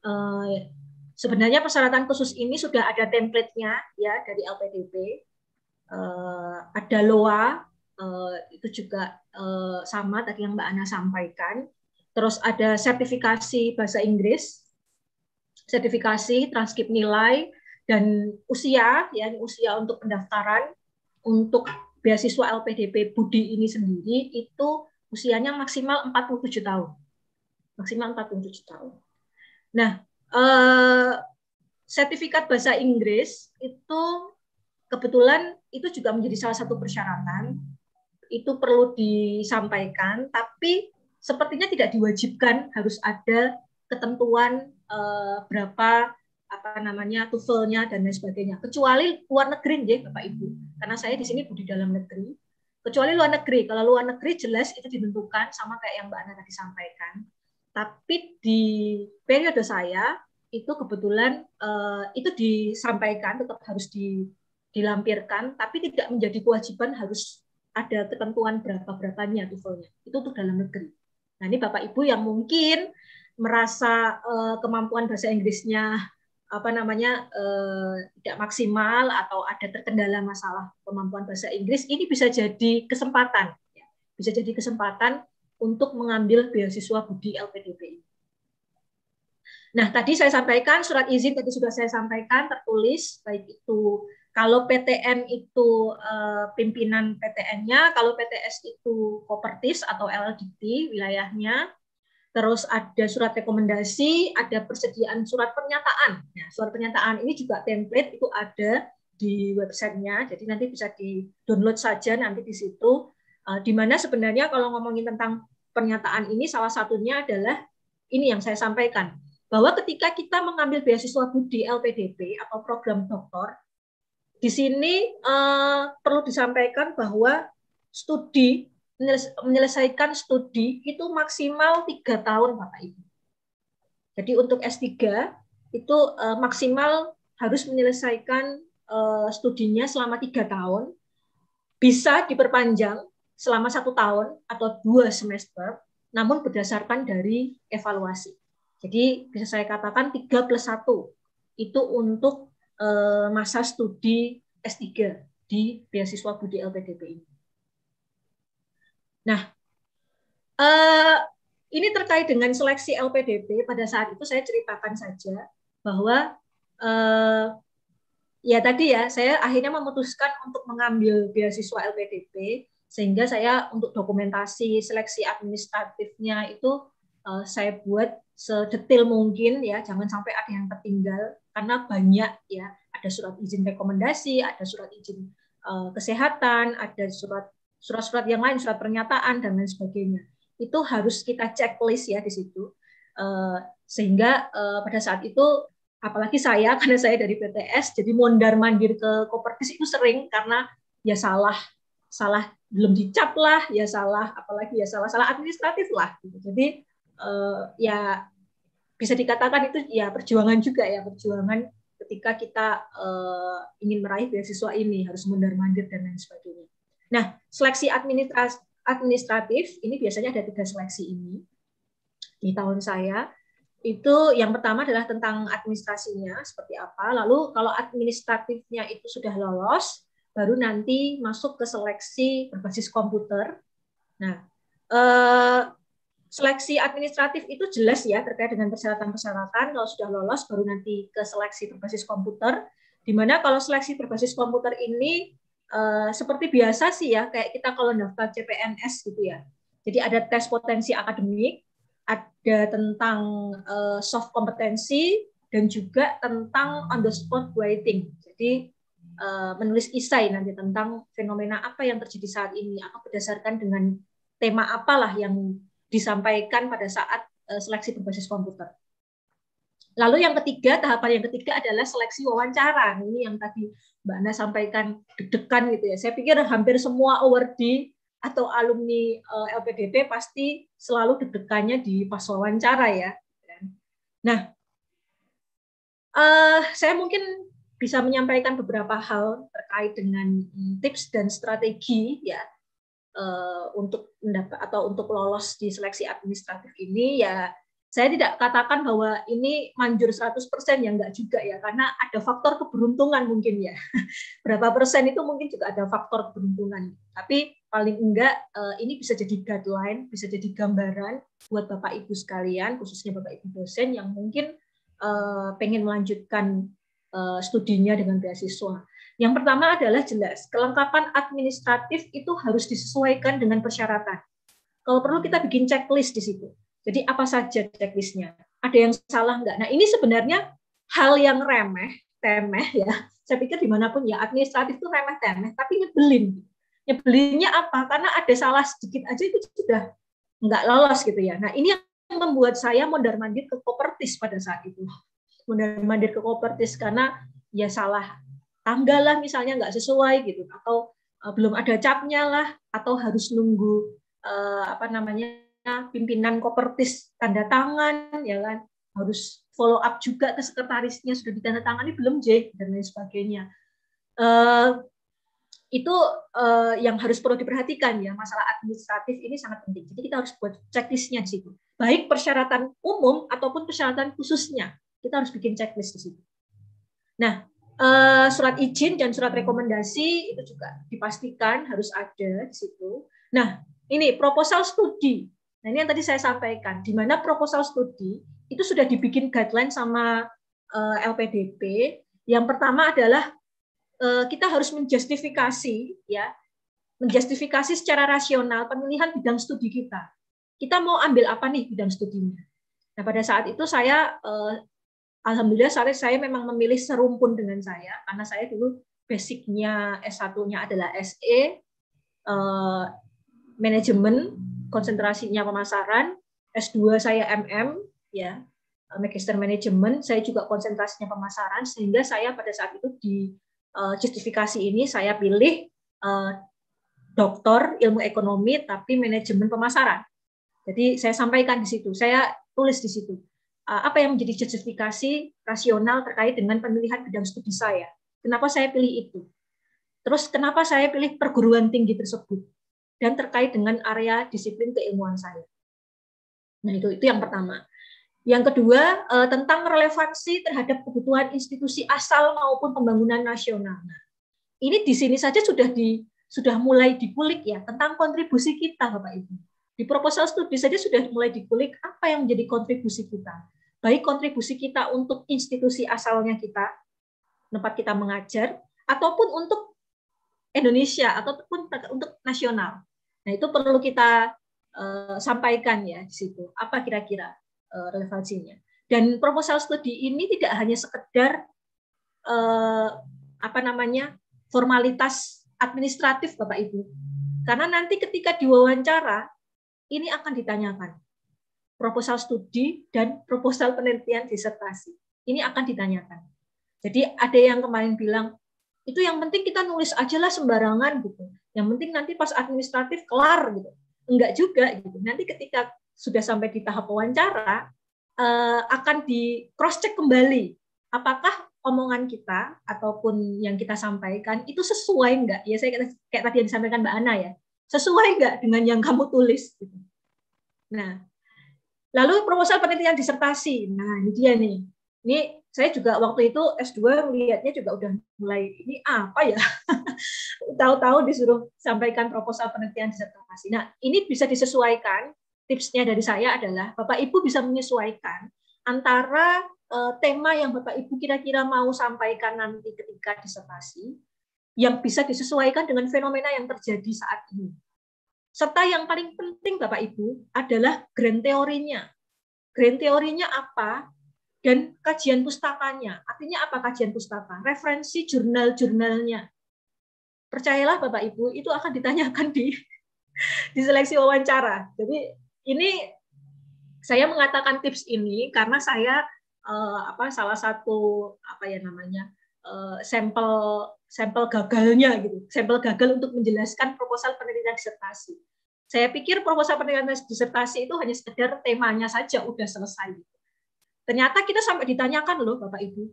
Eh, sebenarnya persyaratan khusus ini sudah ada template-nya ya dari LPDP. Eh, ada LOA Eh, itu juga eh, sama tadi yang Mbak Ana sampaikan. Terus ada sertifikasi bahasa Inggris, sertifikasi, transkrip nilai, dan usia, ya usia untuk pendaftaran untuk beasiswa LPDP Budi ini sendiri itu usianya maksimal 47 tahun. Maksimal 47 tahun. Nah, eh, sertifikat bahasa Inggris itu kebetulan itu juga menjadi salah satu persyaratan itu perlu disampaikan, tapi sepertinya tidak diwajibkan harus ada ketentuan eh, berapa apa namanya tuvelnya dan lain sebagainya. Kecuali luar negeri ya Bapak Ibu. Karena saya di sini di dalam negeri. Kecuali luar negeri. Kalau luar negeri jelas itu ditentukan sama kayak yang Mbak Ana tadi sampaikan. Tapi di periode saya itu kebetulan eh, itu disampaikan tetap harus di, dilampirkan, tapi tidak menjadi kewajiban harus ada ketentuan berapa-berapanya toefl Itu tuh dalam negeri. Nah, ini Bapak Ibu yang mungkin merasa uh, kemampuan bahasa Inggrisnya apa namanya uh, tidak maksimal atau ada terkendala masalah kemampuan bahasa Inggris, ini bisa jadi kesempatan. Ya. Bisa jadi kesempatan untuk mengambil beasiswa Budi LPDP Nah, tadi saya sampaikan surat izin tadi sudah saya sampaikan tertulis baik itu kalau PTN itu uh, pimpinan PTN-nya, kalau PTS itu Kopertis atau LDT wilayahnya, terus ada surat rekomendasi, ada persediaan surat pernyataan. Nah, surat pernyataan ini juga template itu ada di websitenya, jadi nanti bisa di download saja nanti di situ. Uh, mana sebenarnya kalau ngomongin tentang pernyataan ini, salah satunya adalah ini yang saya sampaikan bahwa ketika kita mengambil beasiswa budi LPDP atau program doktor, di sini uh, perlu disampaikan bahwa studi menyelesaikan studi itu maksimal tiga tahun Bapak Ibu. Jadi untuk S3 itu uh, maksimal harus menyelesaikan uh, studinya selama tiga tahun, bisa diperpanjang selama satu tahun atau dua semester, namun berdasarkan dari evaluasi. Jadi bisa saya katakan tiga plus satu itu untuk Eh, masa studi S3 di beasiswa Budi LPDP ini. Nah, eh, ini terkait dengan seleksi LPDP. Pada saat itu saya ceritakan saja bahwa eh, ya tadi ya saya akhirnya memutuskan untuk mengambil beasiswa LPDP sehingga saya untuk dokumentasi seleksi administratifnya itu saya buat sedetil mungkin ya jangan sampai ada yang tertinggal karena banyak ya ada surat izin rekomendasi, ada surat izin uh, kesehatan, ada surat surat-surat yang lain, surat pernyataan dan lain sebagainya. Itu harus kita checklist ya di situ. Uh, sehingga uh, pada saat itu apalagi saya karena saya dari PTS jadi mondar mandir ke Kopertis itu sering karena ya salah salah belum dicap lah ya salah apalagi ya salah salah administratif lah gitu. jadi uh, ya bisa dikatakan itu ya perjuangan juga ya perjuangan ketika kita uh, ingin meraih beasiswa ini harus mundar mandir dan lain sebagainya. Nah seleksi administratif, administratif ini biasanya ada tiga seleksi ini di tahun saya itu yang pertama adalah tentang administrasinya seperti apa. Lalu kalau administratifnya itu sudah lolos, baru nanti masuk ke seleksi berbasis komputer. Nah, eh, seleksi administratif itu jelas ya terkait dengan persyaratan-persyaratan. Kalau sudah lolos baru nanti ke seleksi berbasis komputer. di mana kalau seleksi berbasis komputer ini eh, seperti biasa sih ya, kayak kita kalau daftar CPNS gitu ya. Jadi ada tes potensi akademik, ada tentang eh, soft kompetensi, dan juga tentang on the spot writing. Jadi eh, menulis isai nanti tentang fenomena apa yang terjadi saat ini, apa berdasarkan dengan tema apalah yang disampaikan pada saat eh, seleksi berbasis komputer. Lalu yang ketiga, tahapan yang ketiga adalah seleksi wawancara. Ini yang tadi Mbak Ana sampaikan deg-degan gitu ya. Saya pikir hampir semua awardee atau alumni eh, LPDP pasti selalu deg-degannya di pas wawancara ya. Nah, uh, saya mungkin bisa menyampaikan beberapa hal terkait dengan mm, tips dan strategi ya Eh, untuk mendapat atau untuk lolos di seleksi administratif ini ya saya tidak katakan bahwa ini manjur 100% ya enggak juga ya karena ada faktor keberuntungan mungkin ya. Berapa persen itu mungkin juga ada faktor keberuntungan. Tapi paling enggak eh, ini bisa jadi guideline, bisa jadi gambaran buat Bapak Ibu sekalian khususnya Bapak Ibu dosen yang mungkin eh, pengen melanjutkan studinya dengan beasiswa. Yang pertama adalah jelas, kelengkapan administratif itu harus disesuaikan dengan persyaratan. Kalau perlu kita bikin checklist di situ. Jadi apa saja checklistnya? Ada yang salah nggak? Nah ini sebenarnya hal yang remeh, temeh ya. Saya pikir dimanapun ya administratif itu remeh temeh, tapi nyebelin. Nyebelinnya apa? Karena ada salah sedikit aja itu sudah nggak lolos gitu ya. Nah ini yang membuat saya mondar mandir ke kopertis pada saat itu. Mondar mandir ke kopertis karena ya salah tanggal lah misalnya nggak sesuai gitu atau uh, belum ada capnya lah atau harus nunggu uh, apa namanya pimpinan kopertis tanda tangan ya kan harus follow up juga ke sekretarisnya sudah ditandatangani belum J dan lain sebagainya uh, itu uh, yang harus perlu diperhatikan ya masalah administratif ini sangat penting jadi kita harus buat checklistnya di situ baik persyaratan umum ataupun persyaratan khususnya kita harus bikin checklist di situ. Nah, Eh, surat izin dan surat rekomendasi itu juga dipastikan harus ada di situ. Nah, ini proposal studi. Nah, ini yang tadi saya sampaikan, di mana proposal studi itu sudah dibikin guideline sama eh, LPDP. Yang pertama adalah eh, kita harus menjustifikasi ya, menjustifikasi secara rasional pemilihan bidang studi kita. Kita mau ambil apa nih bidang studinya? Nah, pada saat itu saya Alhamdulillah sore saya memang memilih serumpun dengan saya karena saya dulu basicnya S1-nya adalah SE, uh, eh, manajemen, konsentrasinya pemasaran, S2 saya MM, ya, eh, magister manajemen, saya juga konsentrasinya pemasaran, sehingga saya pada saat itu di uh, justifikasi ini saya pilih uh, doktor ilmu ekonomi tapi manajemen pemasaran. Jadi saya sampaikan di situ, saya tulis di situ. Eh, apa yang menjadi justifikasi rasional terkait dengan pemilihan bidang studi saya. Kenapa saya pilih itu? Terus kenapa saya pilih perguruan tinggi tersebut? Dan terkait dengan area disiplin keilmuan saya. Nah, itu itu yang pertama. Yang kedua, eh, tentang relevansi terhadap kebutuhan institusi asal maupun pembangunan nasional. Nah, ini di sini saja sudah di sudah mulai dikulik ya tentang kontribusi kita Bapak Ibu di proposal studi saja sudah mulai dikulik apa yang menjadi kontribusi kita. Baik kontribusi kita untuk institusi asalnya kita, tempat kita mengajar, ataupun untuk Indonesia, ataupun untuk nasional. Nah, itu perlu kita uh, sampaikan ya di situ. Apa kira-kira uh, relevansinya. Dan proposal studi ini tidak hanya sekedar uh, apa namanya formalitas administratif Bapak Ibu. Karena nanti ketika diwawancara ini akan ditanyakan. Proposal studi dan proposal penelitian disertasi. Ini akan ditanyakan. Jadi ada yang kemarin bilang, itu yang penting kita nulis aja lah sembarangan gitu. Yang penting nanti pas administratif kelar gitu. Enggak juga gitu. Nanti ketika sudah sampai di tahap wawancara, eh, akan di cross check kembali apakah omongan kita ataupun yang kita sampaikan itu sesuai enggak? Ya saya kayak tadi yang disampaikan Mbak Ana ya sesuai nggak dengan yang kamu tulis nah lalu proposal penelitian disertasi nah ini dia nih ini saya juga waktu itu S2 melihatnya juga udah mulai ini apa ya tahu-tahu disuruh sampaikan proposal penelitian disertasi nah ini bisa disesuaikan tipsnya dari saya adalah Bapak Ibu bisa menyesuaikan antara eh, tema yang Bapak Ibu kira-kira mau sampaikan nanti ketika disertasi yang bisa disesuaikan dengan fenomena yang terjadi saat ini. Serta yang paling penting Bapak Ibu adalah grand teorinya. Grand teorinya apa dan kajian pustakanya. Artinya apa kajian pustaka? Referensi jurnal-jurnalnya. Percayalah Bapak Ibu, itu akan ditanyakan di di seleksi wawancara. Jadi ini saya mengatakan tips ini karena saya eh, apa salah satu apa ya namanya eh, sampel sampel gagalnya gitu, sampel gagal untuk menjelaskan proposal penelitian disertasi. Saya pikir proposal penelitian disertasi itu hanya sekedar temanya saja udah selesai. Ternyata kita sampai ditanyakan loh Bapak Ibu,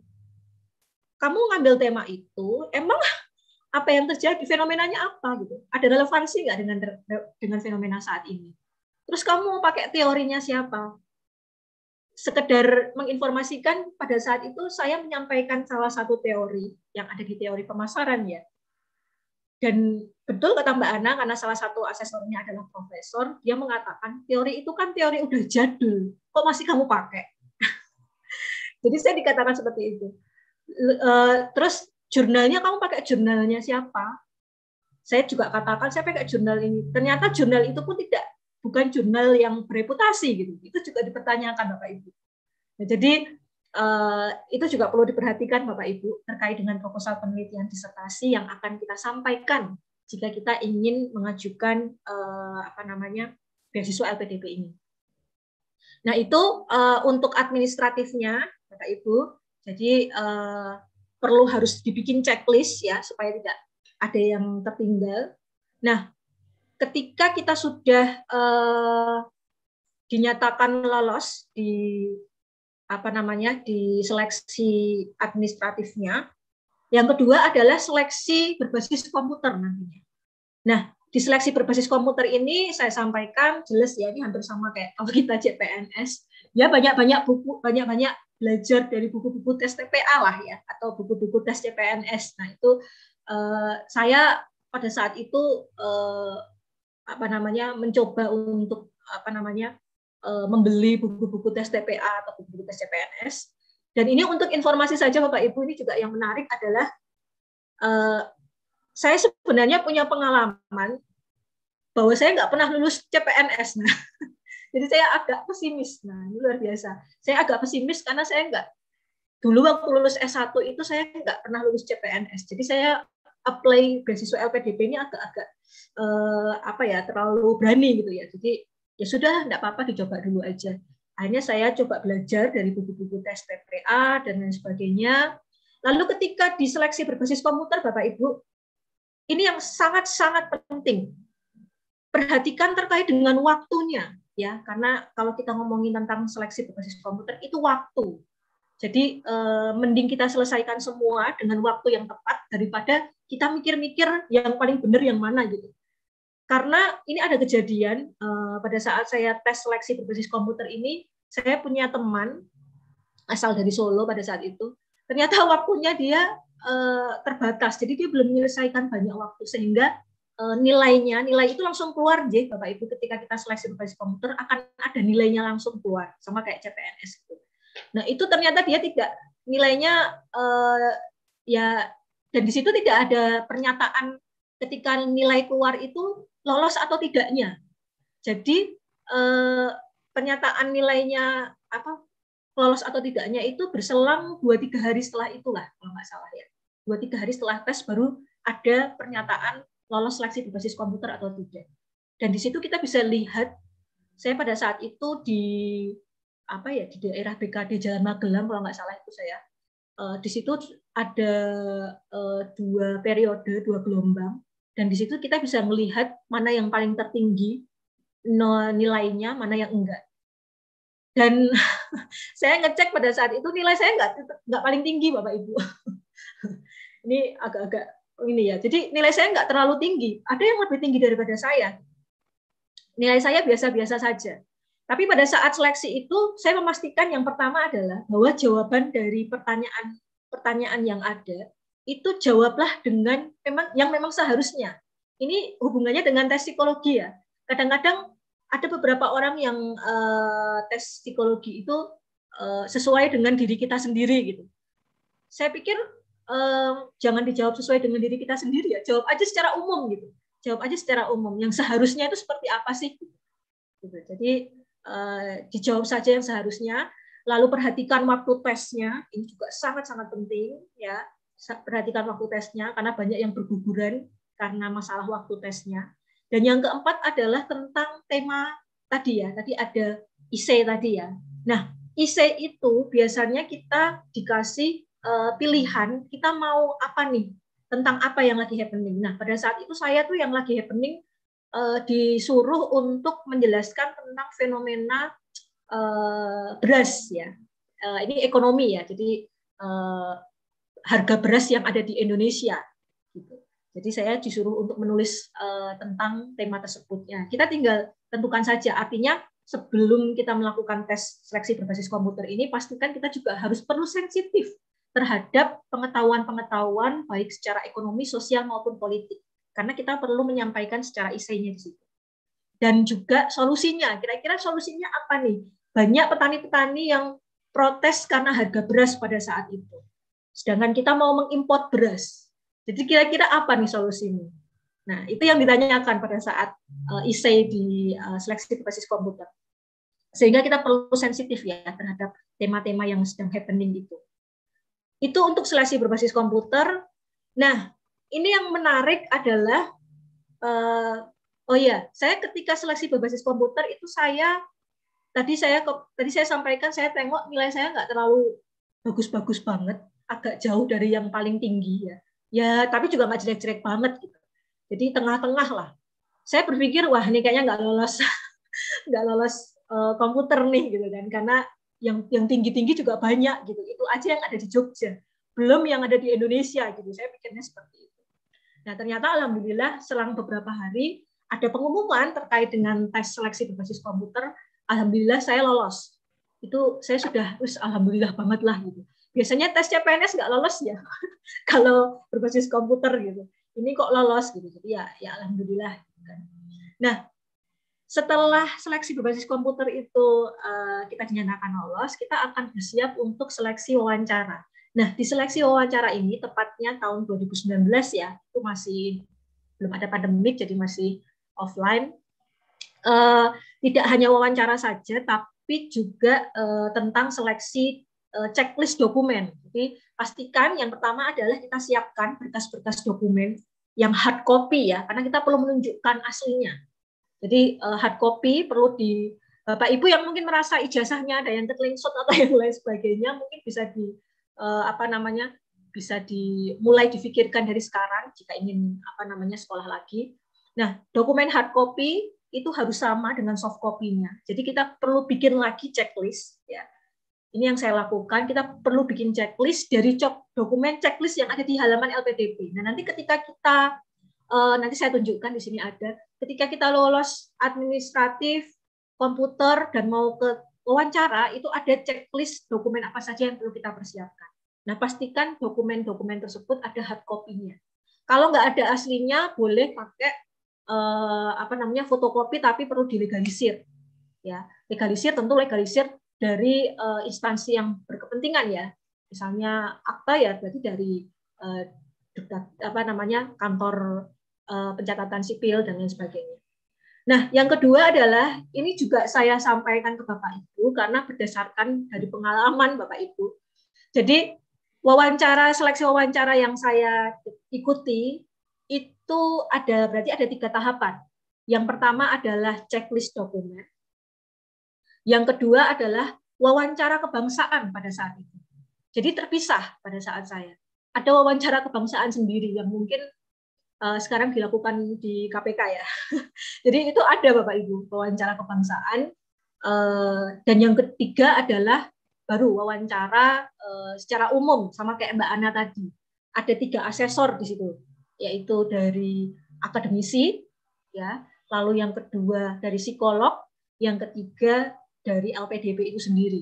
kamu ngambil tema itu emang apa yang terjadi fenomenanya apa gitu ada relevansi nggak dengan dengan fenomena saat ini terus kamu pakai teorinya siapa sekedar menginformasikan pada saat itu saya menyampaikan salah satu teori yang ada di teori pemasaran ya. Dan betul kata Mbak Ana karena salah satu asesornya adalah profesor, dia mengatakan teori itu kan teori udah jadul, kok masih kamu pakai? Jadi saya dikatakan seperti itu. E, terus jurnalnya kamu pakai jurnalnya siapa? Saya juga katakan saya pakai jurnal ini. Ternyata jurnal itu pun tidak bukan jurnal yang bereputasi gitu. Itu juga dipertanyakan Bapak Ibu. Nah, jadi uh, itu juga perlu diperhatikan Bapak Ibu terkait dengan proposal penelitian disertasi yang akan kita sampaikan jika kita ingin mengajukan uh, apa namanya beasiswa LPDP ini. Nah itu uh, untuk administratifnya Bapak Ibu. Jadi uh, perlu harus dibikin checklist ya supaya tidak ada yang tertinggal. Nah ketika kita sudah uh, dinyatakan lolos di apa namanya di seleksi administratifnya. Yang kedua adalah seleksi berbasis komputer nantinya. Nah, di seleksi berbasis komputer ini saya sampaikan jelas ya ini hampir sama kayak kalau kita CPNS ya banyak-banyak buku banyak-banyak belajar dari buku-buku tes TPA lah ya atau buku-buku tes CPNS. Nah, itu uh, saya pada saat itu uh, apa namanya mencoba untuk apa namanya eh, membeli buku-buku tes TPA atau buku-buku tes CPNS. Dan ini untuk informasi saja Bapak Ibu ini juga yang menarik adalah eh, saya sebenarnya punya pengalaman bahwa saya nggak pernah lulus CPNS. Nah, jadi saya agak pesimis. Nah, ini luar biasa. Saya agak pesimis karena saya nggak dulu waktu lulus S1 itu saya nggak pernah lulus CPNS. Jadi saya apply beasiswa LPDP ini agak-agak eh, apa ya terlalu berani gitu ya. Jadi ya sudah tidak apa-apa dicoba dulu aja. Hanya saya coba belajar dari buku-buku tes TPA dan lain sebagainya. Lalu ketika diseleksi berbasis komputer Bapak Ibu, ini yang sangat-sangat penting. Perhatikan terkait dengan waktunya ya, karena kalau kita ngomongin tentang seleksi berbasis komputer itu waktu. Jadi eh, mending kita selesaikan semua dengan waktu yang tepat daripada kita mikir-mikir yang paling benar yang mana gitu. Karena ini ada kejadian uh, pada saat saya tes seleksi berbasis komputer ini, saya punya teman asal dari Solo pada saat itu. Ternyata waktunya dia uh, terbatas, jadi dia belum menyelesaikan banyak waktu sehingga uh, nilainya, nilai itu langsung keluar, J, Bapak Ibu ketika kita seleksi berbasis komputer akan ada nilainya langsung keluar, sama kayak CPNS itu. Nah itu ternyata dia tidak nilainya uh, ya dan di situ tidak ada pernyataan ketika nilai keluar itu lolos atau tidaknya. Jadi eh, pernyataan nilainya apa lolos atau tidaknya itu berselang dua tiga hari setelah itulah kalau nggak salah ya. Dua tiga hari setelah tes baru ada pernyataan lolos seleksi berbasis komputer atau tidak. Dan di situ kita bisa lihat saya pada saat itu di apa ya di daerah BKD Jalan Magelang kalau nggak salah itu saya uh, di situ ada uh, dua periode, dua gelombang, dan di situ kita bisa melihat mana yang paling tertinggi nilainya, mana yang enggak. Dan saya ngecek pada saat itu nilai saya enggak, enggak paling tinggi, Bapak Ibu. ini agak-agak ini ya. Jadi nilai saya enggak terlalu tinggi. Ada yang lebih tinggi daripada saya. Nilai saya biasa-biasa saja. Tapi pada saat seleksi itu saya memastikan yang pertama adalah bahwa jawaban dari pertanyaan pertanyaan yang ada itu jawablah dengan memang yang memang seharusnya. Ini hubungannya dengan tes psikologi ya. Kadang-kadang ada beberapa orang yang uh, tes psikologi itu uh, sesuai dengan diri kita sendiri gitu. Saya pikir um, jangan dijawab sesuai dengan diri kita sendiri ya. Jawab aja secara umum gitu. Jawab aja secara umum. Yang seharusnya itu seperti apa sih? Gitu. Jadi Eh, dijawab saja yang seharusnya. Lalu perhatikan waktu tesnya, ini juga sangat-sangat penting ya. Perhatikan waktu tesnya karena banyak yang berguguran karena masalah waktu tesnya. Dan yang keempat adalah tentang tema tadi ya. Tadi ada IC tadi ya. Nah, IC itu biasanya kita dikasih uh, pilihan kita mau apa nih tentang apa yang lagi happening. Nah, pada saat itu saya tuh yang lagi happening Eh, disuruh untuk menjelaskan tentang fenomena eh, beras ya. Eh, ini ekonomi ya, jadi harga beras yang ada di Indonesia. Gitu. Jadi saya disuruh untuk menulis tentang tema tersebut ya Kita tinggal tentukan saja. Artinya sebelum kita melakukan tes seleksi berbasis komputer ini, pastikan kita juga harus perlu sensitif terhadap pengetahuan-pengetahuan baik secara ekonomi, sosial maupun politik karena kita perlu menyampaikan secara isinya di situ. Dan juga solusinya, kira-kira solusinya apa nih? Banyak petani-petani yang protes karena harga beras pada saat itu. Sedangkan kita mau mengimpor beras. Jadi kira-kira apa nih solusinya? Nah, itu yang ditanyakan pada saat uh, isai di uh, seleksi basis komputer. Sehingga kita perlu sensitif ya terhadap tema-tema yang sedang happening itu. Itu untuk seleksi berbasis komputer. Nah, ini yang menarik adalah uh, oh ya, saya ketika seleksi berbasis komputer itu saya tadi saya tadi saya sampaikan saya tengok nilai saya nggak terlalu bagus-bagus banget, agak jauh dari yang paling tinggi ya. Ya, tapi juga nggak jelek-jelek banget gitu. Jadi tengah-tengah lah. Saya berpikir wah ini kayaknya nggak lolos nggak lolos uh, komputer nih gitu kan karena yang yang tinggi-tinggi juga banyak gitu. Itu aja yang ada di Jogja, belum yang ada di Indonesia gitu. Saya pikirnya seperti itu. Nah, ternyata alhamdulillah selang beberapa hari ada pengumuman terkait dengan tes seleksi berbasis komputer. Alhamdulillah saya lolos. Itu saya sudah, wis alhamdulillah banget lah gitu. Biasanya tes CPNS nggak lolos ya kalau berbasis komputer gitu. Ini kok lolos gitu. Jadi ya, ya alhamdulillah. Kan. Nah, setelah seleksi berbasis komputer itu eh, kita dinyatakan lolos, kita akan bersiap untuk seleksi wawancara. Nah, di seleksi wawancara ini tepatnya tahun 2019 ya, itu masih belum ada pandemik jadi masih offline. Uh, tidak hanya wawancara saja, tapi juga uh, tentang seleksi uh, checklist dokumen. Jadi pastikan yang pertama adalah kita siapkan berkas-berkas dokumen yang hard copy ya, karena kita perlu menunjukkan aslinya. Jadi uh, hard copy perlu di Bapak Ibu yang mungkin merasa ijazahnya ada yang terlingsut atau yang lain sebagainya mungkin bisa di uh, apa namanya bisa dimulai difikirkan dari sekarang jika ingin apa namanya sekolah lagi. Nah, dokumen hard copy itu harus sama dengan soft copy-nya. Jadi kita perlu bikin lagi checklist ya. Ini yang saya lakukan, kita perlu bikin checklist dari dokumen checklist yang ada di halaman LPDP. Nah, nanti ketika kita eh, nanti saya tunjukkan di sini ada ketika kita lolos administratif komputer dan mau ke wawancara itu ada checklist dokumen apa saja yang perlu kita persiapkan. Nah, pastikan dokumen-dokumen tersebut ada hard copy-nya. Kalau nggak ada aslinya, boleh pakai eh, apa namanya fotokopi tapi perlu dilegalisir. Ya, legalisir tentu legalisir dari eh, instansi yang berkepentingan ya. Misalnya akta ya berarti dari eh, apa namanya kantor eh, pencatatan sipil dan lain sebagainya. Nah, yang kedua adalah ini juga saya sampaikan ke Bapak Ibu karena berdasarkan dari pengalaman Bapak Ibu. Jadi wawancara seleksi wawancara yang saya ikuti itu ada berarti ada tiga tahapan. Yang pertama adalah checklist dokumen. Yang kedua adalah wawancara kebangsaan pada saat itu. Jadi terpisah pada saat saya. Ada wawancara kebangsaan sendiri yang mungkin Eh, sekarang dilakukan di KPK ya. Jadi itu ada Bapak Ibu wawancara kebangsaan eh, dan yang ketiga adalah baru wawancara eh, secara umum sama kayak Mbak Ana tadi. Ada tiga asesor di situ, yaitu dari akademisi, ya, lalu yang kedua dari psikolog, yang ketiga dari LPDP itu sendiri.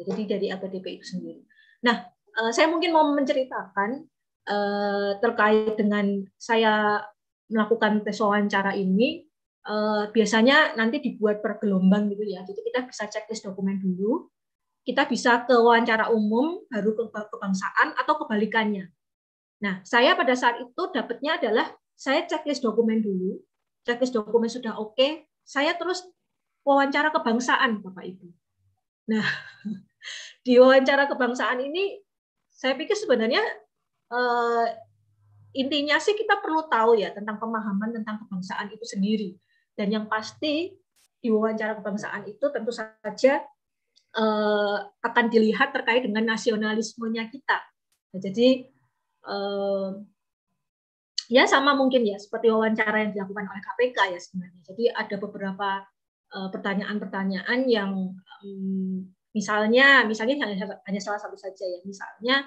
Jadi dari LPDP itu sendiri. Nah, saya mungkin mau menceritakan Eh, terkait dengan saya melakukan tes wawancara ini eh, biasanya nanti dibuat per gelombang gitu ya. Jadi kita bisa checklist dokumen dulu, kita bisa ke wawancara umum, baru ke kebangsaan atau kebalikannya. Nah, saya pada saat itu dapatnya adalah saya checklist dokumen dulu, checklist dokumen sudah oke, okay, saya terus wawancara kebangsaan, Bapak Ibu. Nah, di wawancara kebangsaan ini saya pikir sebenarnya uh, intinya sih kita perlu tahu ya tentang pemahaman tentang kebangsaan itu sendiri. Dan yang pasti di wawancara kebangsaan itu tentu saja uh, akan dilihat terkait dengan nasionalismenya kita. Nah, jadi uh, ya sama mungkin ya seperti wawancara yang dilakukan oleh KPK ya sebenarnya. Jadi ada beberapa pertanyaan-pertanyaan yang um, misalnya misalnya hanya salah satu saja ya misalnya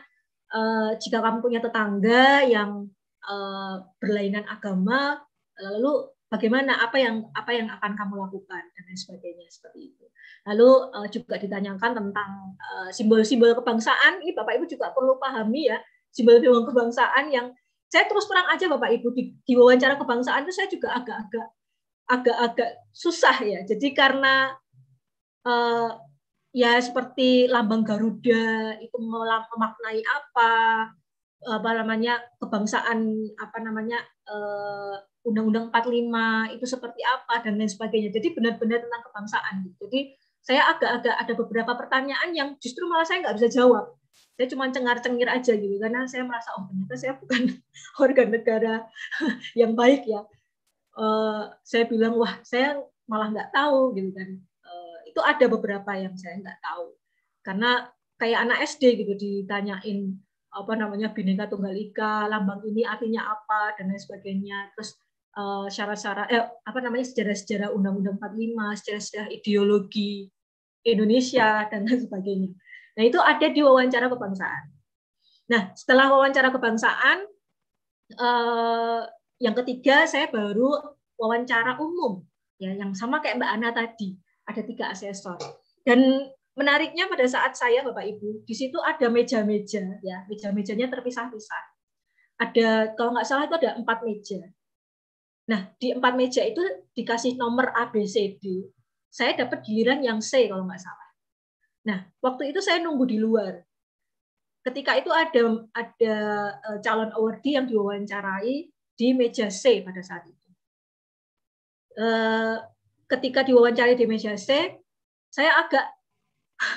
uh, jika kamu punya tetangga yang uh, berlainan agama, lalu bagaimana apa yang apa yang akan kamu lakukan dan lain sebagainya seperti itu. Lalu uh, juga ditanyakan tentang simbol-simbol uh, kebangsaan. Ini Bapak Ibu juga perlu pahami ya simbol-simbol kebangsaan yang saya terus terang aja Bapak Ibu di, di wawancara kebangsaan itu saya juga agak-agak agak-agak susah ya. Jadi karena uh, ya seperti lambang Garuda itu memaknai apa apa namanya kebangsaan apa namanya eh, Undang-Undang 45 itu seperti apa dan lain sebagainya. Jadi benar-benar tentang kebangsaan. Jadi saya agak-agak ada beberapa pertanyaan yang justru malah saya nggak bisa jawab. Saya cuma cengar-cengir aja gitu karena saya merasa oh ternyata saya bukan organ negara yang baik ya. Eh, saya bilang wah saya malah nggak tahu gitu kan itu ada beberapa yang saya nggak tahu karena kayak anak SD gitu ditanyain apa namanya bineka tunggal ika lambang ini artinya apa dan lain sebagainya terus eh, syarat-syarat eh, apa namanya sejarah-sejarah undang-undang 45 sejarah-sejarah ideologi Indonesia dan lain sebagainya nah itu ada di wawancara kebangsaan nah setelah wawancara kebangsaan eh, yang ketiga saya baru wawancara umum ya yang sama kayak Mbak Ana tadi ada tiga asesor. Dan menariknya pada saat saya Bapak Ibu, di situ ada meja-meja ya, meja-mejanya terpisah-pisah. Ada kalau nggak salah itu ada empat meja. Nah, di empat meja itu dikasih nomor A, B, C, D. Saya dapat giliran yang C kalau nggak salah. Nah, waktu itu saya nunggu di luar. Ketika itu ada ada e, calon awardee yang diwawancarai di meja C pada saat itu. E, ketika diwawancari di meja C, saya agak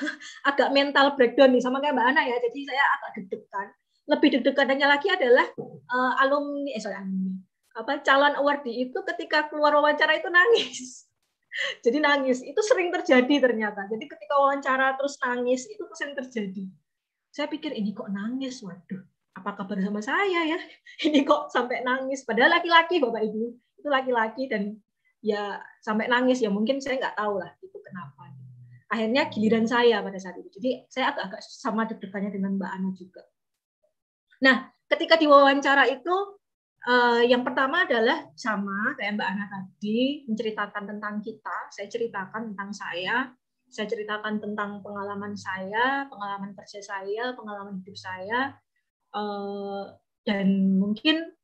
agak mental breakdown nih sama kayak Mbak Ana ya. Jadi saya agak deg-degan. Lebih deg-degannya lagi adalah uh, alumni eh sorry alumni apa calon awardee itu ketika keluar wawancara itu nangis. Jadi nangis itu sering terjadi ternyata. Jadi ketika wawancara terus nangis itu sering terjadi. Saya pikir ini kok nangis, waduh. Apa kabar sama saya ya? Ini kok sampai nangis. Padahal laki-laki Bapak Ibu itu laki-laki dan ya sampai nangis ya mungkin saya nggak tahu lah itu kenapa akhirnya giliran saya pada saat itu jadi saya agak-agak sama deg-degannya dengan Mbak Ana juga nah ketika diwawancara itu uh, yang pertama adalah sama kayak Mbak Ana tadi menceritakan tentang kita, saya ceritakan tentang saya, saya ceritakan tentang pengalaman saya, pengalaman kerja saya, pengalaman hidup saya, uh, dan mungkin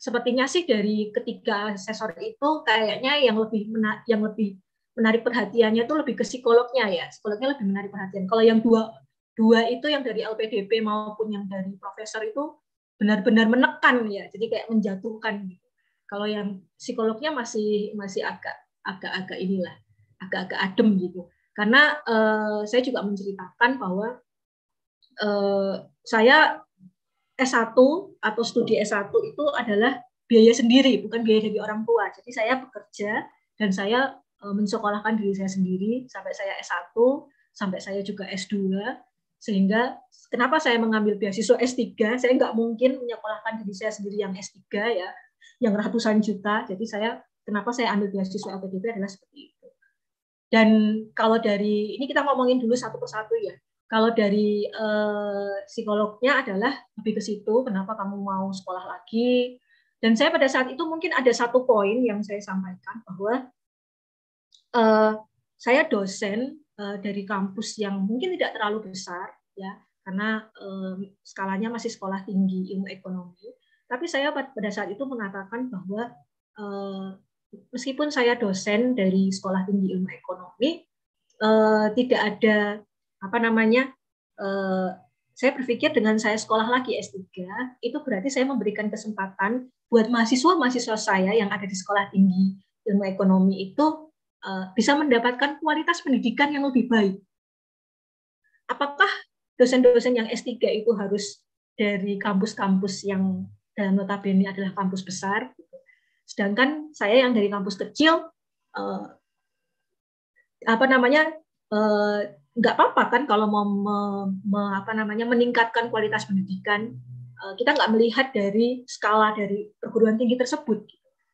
sepertinya sih dari ketiga asesor itu kayaknya yang lebih mena yang lebih menarik perhatiannya itu lebih ke psikolognya ya psikolognya lebih menarik perhatian kalau yang dua dua itu yang dari LPDP maupun yang dari profesor itu benar-benar menekan ya jadi kayak menjatuhkan gitu kalau yang psikolognya masih masih agak agak agak inilah agak-agak adem gitu karena uh, saya juga menceritakan bahwa uh, saya S1 atau studi S1 itu adalah biaya sendiri, bukan biaya dari orang tua. Jadi saya bekerja dan saya e, mensekolahkan diri saya sendiri sampai saya S1, sampai saya juga S2, sehingga kenapa saya mengambil beasiswa S3, saya nggak mungkin menyekolahkan diri saya sendiri yang S3 ya, yang ratusan juta. Jadi saya kenapa saya ambil beasiswa LPDP adalah seperti itu. Dan kalau dari ini kita ngomongin dulu satu persatu ya. Kalau dari uh, psikolognya adalah lebih ke situ, kenapa kamu mau sekolah lagi? Dan saya pada saat itu mungkin ada satu poin yang saya sampaikan bahwa uh, saya dosen uh, dari kampus yang mungkin tidak terlalu besar, ya, karena uh, skalanya masih sekolah tinggi ilmu ekonomi. Tapi saya pada saat itu mengatakan bahwa uh, meskipun saya dosen dari sekolah tinggi ilmu ekonomi, uh, tidak ada apa namanya eh, saya berpikir dengan saya sekolah lagi S3 itu berarti saya memberikan kesempatan buat mahasiswa-mahasiswa saya yang ada di sekolah tinggi ilmu ekonomi itu eh, bisa mendapatkan kualitas pendidikan yang lebih baik. Apakah dosen-dosen yang S3 itu harus dari kampus-kampus yang dan notabene adalah kampus besar. Sedangkan saya yang dari kampus kecil, eh, apa namanya, eh, nggak apa-apa kan kalau mau me, me, apa namanya meningkatkan kualitas pendidikan eh, kita nggak melihat dari skala dari perguruan tinggi tersebut.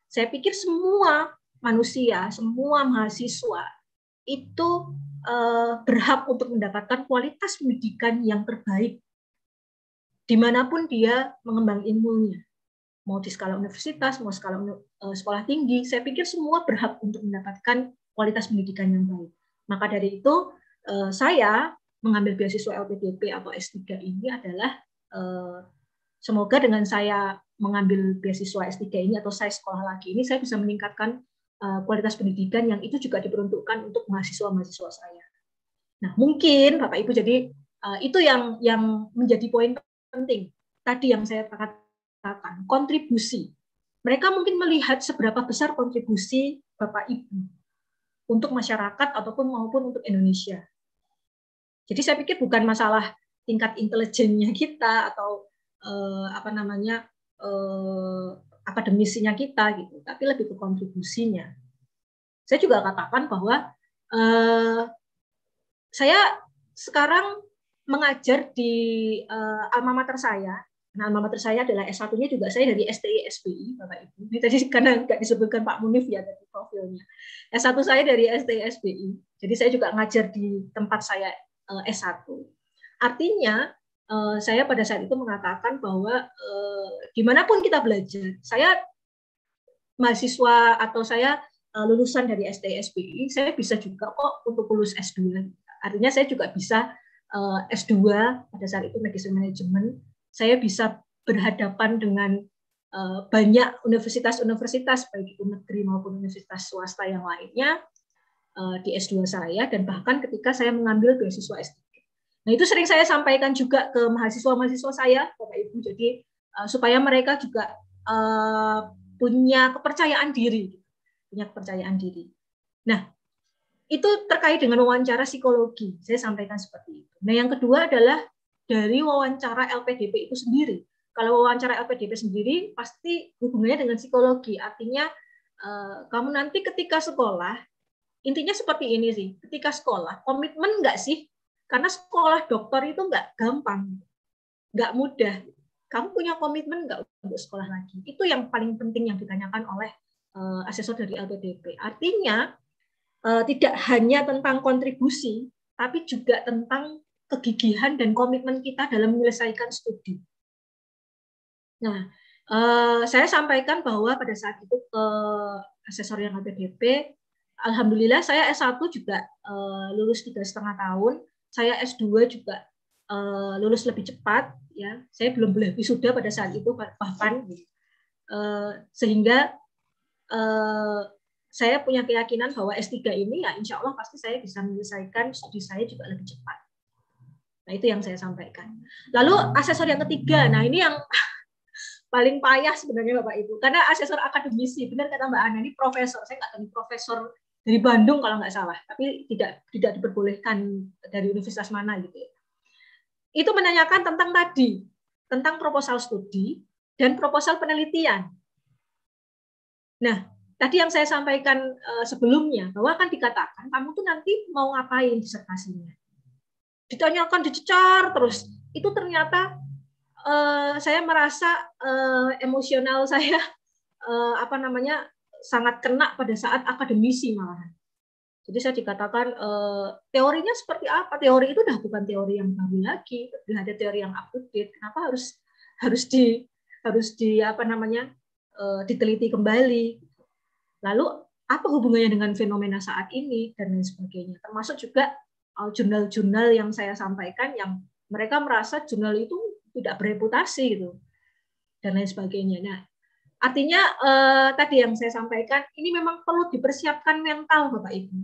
Saya pikir semua manusia, semua mahasiswa itu eh, berhak untuk mendapatkan kualitas pendidikan yang terbaik dimanapun dia mengembang ilmunya. Mau di skala universitas, mau skala eh, sekolah tinggi, saya pikir semua berhak untuk mendapatkan kualitas pendidikan yang baik. Maka dari itu, Eh, saya mengambil beasiswa LPDP atau S3 ini adalah eh, semoga dengan saya mengambil beasiswa S3 ini atau saya sekolah lagi ini saya bisa meningkatkan eh, kualitas pendidikan yang itu juga diperuntukkan untuk mahasiswa-mahasiswa saya. Nah, mungkin Bapak Ibu jadi itu yang yang menjadi poin penting tadi yang saya katakan, kontribusi. Mereka mungkin melihat seberapa besar kontribusi Bapak Ibu untuk masyarakat ataupun maupun untuk Indonesia. Jadi saya pikir bukan masalah tingkat intelijennya kita atau eh, apa namanya eh, akademisinya kita gitu, tapi lebih ke kontribusinya. Saya juga katakan bahwa eh, saya sekarang mengajar di eh, alma mater saya. Nah, alma mater saya adalah S1-nya juga saya dari STI SPI, Bapak Ibu. Ini tadi karena nggak disebutkan Pak Munif ya dari profilnya. S1 saya dari STI SPI. Jadi saya juga ngajar di tempat saya Eh, S1. Artinya eh, saya pada saat itu mengatakan bahwa eh, dimanapun kita belajar, saya mahasiswa atau saya lulusan dari STSBI, saya bisa juga kok untuk lulus S2. Artinya saya juga bisa S2 pada saat itu medicine management, saya bisa berhadapan dengan banyak universitas-universitas baik itu negeri maupun universitas swasta yang lainnya Eh, di S2 saya dan bahkan ketika saya mengambil beasiswa S3. Nah, itu sering saya sampaikan juga ke mahasiswa-mahasiswa saya, Bapak Ibu. Jadi eh, supaya mereka juga eh, punya kepercayaan diri, punya kepercayaan diri. Nah, itu terkait dengan wawancara psikologi. Saya sampaikan seperti itu. Nah, yang kedua adalah dari wawancara LPDP itu sendiri. Kalau wawancara LPDP sendiri pasti hubungannya dengan psikologi. Artinya kamu nanti ketika sekolah Intinya seperti ini sih, ketika sekolah, komitmen nggak sih? Karena sekolah dokter itu nggak gampang, nggak mudah. Kamu punya komitmen nggak untuk sekolah lagi? Itu yang paling penting yang ditanyakan oleh uh, asesor dari LPDP. Artinya, uh, tidak hanya tentang kontribusi, tapi juga tentang kegigihan dan komitmen kita dalam menyelesaikan studi. Nah, uh, saya sampaikan bahwa pada saat itu ke asesor yang LPDP, alhamdulillah saya S1 juga uh, lulus tiga setengah tahun, saya S2 juga uh, lulus lebih cepat, ya. Saya belum boleh wisuda pada saat itu bahkan uh, sehingga uh, saya punya keyakinan bahwa S3 ini ya insya Allah pasti saya bisa menyelesaikan studi saya juga lebih cepat. Nah itu yang saya sampaikan. Lalu asesor yang ketiga, nah ini yang paling payah sebenarnya Bapak Ibu. Karena asesor akademisi, benar kata Mbak Ana, ini profesor. Saya nggak tahu profesor dari Bandung kalau nggak salah, tapi tidak tidak diperbolehkan dari universitas mana gitu ya. Itu menanyakan tentang tadi, tentang proposal studi dan proposal penelitian. Nah, tadi yang saya sampaikan eh, sebelumnya bahwa akan dikatakan kamu tuh nanti mau ngapain disertasinya. Ditanyakan dicecar terus. Itu ternyata eh, saya merasa eh, emosional saya apa namanya sangat kena pada saat akademisi malahan. Jadi saya dikatakan eh, teorinya seperti apa? Teori itu udah bukan teori yang baru lagi, udah ada teori yang update. Kenapa harus harus di harus di apa namanya eh, diteliti kembali? Lalu apa hubungannya dengan fenomena saat ini dan lain sebagainya? Termasuk juga eh, jurnal-jurnal yang saya sampaikan yang mereka merasa jurnal itu tidak bereputasi gitu dan lain sebagainya. Nah, Artinya eh, tadi yang saya sampaikan ini memang perlu dipersiapkan mental Bapak Ibu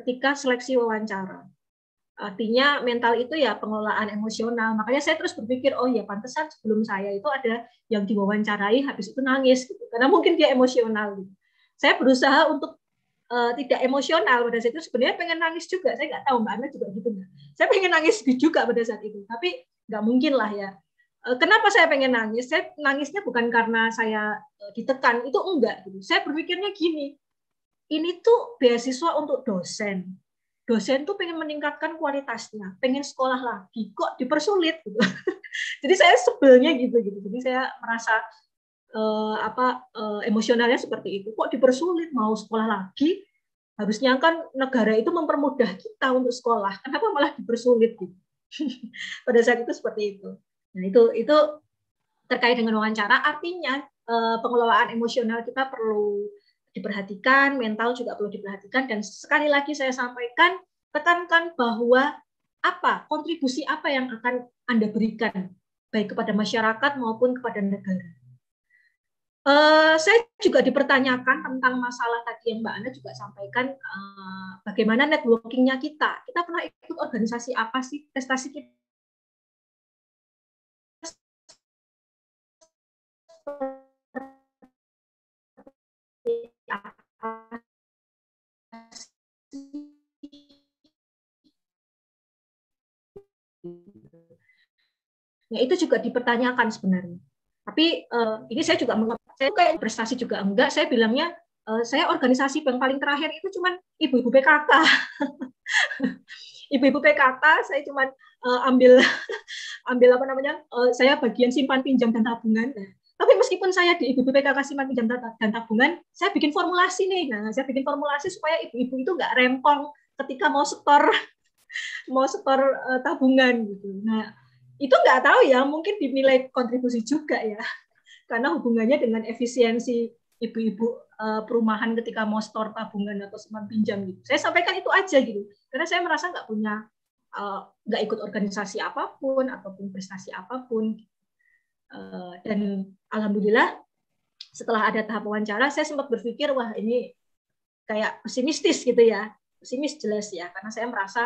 ketika seleksi wawancara. Artinya mental itu ya pengelolaan emosional. Makanya saya terus berpikir, oh ya pantesan sebelum saya itu ada yang diwawancarai habis itu nangis gitu. Karena mungkin dia emosional gitu. Saya berusaha untuk uh, tidak emosional pada saat itu sebenarnya pengen nangis juga. Saya nggak tahu Mbak Ana juga gitu Saya pengen nangis juga pada saat itu, tapi nggak mungkin lah ya Eh, kenapa saya pengen nangis? Saya nangisnya bukan karena saya eh, ditekan, itu enggak. Gitu. Saya berpikirnya gini, ini tuh beasiswa untuk dosen. Dosen tuh pengen meningkatkan kualitasnya, pengen sekolah lagi, kok dipersulit. Gitu. Jadi saya sebelnya gitu, gitu. Jadi saya merasa eh, apa eh, emosionalnya seperti itu. Kok dipersulit mau sekolah lagi? Harusnya kan negara itu mempermudah kita untuk sekolah. Kenapa malah dipersulit? Gitu. Pada saat itu seperti itu. Nah itu itu terkait dengan wawancara artinya eh, pengelolaan emosional kita perlu diperhatikan, mental juga perlu diperhatikan dan sekali lagi saya sampaikan tekankan bahwa apa kontribusi apa yang akan Anda berikan baik kepada masyarakat maupun kepada negara. Uh, saya juga dipertanyakan tentang masalah tadi yang Mbak Ana juga sampaikan, uh, bagaimana networkingnya kita. Kita pernah ikut organisasi apa sih? Prestasi kita seperti Ya, itu juga dipertanyakan sebenarnya. Tapi uh, ini saya juga mengerti, saya kayak prestasi juga enggak, saya bilangnya uh, saya organisasi yang paling terakhir itu cuman ibu-ibu PKK. ibu-ibu PKK saya cuman uh, ambil ambil apa namanya? Uh, saya bagian simpan pinjam dan tabungan. Nah, tapi meskipun saya di Ibu PKK Simak Pinjam dan Tabungan, saya bikin formulasi nih. Nah, saya bikin formulasi supaya ibu-ibu itu nggak rempong ketika mau setor mau setor eh, tabungan gitu. Nah, itu nggak tahu ya, mungkin dinilai kontribusi juga ya. Karena hubungannya dengan efisiensi ibu-ibu eh, perumahan ketika mau setor tabungan atau simpan pinjam gitu. Saya sampaikan itu aja gitu. Karena saya merasa nggak punya eh, nggak ikut organisasi apapun ataupun prestasi apapun. Eh, dan alhamdulillah setelah ada tahap wawancara saya sempat berpikir wah ini kayak pesimistis gitu ya pesimis jelas ya karena saya merasa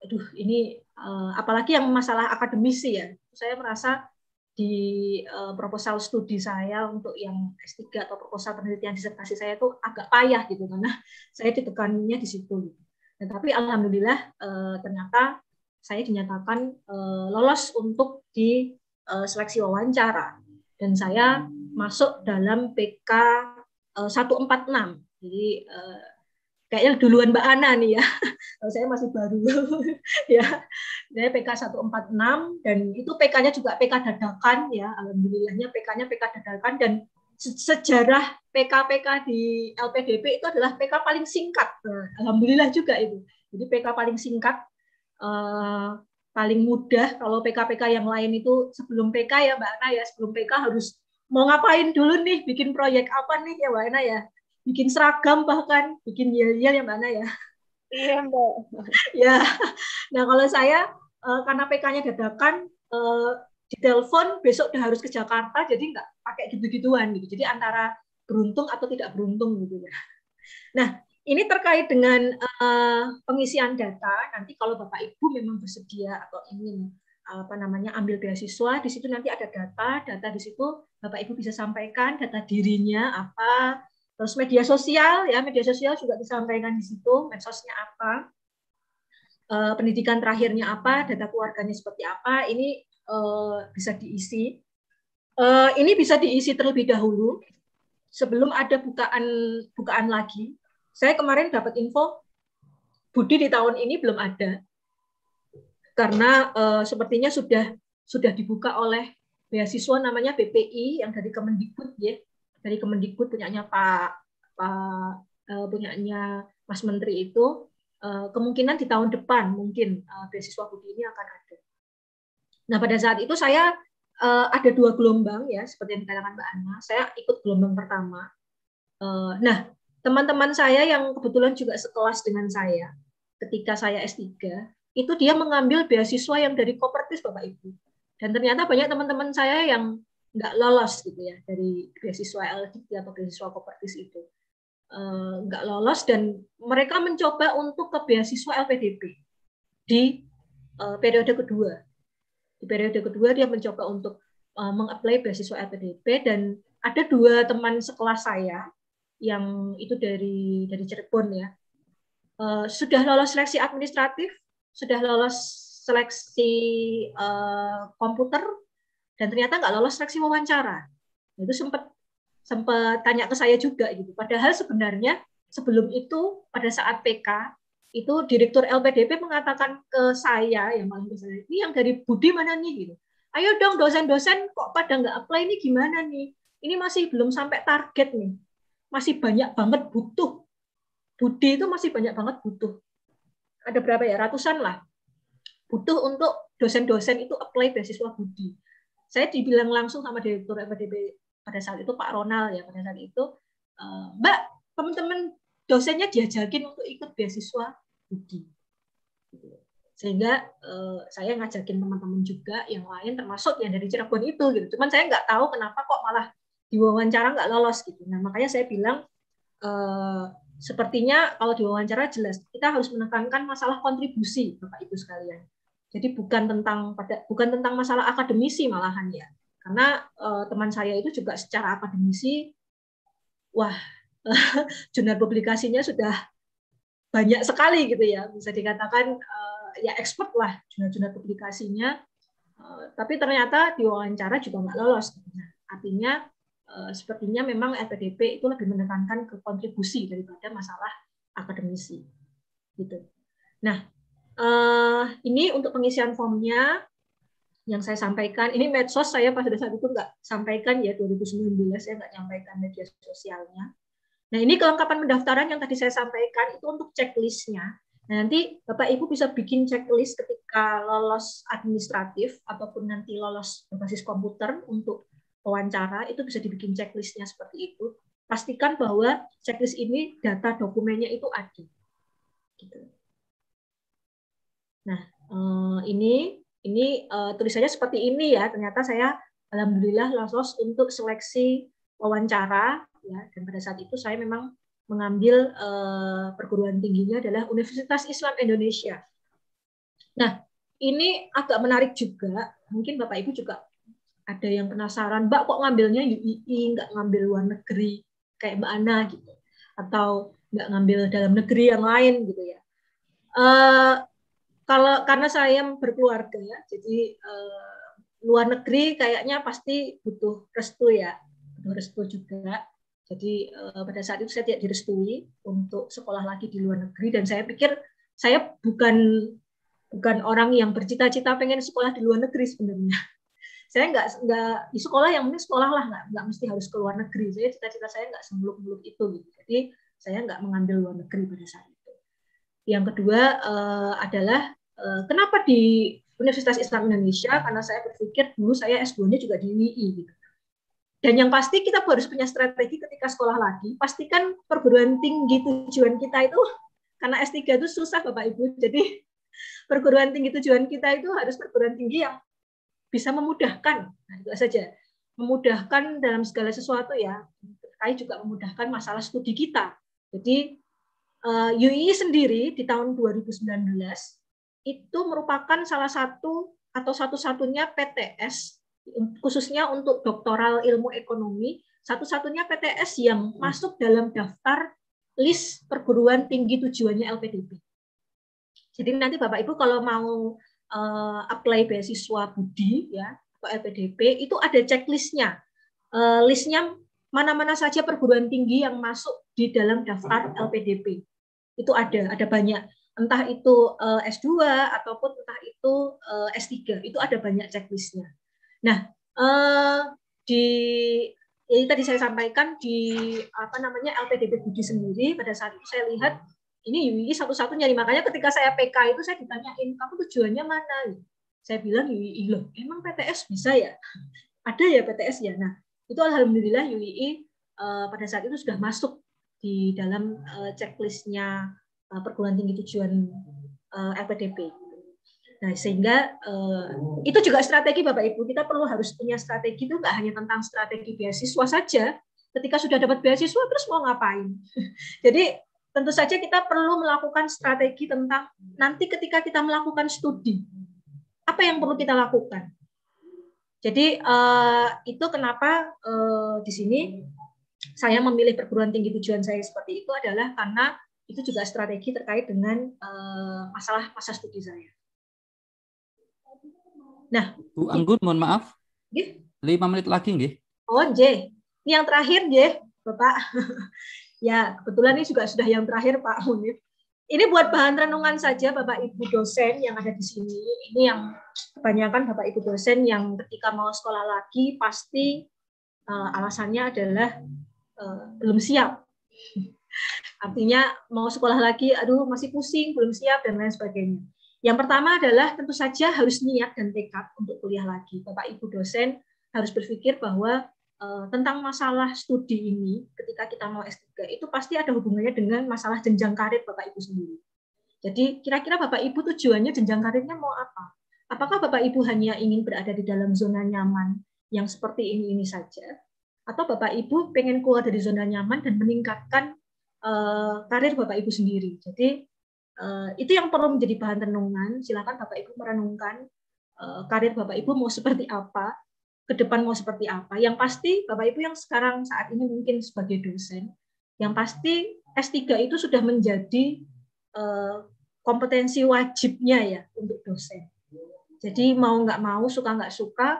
aduh ini eh, apalagi yang masalah akademisi ya saya merasa di eh, proposal studi saya untuk yang S3 atau proposal penelitian disertasi saya itu agak payah gitu karena saya ditekannya di situ tetapi alhamdulillah ternyata saya dinyatakan lolos untuk di uh, seleksi wawancara dan saya masuk dalam PK uh, 146. Jadi uh, kayaknya duluan Mbak Ana nih ya. kalau saya masih baru ya. Saya PK 146 dan itu PK-nya juga PK dadakan ya. Alhamdulillahnya PK-nya PK dadakan dan sejarah PK-PK di LPDP itu adalah PK paling singkat. Nah, alhamdulillah juga itu. Jadi PK paling singkat uh, paling mudah kalau PKPK yang lain itu sebelum PK ya Mbak Ana ya sebelum PK harus mau ngapain dulu nih bikin proyek apa nih ya Mbak Ana ya bikin seragam bahkan bikin yel-yel ya Mbak Ana ya iya Mbak ya nah kalau saya eh, karena PK-nya dadakan eh, di telepon besok udah harus ke Jakarta jadi nggak pakai gitu-gituan gitu jadi antara beruntung atau tidak beruntung gitu ya nah ini terkait dengan uh, pengisian data. Nanti kalau Bapak Ibu memang bersedia atau ingin eh, apa namanya ambil beasiswa, di situ nanti ada data, data di situ Bapak Ibu bisa sampaikan data dirinya apa, terus media sosial ya, media sosial juga disampaikan di situ, medsosnya apa, uh, pendidikan terakhirnya apa, data keluarganya seperti apa, ini uh, bisa diisi. Uh, ini bisa diisi terlebih dahulu sebelum ada bukaan bukaan lagi saya kemarin dapat info Budi di tahun ini belum ada karena uh, sepertinya sudah sudah dibuka oleh beasiswa namanya BPI yang dari Kemendikbud ya dari Kemendikbud punyanya Pak Pak uh, punyanya Mas Menteri itu uh, kemungkinan di tahun depan mungkin uh, beasiswa Budi ini akan ada. Nah pada saat itu saya uh, ada dua gelombang ya seperti yang dikatakan Mbak Ana. Saya ikut gelombang pertama. Uh, nah teman-teman saya yang kebetulan juga sekelas dengan saya ketika saya S3 itu dia mengambil beasiswa yang dari Kopertis Bapak Ibu dan ternyata banyak teman-teman saya yang nggak lolos gitu ya dari beasiswa L3 atau beasiswa Kopertis itu eh, nggak lolos dan mereka mencoba untuk ke beasiswa LPDP di eh, periode kedua di periode kedua dia mencoba untuk eh, mengapply beasiswa LPDP dan ada dua teman sekelas saya yang itu dari dari Cirebon ya. Uh, sudah lolos seleksi administratif, sudah lolos seleksi uh, komputer, dan ternyata nggak lolos seleksi wawancara. Itu sempat sempat tanya ke saya juga gitu. Padahal sebenarnya sebelum itu pada saat PK itu direktur LPDP mengatakan ke saya yang paling besar ini yang dari Budi mana nih gitu. Ayo dong dosen-dosen kok pada nggak apply ini gimana nih? Ini masih belum sampai target nih masih banyak banget butuh. Budi itu masih banyak banget butuh. Ada berapa ya? Ratusan lah. Butuh untuk dosen-dosen itu apply beasiswa Budi. Saya dibilang langsung sama direktur FDB pada saat itu Pak Ronald ya pada saat itu eh, Mbak teman-teman dosennya diajakin untuk ikut beasiswa Budi sehingga eh, saya ngajakin teman-teman juga yang lain termasuk yang dari Cirebon itu gitu cuman saya nggak tahu kenapa kok malah diwawancara nggak lolos gitu. Nah makanya saya bilang eh, sepertinya kalau diwawancara jelas kita harus menekankan masalah kontribusi bapak ibu sekalian. Jadi bukan tentang bukan tentang masalah akademisi malahan ya. Karena eh, teman saya itu juga secara akademisi, wah jurnal publikasinya sudah banyak sekali gitu ya bisa dikatakan eh, ya expert lah jurnal-jurnal publikasinya Eh, tapi ternyata diwawancara juga nggak lolos nah, artinya Eh, sepertinya memang LPDP itu lebih menekankan ke kontribusi daripada masalah akademisi. Gitu. Nah, eh, ini untuk pengisian formnya yang saya sampaikan. Ini medsos saya pada saat itu nggak sampaikan ya 2019 saya nggak nyampaikan media sosialnya. Nah ini kelengkapan pendaftaran yang tadi saya sampaikan itu untuk checklistnya. Nah, nanti Bapak Ibu bisa bikin checklist ketika lolos administratif ataupun nanti lolos berbasis komputer untuk wawancara itu bisa dibikin checklistnya seperti itu. Pastikan bahwa checklist ini data dokumennya itu ada. Gitu. Nah, eh, ini ini eh, tulisannya seperti ini ya. Ternyata saya alhamdulillah lolos untuk seleksi wawancara ya dan pada saat itu saya memang mengambil eh, perguruan tingginya adalah Universitas Islam Indonesia. Nah, ini agak menarik juga, mungkin Bapak Ibu juga ada yang penasaran mbak kok ngambilnya UII nggak ngambil luar negeri kayak mbak Ana gitu atau nggak ngambil dalam negeri yang lain gitu ya uh, kalau karena saya berkeluarga ya jadi uh, luar negeri kayaknya pasti butuh restu ya butuh restu juga jadi uh, pada saat itu saya tidak direstui untuk sekolah lagi di luar negeri dan saya pikir saya bukan bukan orang yang bercita-cita pengen sekolah di luar negeri sebenarnya saya nggak nggak di sekolah yang penting sekolah lah nggak nggak mesti harus ke luar negeri saya cita-cita saya nggak semuluk-muluk itu gitu jadi saya nggak mengambil luar negeri pada saat itu yang kedua uh, adalah uh, kenapa di Universitas Islam Indonesia karena saya berpikir dulu saya S2-nya juga di UI gitu dan yang pasti kita harus punya strategi ketika sekolah lagi. Pastikan perguruan tinggi tujuan kita itu karena S3 itu susah Bapak Ibu. Jadi perguruan tinggi tujuan kita itu harus perguruan tinggi yang bisa memudahkan nah, itu saja memudahkan dalam segala sesuatu ya terkait juga memudahkan masalah studi kita jadi eh, UI sendiri di tahun 2019 itu merupakan salah satu atau satu-satunya PTS khususnya untuk doktoral ilmu ekonomi satu-satunya PTS yang hmm. masuk dalam daftar list perguruan tinggi tujuannya LPDP. Jadi nanti Bapak Ibu kalau mau uh, apply beasiswa Budi ya atau LPDP itu ada checklistnya. Uh, listnya mana-mana saja perguruan tinggi yang masuk di dalam daftar LPDP. Itu ada, ada banyak. Entah itu uh, eh, S2 ataupun entah itu uh, S3, itu ada banyak checklistnya. Nah, uh, di ya tadi saya sampaikan di apa namanya LPDP Budi sendiri pada saat itu saya lihat ini UII satu-satunya nih. Makanya ketika saya PK itu saya ditanyain, kamu tujuannya mana? Saya bilang UII loh. Emang PTS bisa ya? Ada ya PTS ya. Nah itu alhamdulillah UII eh, pada saat itu sudah masuk di dalam eh, checklistnya eh, perguruan tinggi tujuan LPDP. Nah, sehingga uh, itu juga strategi Bapak Ibu. Kita perlu harus punya strategi itu nggak hanya tentang strategi beasiswa saja. Ketika sudah dapat beasiswa, terus mau ngapain? Jadi Tentu saja kita perlu melakukan strategi tentang nanti ketika kita melakukan studi, apa yang perlu kita lakukan. Jadi eh, itu kenapa eh, di sini saya memilih perguruan tinggi tujuan saya seperti itu adalah karena itu juga strategi terkait dengan eh, masalah masa studi saya. Nah, Bu Anggun, mohon maaf. Lima menit lagi nih Oh, j Ini yang terakhir j Bapak. Ya, kebetulan ini juga sudah yang terakhir Pak Munif. Ini buat bahan renungan saja Bapak Ibu dosen yang ada di sini. Ini yang kebanyakan Bapak Ibu dosen yang ketika mau sekolah lagi pasti uh, alasannya adalah uh, belum siap. Artinya mau sekolah lagi, aduh masih pusing, belum siap dan lain sebagainya. Yang pertama adalah tentu saja harus niat dan tekad untuk kuliah lagi. Bapak Ibu dosen harus berpikir bahwa Eh, tentang masalah studi ini ketika kita mau S3 itu pasti ada hubungannya dengan masalah jenjang karir Bapak Ibu sendiri. Jadi kira-kira Bapak Ibu tujuannya jenjang karirnya mau apa? Apakah Bapak Ibu hanya ingin berada di dalam zona nyaman yang seperti ini ini saja atau Bapak Ibu pengen keluar dari zona nyaman dan meningkatkan eh, karir Bapak Ibu sendiri. Jadi eh, itu yang perlu menjadi bahan renungan. Silakan Bapak Ibu merenungkan karir Bapak Ibu mau seperti apa ke depan mau seperti apa. Yang pasti Bapak Ibu yang sekarang saat ini mungkin sebagai dosen, yang pasti S3 itu sudah menjadi eh, kompetensi wajibnya ya untuk dosen. Jadi mau nggak mau, suka nggak suka,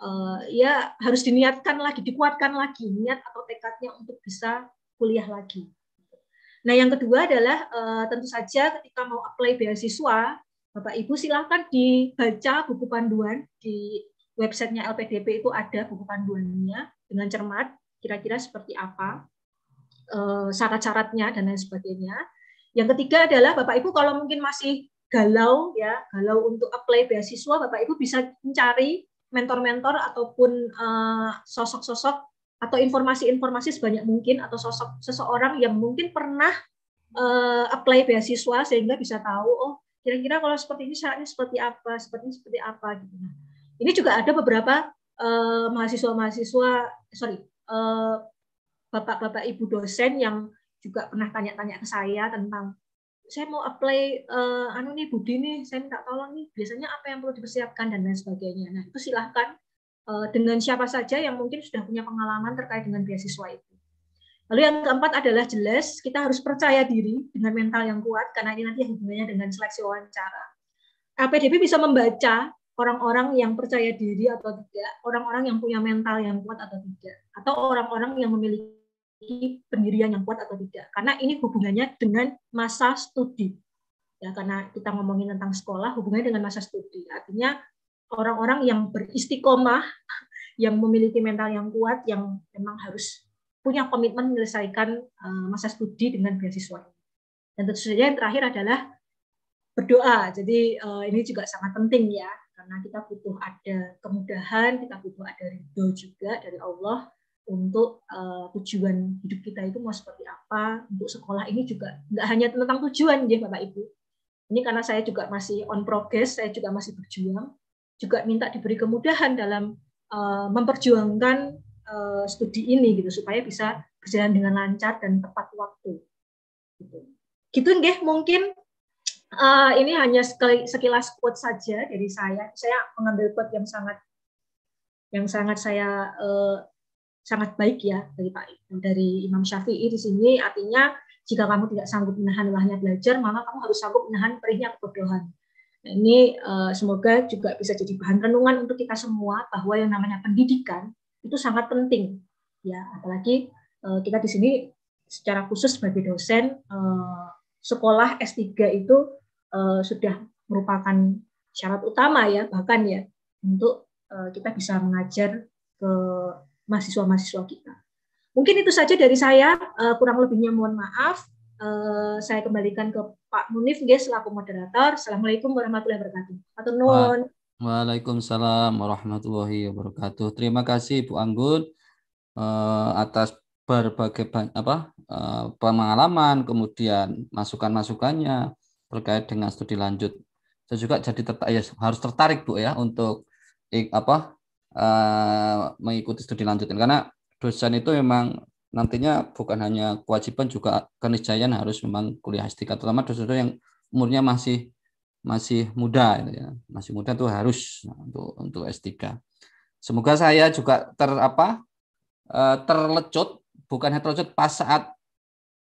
eh, ya harus diniatkan lagi, dikuatkan lagi niat atau tekadnya untuk bisa kuliah lagi. Nah yang kedua adalah eh, tentu saja ketika mau apply beasiswa, Bapak Ibu silahkan dibaca buku panduan di websitenya LPDP itu ada buku panduannya dengan cermat kira-kira seperti apa eh, syarat-syaratnya dan lain sebagainya. Yang ketiga adalah Bapak Ibu kalau mungkin masih galau ya galau untuk apply beasiswa Bapak Ibu bisa mencari mentor-mentor ataupun eh, sosok-sosok uh, atau informasi-informasi sebanyak mungkin atau sosok seseorang yang mungkin pernah uh, apply beasiswa sehingga bisa tahu oh kira-kira kalau seperti ini syaratnya seperti apa seperti ini seperti apa gitu. Nah, ini juga ada beberapa mahasiswa eh, mahasiswa-mahasiswa, sorry, bapak eh, bapak-bapak ibu dosen yang juga pernah tanya-tanya ke saya tentang saya mau apply uh, anu nih Budi nih, saya minta tolong nih, biasanya apa yang perlu dipersiapkan dan lain sebagainya. Nah, itu silahkan uh, dengan siapa saja yang mungkin sudah punya pengalaman terkait dengan beasiswa itu. Lalu yang keempat adalah jelas kita harus percaya diri dengan mental yang kuat karena ini nanti hubungannya dengan seleksi wawancara. LPDP bisa membaca orang-orang yang percaya diri atau tidak, orang-orang yang punya mental yang kuat atau tidak, atau orang-orang yang memiliki pendirian yang kuat atau tidak. Karena ini hubungannya dengan masa studi. Ya, karena kita ngomongin tentang sekolah, hubungannya dengan masa studi. Artinya orang-orang yang beristiqomah, yang memiliki mental yang kuat, yang memang harus punya komitmen menyelesaikan eh, masa studi dengan beasiswa. Dan tentu saja yang terakhir adalah berdoa. Jadi eh, ini juga sangat penting ya karena kita butuh ada kemudahan, kita butuh ada ridho juga dari Allah untuk uh, tujuan hidup kita itu mau seperti apa. Untuk sekolah ini juga nggak hanya tentang tujuan ya Bapak Ibu. Ini karena saya juga masih on progress, saya juga masih berjuang, juga minta diberi kemudahan dalam uh, memperjuangkan uh, studi ini gitu supaya bisa berjalan dengan lancar dan tepat waktu. Gitu. Gitu nggih mungkin Uh, ini hanya sekilas quote saja dari saya. Saya mengambil quote yang sangat yang sangat saya uh, sangat baik ya dari Pak dari Imam Syafi'i di sini artinya jika kamu tidak sanggup menahan lelahnya belajar maka kamu harus sanggup menahan perihnya kebodohan. Nah, ini uh, semoga juga bisa jadi bahan renungan untuk kita semua bahwa yang namanya pendidikan itu sangat penting ya apalagi uh, kita di sini secara khusus sebagai dosen uh, sekolah S3 itu uh, sudah merupakan syarat utama ya bahkan ya untuk uh, kita bisa mengajar ke mahasiswa-mahasiswa kita. Mungkin itu saja dari saya, uh, kurang lebihnya mohon maaf. Uh, saya kembalikan ke Pak Munif guys selaku moderator. Assalamualaikum warahmatullahi wabarakatuh. Atau nun. Waalaikumsalam warahmatullahi wabarakatuh. Terima kasih Bu Anggun atas berbagai apa eh, pengalaman, kemudian masukan-masukannya terkait dengan studi lanjut. Saya juga jadi tertarik, ya, harus tertarik bu ya untuk apa eh, mengikuti studi lanjut karena dosen itu memang nantinya bukan hanya kewajiban juga keniscayaan harus memang kuliah S3 terutama dosen itu yang umurnya masih masih muda gitu ya. masih muda tuh harus nah, untuk untuk S3 semoga saya juga ter apa eh, terlecut bukan head pas saat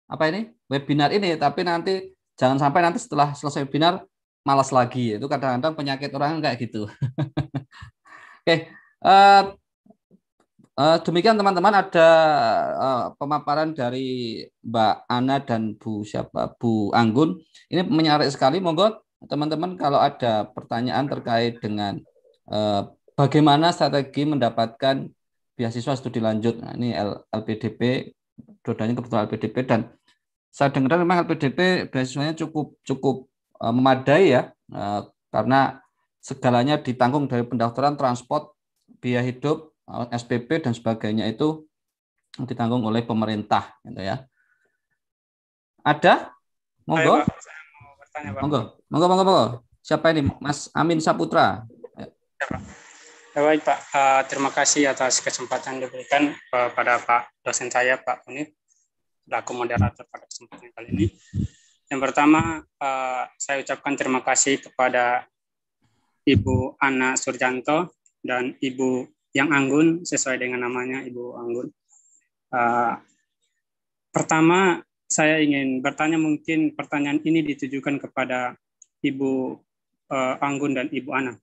apa ini webinar ini tapi nanti jangan sampai nanti setelah selesai webinar malas lagi itu kadang-kadang penyakit orang kayak gitu oke okay. uh, eh, eh, demikian teman-teman ada eh, pemaparan dari Mbak Ana dan Bu siapa Bu Anggun ini menarik sekali monggo teman-teman kalau ada pertanyaan terkait dengan bagaimana strategi mendapatkan beasiswa studi lanjut. Nah, ini LPDP, dodanya kebetulan LPDP dan saya dengar memang LPDP beasiswanya cukup cukup e, memadai ya e, karena segalanya ditanggung dari pendaftaran transport, biaya hidup, SPP dan sebagainya itu ditanggung oleh pemerintah gitu ya. Ada? Monggo. Monggo. Monggo, monggo, monggo. Siapa ini? Mas Amin Saputra. Ya. Ya, baik Pak, uh, terima kasih atas kesempatan diberikan uh, Pak dosen saya Pak Unif laku moderator pada kesempatan kali ini. Yang pertama uh, saya ucapkan terima kasih kepada Ibu Ana Surjanto dan Ibu yang Anggun sesuai dengan namanya Ibu Anggun. Uh, pertama saya ingin bertanya mungkin pertanyaan ini ditujukan kepada Ibu uh, Anggun dan Ibu Ana.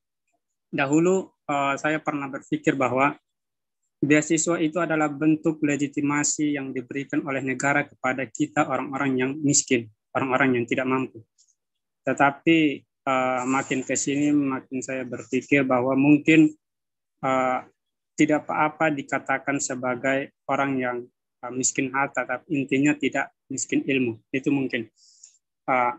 Dahulu uh, saya pernah berpikir bahwa beasiswa itu adalah bentuk legitimasi yang diberikan oleh negara kepada kita orang-orang yang miskin, orang-orang yang tidak mampu. Tetapi uh, makin ke sini makin saya berpikir bahwa mungkin uh, tidak apa-apa dikatakan sebagai orang yang uh, miskin harta, tapi intinya tidak miskin ilmu. Itu mungkin. Uh,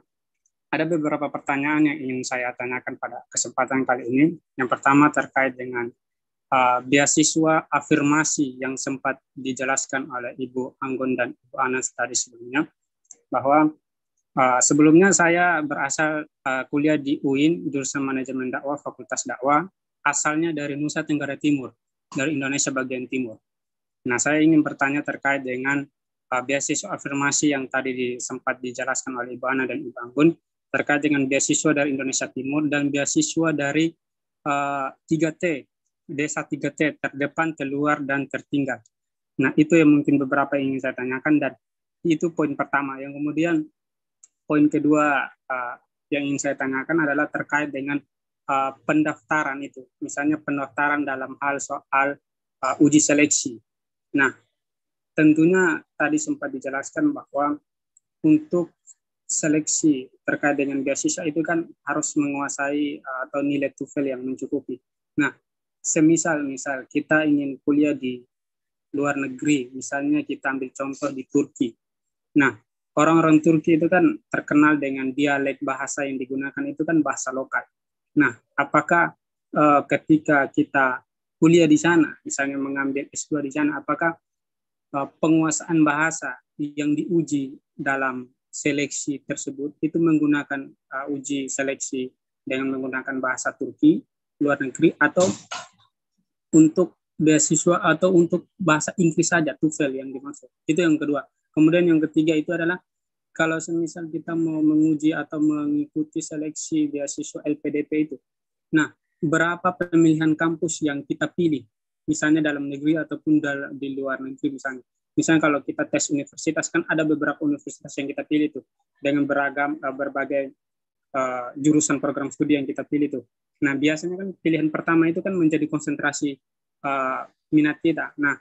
ada beberapa pertanyaan yang ingin saya tanyakan pada kesempatan kali ini. Yang pertama terkait dengan uh, beasiswa afirmasi yang sempat dijelaskan oleh Ibu Anggun dan Ibu Anas tadi sebelumnya, bahwa uh, sebelumnya saya berasal uh, kuliah di UIN, jurusan manajemen dakwah, fakultas dakwah, asalnya dari Nusa Tenggara Timur, dari Indonesia bagian timur. Nah, saya ingin bertanya terkait dengan uh, beasiswa afirmasi yang tadi di, sempat dijelaskan oleh Ibu Ana dan Ibu Anggun, terkait dengan beasiswa dari Indonesia Timur dan beasiswa dari uh, eh, 3T, desa 3T, terdepan, terluar, dan tertinggal. Nah, itu yang mungkin beberapa yang ingin saya tanyakan dan itu poin pertama. Yang kemudian poin kedua uh, yang ingin saya tanyakan adalah terkait dengan uh, pendaftaran itu. Misalnya pendaftaran dalam hal soal uh, uji seleksi. Nah, tentunya tadi sempat dijelaskan bahwa untuk seleksi terkait dengan beasiswa itu kan harus menguasai eh, atau nilai TOEFL yang mencukupi. Nah, semisal misal kita ingin kuliah di luar negeri, misalnya kita ambil contoh di Turki. Nah, orang-orang Turki itu kan terkenal dengan dialek bahasa yang digunakan itu kan bahasa lokal. Nah, apakah eh, ketika kita kuliah di sana, misalnya mengambil S2 di sana, apakah eh, penguasaan bahasa yang diuji dalam seleksi tersebut itu menggunakan uh, uji seleksi dengan menggunakan bahasa Turki luar negeri atau untuk beasiswa atau untuk bahasa Inggris saja TOEFL yang dimaksud. Itu yang kedua. Kemudian yang ketiga itu adalah kalau semisal kita mau menguji atau mengikuti seleksi beasiswa LPDP itu. Nah, berapa pemilihan kampus yang kita pilih, misalnya dalam negeri ataupun di luar negeri misalnya misalnya kalau kita tes universitas kan ada beberapa universitas yang kita pilih tuh dengan beragam eh, berbagai uh, jurusan program studi yang kita pilih tuh. Nah biasanya kan pilihan pertama itu kan menjadi konsentrasi uh, minat kita. Nah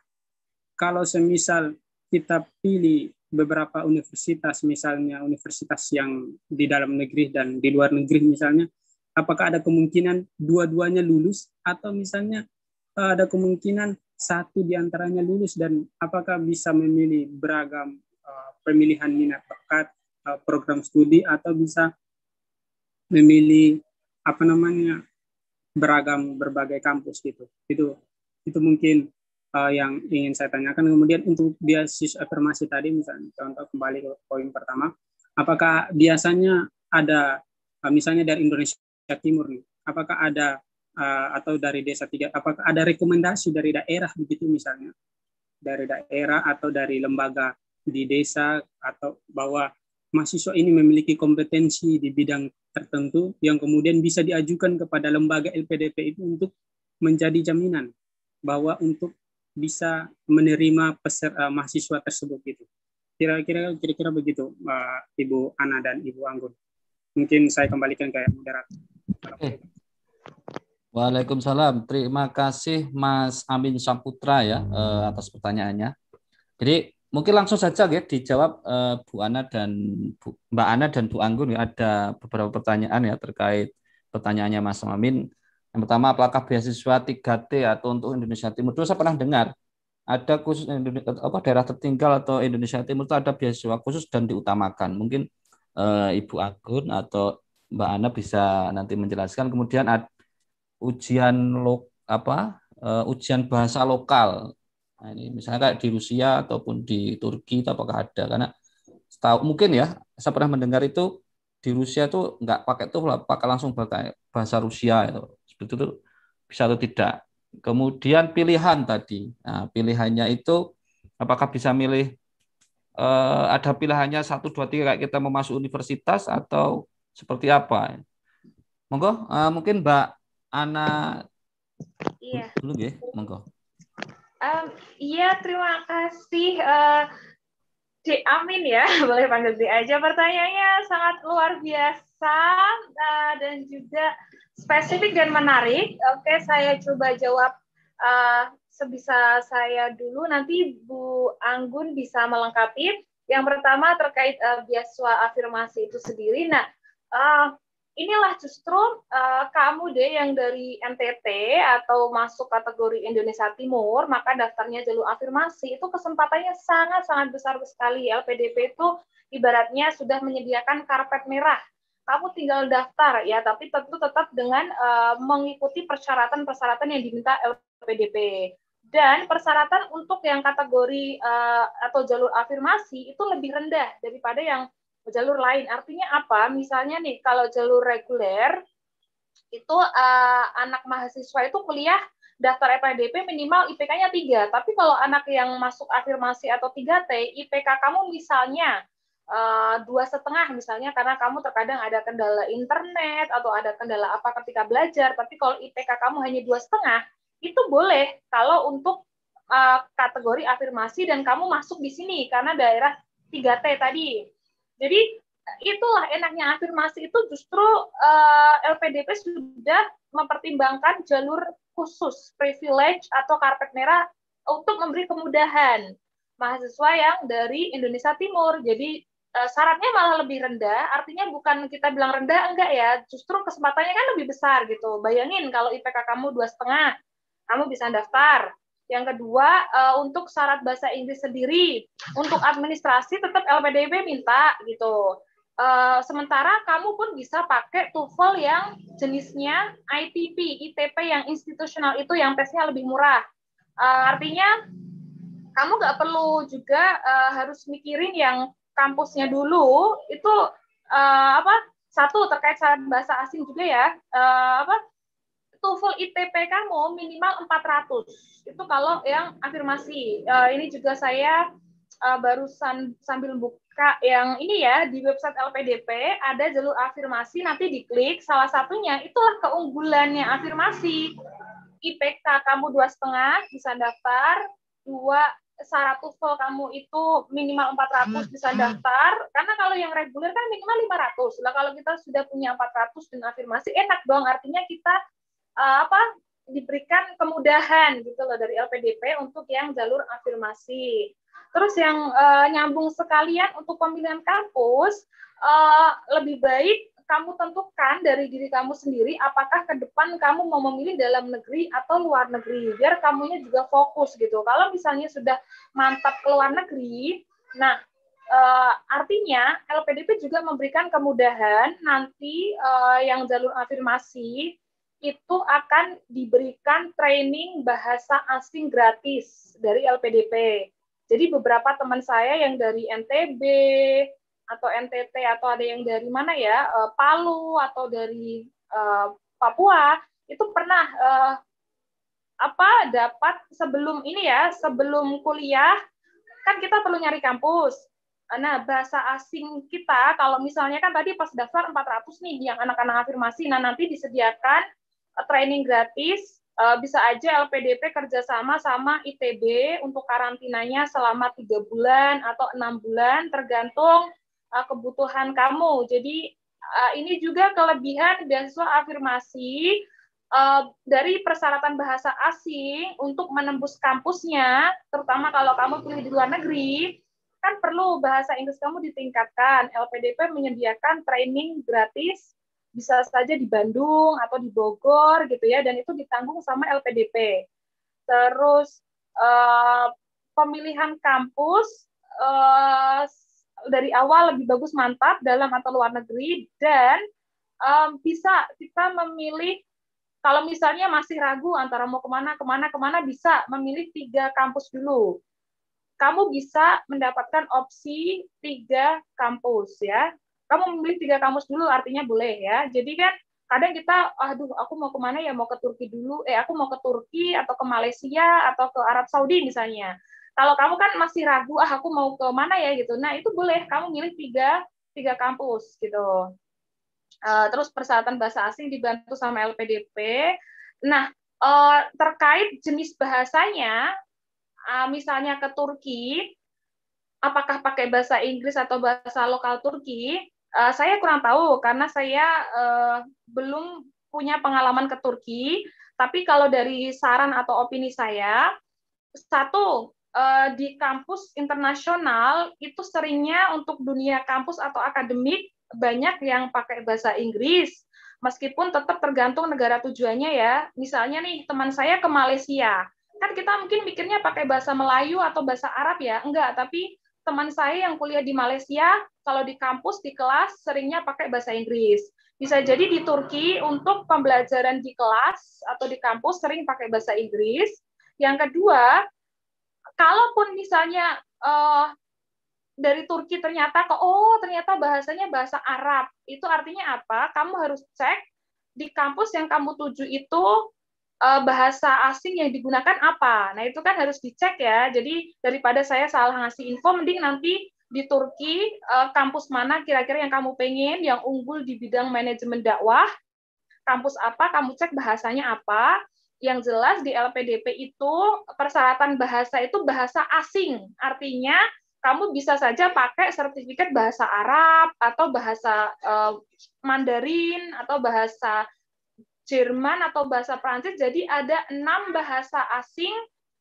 kalau semisal kita pilih beberapa universitas misalnya universitas yang di dalam negeri dan di luar negeri misalnya apakah ada kemungkinan dua-duanya lulus atau misalnya ada kemungkinan satu di antaranya lulus dan apakah bisa memilih beragam eh, pemilihan minat bakat eh, program studi atau bisa memilih apa namanya beragam berbagai kampus gitu itu itu mungkin uh, yang ingin saya tanyakan kemudian untuk biasis afirmasi tadi misalnya contoh kembali ke poin pertama apakah biasanya ada uh, misalnya dari Indonesia Timur nih apakah ada uh, atau dari desa tiga apakah ada rekomendasi dari daerah begitu misalnya dari daerah atau dari lembaga di desa atau bahwa mahasiswa ini memiliki kompetensi di bidang tertentu yang kemudian bisa diajukan kepada lembaga LPDP itu untuk menjadi jaminan bahwa untuk bisa menerima peser, uh, mahasiswa tersebut gitu. Kira-kira kira-kira begitu uh, Ibu Ana dan Ibu Anggun. Mungkin saya kembalikan ke moderator. Waalaikumsalam. Terima kasih Mas Amin Samputra ya eh, atas pertanyaannya. Jadi mungkin langsung saja ya dijawab eh, Bu Ana dan Bu, Mbak Ana dan Bu Anggun ya ada beberapa pertanyaan ya terkait pertanyaannya Mas Amin. Yang pertama apakah beasiswa 3T atau untuk Indonesia Timur? Dulu saya pernah dengar ada khusus Indonesia apa daerah tertinggal atau Indonesia Timur itu ada beasiswa khusus dan diutamakan. Mungkin eh, Ibu Anggun atau Mbak Ana bisa nanti menjelaskan. Kemudian ada ujian lo, apa uh, ujian bahasa lokal. Nah, ini misalnya kayak di Rusia ataupun di Turki itu apakah ada? Karena tahu mungkin ya, saya pernah mendengar itu di Rusia tuh nggak pakai tuh pakai langsung bahasa Rusia itu seperti itu bisa atau tidak. Kemudian pilihan tadi, nah, pilihannya itu apakah bisa milih uh, ada pilihannya satu dua tiga kayak kita mau masuk universitas atau seperti apa? Monggo, uh, mungkin Mbak Ana Iya. Dulu ya, monggo. Um, iya, terima kasih. Uh, eh, Cik Amin ya, boleh panggil Cik aja. Pertanyaannya sangat luar biasa uh, dan juga spesifik dan menarik. Oke, saya coba jawab uh, sebisa saya dulu. Nanti Bu Anggun bisa melengkapi. Yang pertama terkait uh, biaswa afirmasi itu sendiri. Nah, uh, inilah justru uh, kamu deh yang dari NTT atau masuk kategori Indonesia Timur, maka daftarnya jalur afirmasi itu kesempatannya sangat-sangat besar sekali. LPDP itu ibaratnya sudah menyediakan karpet merah. Kamu tinggal daftar ya, tapi tentu tetap dengan uh, mengikuti persyaratan-persyaratan yang diminta LPDP. Dan persyaratan untuk yang kategori uh, atau jalur afirmasi itu lebih rendah daripada yang jalur lain. Artinya apa? Misalnya nih kalau jalur reguler itu uh, anak mahasiswa itu kuliah daftar PDP minimal IPK-nya 3. Tapi kalau anak yang masuk afirmasi atau 3T, IPK kamu misalnya eh, dua setengah misalnya karena kamu terkadang ada kendala internet atau ada kendala apa ketika belajar tapi kalau IPK kamu hanya dua setengah itu boleh kalau untuk uh, kategori afirmasi dan kamu masuk di sini karena daerah 3T tadi jadi itulah enaknya afirmasi itu justru uh, eh, LPDP sudah mempertimbangkan jalur khusus privilege atau karpet merah untuk memberi kemudahan mahasiswa yang dari Indonesia Timur. Jadi uh, syaratnya malah lebih rendah, artinya bukan kita bilang rendah enggak ya, justru kesempatannya kan lebih besar gitu. Bayangin kalau IPK kamu dua setengah, kamu bisa daftar. Yang kedua, uh, untuk syarat bahasa Inggris sendiri, untuk administrasi tetap LPDB minta gitu. Uh, sementara kamu pun bisa pakai TOEFL yang jenisnya ITP, ITP yang institusional itu yang tesnya lebih murah. Uh, artinya kamu nggak perlu juga uh, harus mikirin yang kampusnya dulu itu uh, apa satu terkait syarat bahasa asing juga ya uh, apa TOEFL ITP kamu minimal 400. Itu kalau yang afirmasi. Uh, ini juga saya uh, barusan sambil buka yang ini ya di website LPDP ada jalur afirmasi nanti diklik salah satunya itulah keunggulannya afirmasi. IPK kamu dua setengah bisa daftar dua syarat TOEFL kamu itu minimal 400 bisa hmm. daftar karena kalau yang reguler kan minimal 500 lah kalau kita sudah punya 400 dan afirmasi enak dong artinya kita uh, apa diberikan kemudahan gitu loh dari LPDP untuk yang jalur afirmasi. Terus yang uh, nyambung sekalian untuk pemilihan kampus uh, lebih baik kamu tentukan dari diri kamu sendiri apakah ke depan kamu mau memilih dalam negeri atau luar negeri biar kamunya juga fokus gitu kalau misalnya sudah mantap ke luar negeri nah uh, artinya LPDP juga memberikan kemudahan nanti uh, yang jalur afirmasi itu akan diberikan training bahasa asing gratis dari LPDP. Jadi beberapa teman saya yang dari NTB atau NTT atau ada yang dari mana ya eh, Palu atau dari eh, Papua itu pernah eh, apa dapat sebelum ini ya sebelum kuliah kan kita perlu nyari kampus. Nah, bahasa asing kita kalau misalnya kan tadi pas daftar 400 nih yang anak-anak afirmasi, nah nanti disediakan training gratis, eh, bisa aja LPDP kerjasama sama ITB untuk karantinanya selama tiga bulan atau enam bulan tergantung eh, kebutuhan kamu. Jadi eh, ini juga kelebihan beasiswa afirmasi dari persyaratan bahasa asing untuk menembus kampusnya, terutama kalau kamu pilih di luar negeri kan perlu bahasa Inggris kamu ditingkatkan. LPDP menyediakan training gratis bisa saja di Bandung atau di Bogor gitu ya dan itu ditanggung sama LPDP. Terus eh, pemilihan kampus eh, dari awal lebih bagus mantap dalam atau luar negeri dan eh, bisa kita memilih kalau misalnya masih ragu antara mau kemana kemana kemana bisa memilih tiga kampus dulu kamu bisa mendapatkan opsi tiga kampus ya kamu memilih tiga kamus dulu artinya boleh ya jadi kan kadang kita aduh aku mau kemana ya mau ke Turki dulu eh aku mau ke Turki atau ke Malaysia atau ke Arab Saudi misalnya kalau kamu kan masih ragu ah aku mau ke mana ya gitu nah itu boleh kamu milih tiga tiga kampus gitu uh, terus persyaratan bahasa asing dibantu sama LPDP nah uh, terkait jenis bahasanya uh, misalnya ke Turki apakah pakai bahasa Inggris atau bahasa lokal Turki Uh, saya kurang tahu karena saya uh, belum punya pengalaman ke Turki. Tapi kalau dari saran atau opini saya, satu uh, di kampus internasional itu seringnya untuk dunia kampus atau akademik banyak yang pakai bahasa Inggris. Meskipun tetap tergantung negara tujuannya ya. Misalnya nih teman saya ke Malaysia, kan kita mungkin mikirnya pakai bahasa Melayu atau bahasa Arab ya, enggak. Tapi teman saya yang kuliah di Malaysia, kalau di kampus, di kelas, seringnya pakai bahasa Inggris. Bisa jadi di Turki, untuk pembelajaran di kelas atau di kampus, sering pakai bahasa Inggris. Yang kedua, kalaupun misalnya uh, dari Turki ternyata ke oh ternyata bahasanya bahasa Arab itu artinya apa kamu harus cek di kampus yang kamu tuju itu Eh, bahasa asing yang digunakan apa. Nah, itu kan harus dicek ya. Jadi, daripada saya salah ngasih info, mending nanti di Turki, eh, kampus mana kira-kira yang kamu pengen, yang unggul di bidang manajemen dakwah, kampus apa, kamu cek bahasanya apa. Yang jelas di LPDP itu persyaratan bahasa itu bahasa asing. Artinya, kamu bisa saja pakai sertifikat bahasa Arab atau bahasa eh, Mandarin atau bahasa Jerman atau bahasa Prancis. Jadi ada enam bahasa asing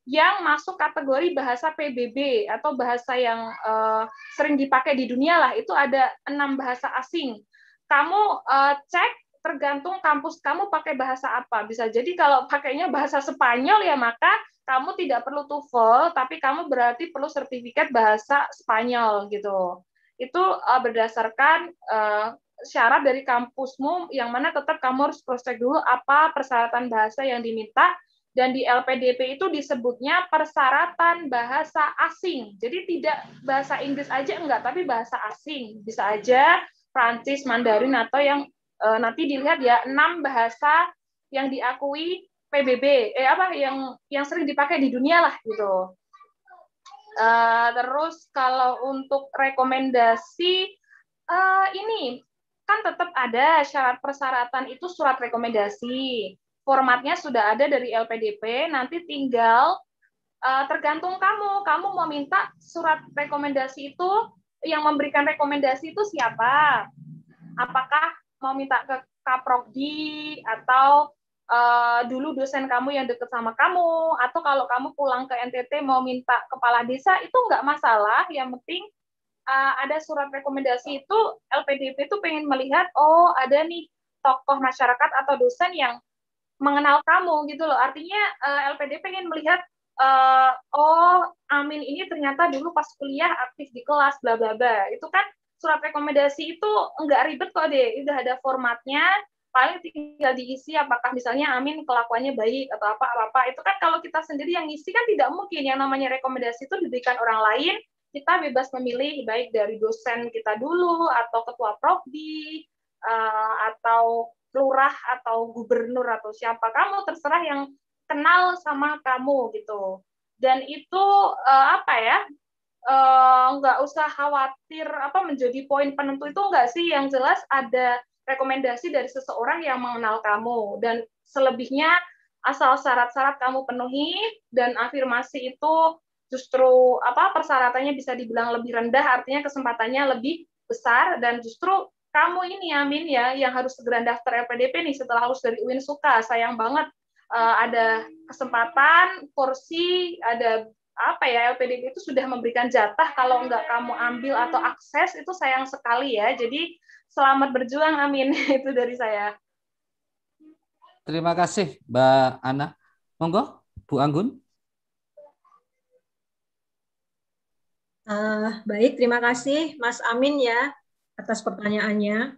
yang masuk kategori bahasa PBB atau bahasa yang uh, sering dipakai di dunia lah. Itu ada enam bahasa asing. Kamu uh, cek tergantung kampus kamu pakai bahasa apa. Bisa jadi kalau pakainya bahasa Spanyol ya maka kamu tidak perlu TOEFL, tapi kamu berarti perlu sertifikat bahasa Spanyol gitu. Itu uh, berdasarkan uh, syarat dari kampusmu yang mana tetap kamu harus cross-check dulu apa persyaratan bahasa yang diminta dan di LPDP itu disebutnya persyaratan bahasa asing. Jadi tidak bahasa Inggris aja enggak, tapi bahasa asing. Bisa aja Prancis, Mandarin atau yang e, nanti dilihat ya enam bahasa yang diakui PBB eh apa yang yang sering dipakai di dunia lah gitu. E, terus kalau untuk rekomendasi e, ini kan tetap ada syarat persyaratan itu surat rekomendasi. Formatnya sudah ada dari LPDP, nanti tinggal uh, tergantung kamu. Kamu mau minta surat rekomendasi itu yang memberikan rekomendasi itu siapa? Apakah mau minta ke Kaprogi atau uh, dulu dosen kamu yang dekat sama kamu atau kalau kamu pulang ke NTT mau minta kepala desa itu nggak masalah yang penting uh, ada surat rekomendasi itu LPDP itu pengen melihat oh ada nih tokoh masyarakat atau dosen yang mengenal kamu gitu loh. Artinya uh, eh, LPDP pengen melihat uh, oh Amin ini ternyata dulu pas kuliah aktif di kelas bla bla bla. Itu kan surat rekomendasi itu enggak ribet kok deh. Udah ada formatnya, paling tinggal diisi apakah misalnya Amin kelakuannya baik atau apa apa. Itu kan kalau kita sendiri yang ngisi kan tidak mungkin yang namanya rekomendasi itu diberikan orang lain kita bebas memilih baik dari dosen kita dulu atau ketua prodi eh, atau lurah atau gubernur atau siapa kamu terserah yang kenal sama kamu gitu dan itu eh, apa ya eh, nggak usah khawatir apa menjadi poin penentu itu enggak sih yang jelas ada rekomendasi dari seseorang yang mengenal kamu dan selebihnya asal syarat-syarat kamu penuhi dan afirmasi itu justru apa persyaratannya bisa dibilang lebih rendah, artinya kesempatannya lebih besar dan justru kamu ini Amin ya yang harus segera daftar LPDP nih setelah harus dari UIN suka sayang banget uh, ada kesempatan kursi ada apa ya LPDP itu sudah memberikan jatah kalau nggak kamu ambil atau akses itu sayang sekali ya jadi selamat berjuang Amin itu dari saya terima kasih Mbak Ana monggo Bu Anggun Uh, baik, terima kasih Mas Amin ya atas pertanyaannya.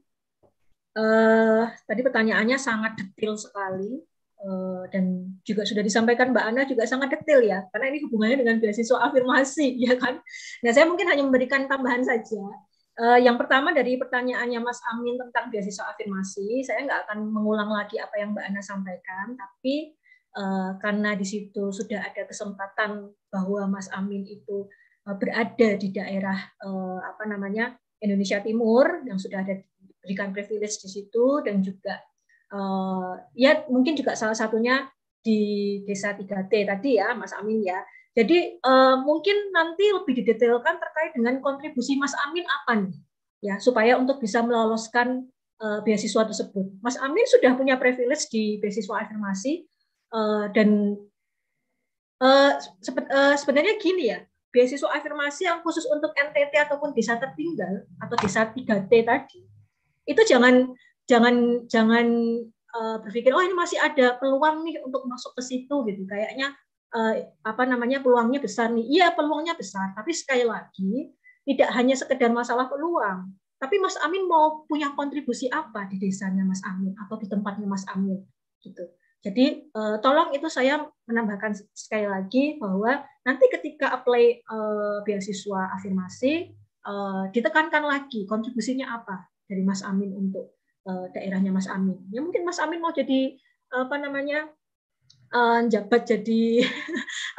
Uh, tadi pertanyaannya sangat detail sekali uh, dan juga sudah disampaikan Mbak Ana juga sangat detail ya, karena ini hubungannya dengan beasiswa afirmasi ya kan. Nah saya mungkin hanya memberikan tambahan saja. Uh, yang pertama dari pertanyaannya Mas Amin tentang beasiswa afirmasi, saya nggak akan mengulang lagi apa yang Mbak Ana sampaikan, tapi uh, karena di situ sudah ada kesempatan bahwa Mas Amin itu Eh, berada di daerah eh, apa namanya Indonesia Timur yang sudah ada diberikan privilege di situ dan juga eh, ya mungkin juga salah satunya di desa 3T tadi ya Mas Amin ya. Jadi mungkin nanti lebih didetailkan terkait dengan kontribusi Mas Amin apa nih ya supaya untuk bisa meloloskan beasiswa tersebut. Mas Amin sudah punya privilege di beasiswa afirmasi dan sebenarnya gini ya beasiswa afirmasi yang khusus untuk NTT ataupun desa tertinggal atau desa 3T tadi, itu jangan jangan jangan uh, berpikir oh ini masih ada peluang nih untuk masuk ke situ gitu. Kayaknya uh, apa namanya peluangnya besar nih. Iya, peluangnya besar, tapi sekali lagi tidak hanya sekedar masalah peluang. Tapi Mas Amin mau punya kontribusi apa di desanya Mas Amin atau di tempatnya Mas Amin gitu. Jadi uh, tolong itu saya menambahkan sekali lagi bahwa nanti ketika apply uh, beasiswa afirmasi uh, ditekankan lagi kontribusinya apa dari Mas Amin untuk uh, daerahnya Mas Amin. Ya mungkin Mas Amin mau jadi apa namanya Uh, jabat jadi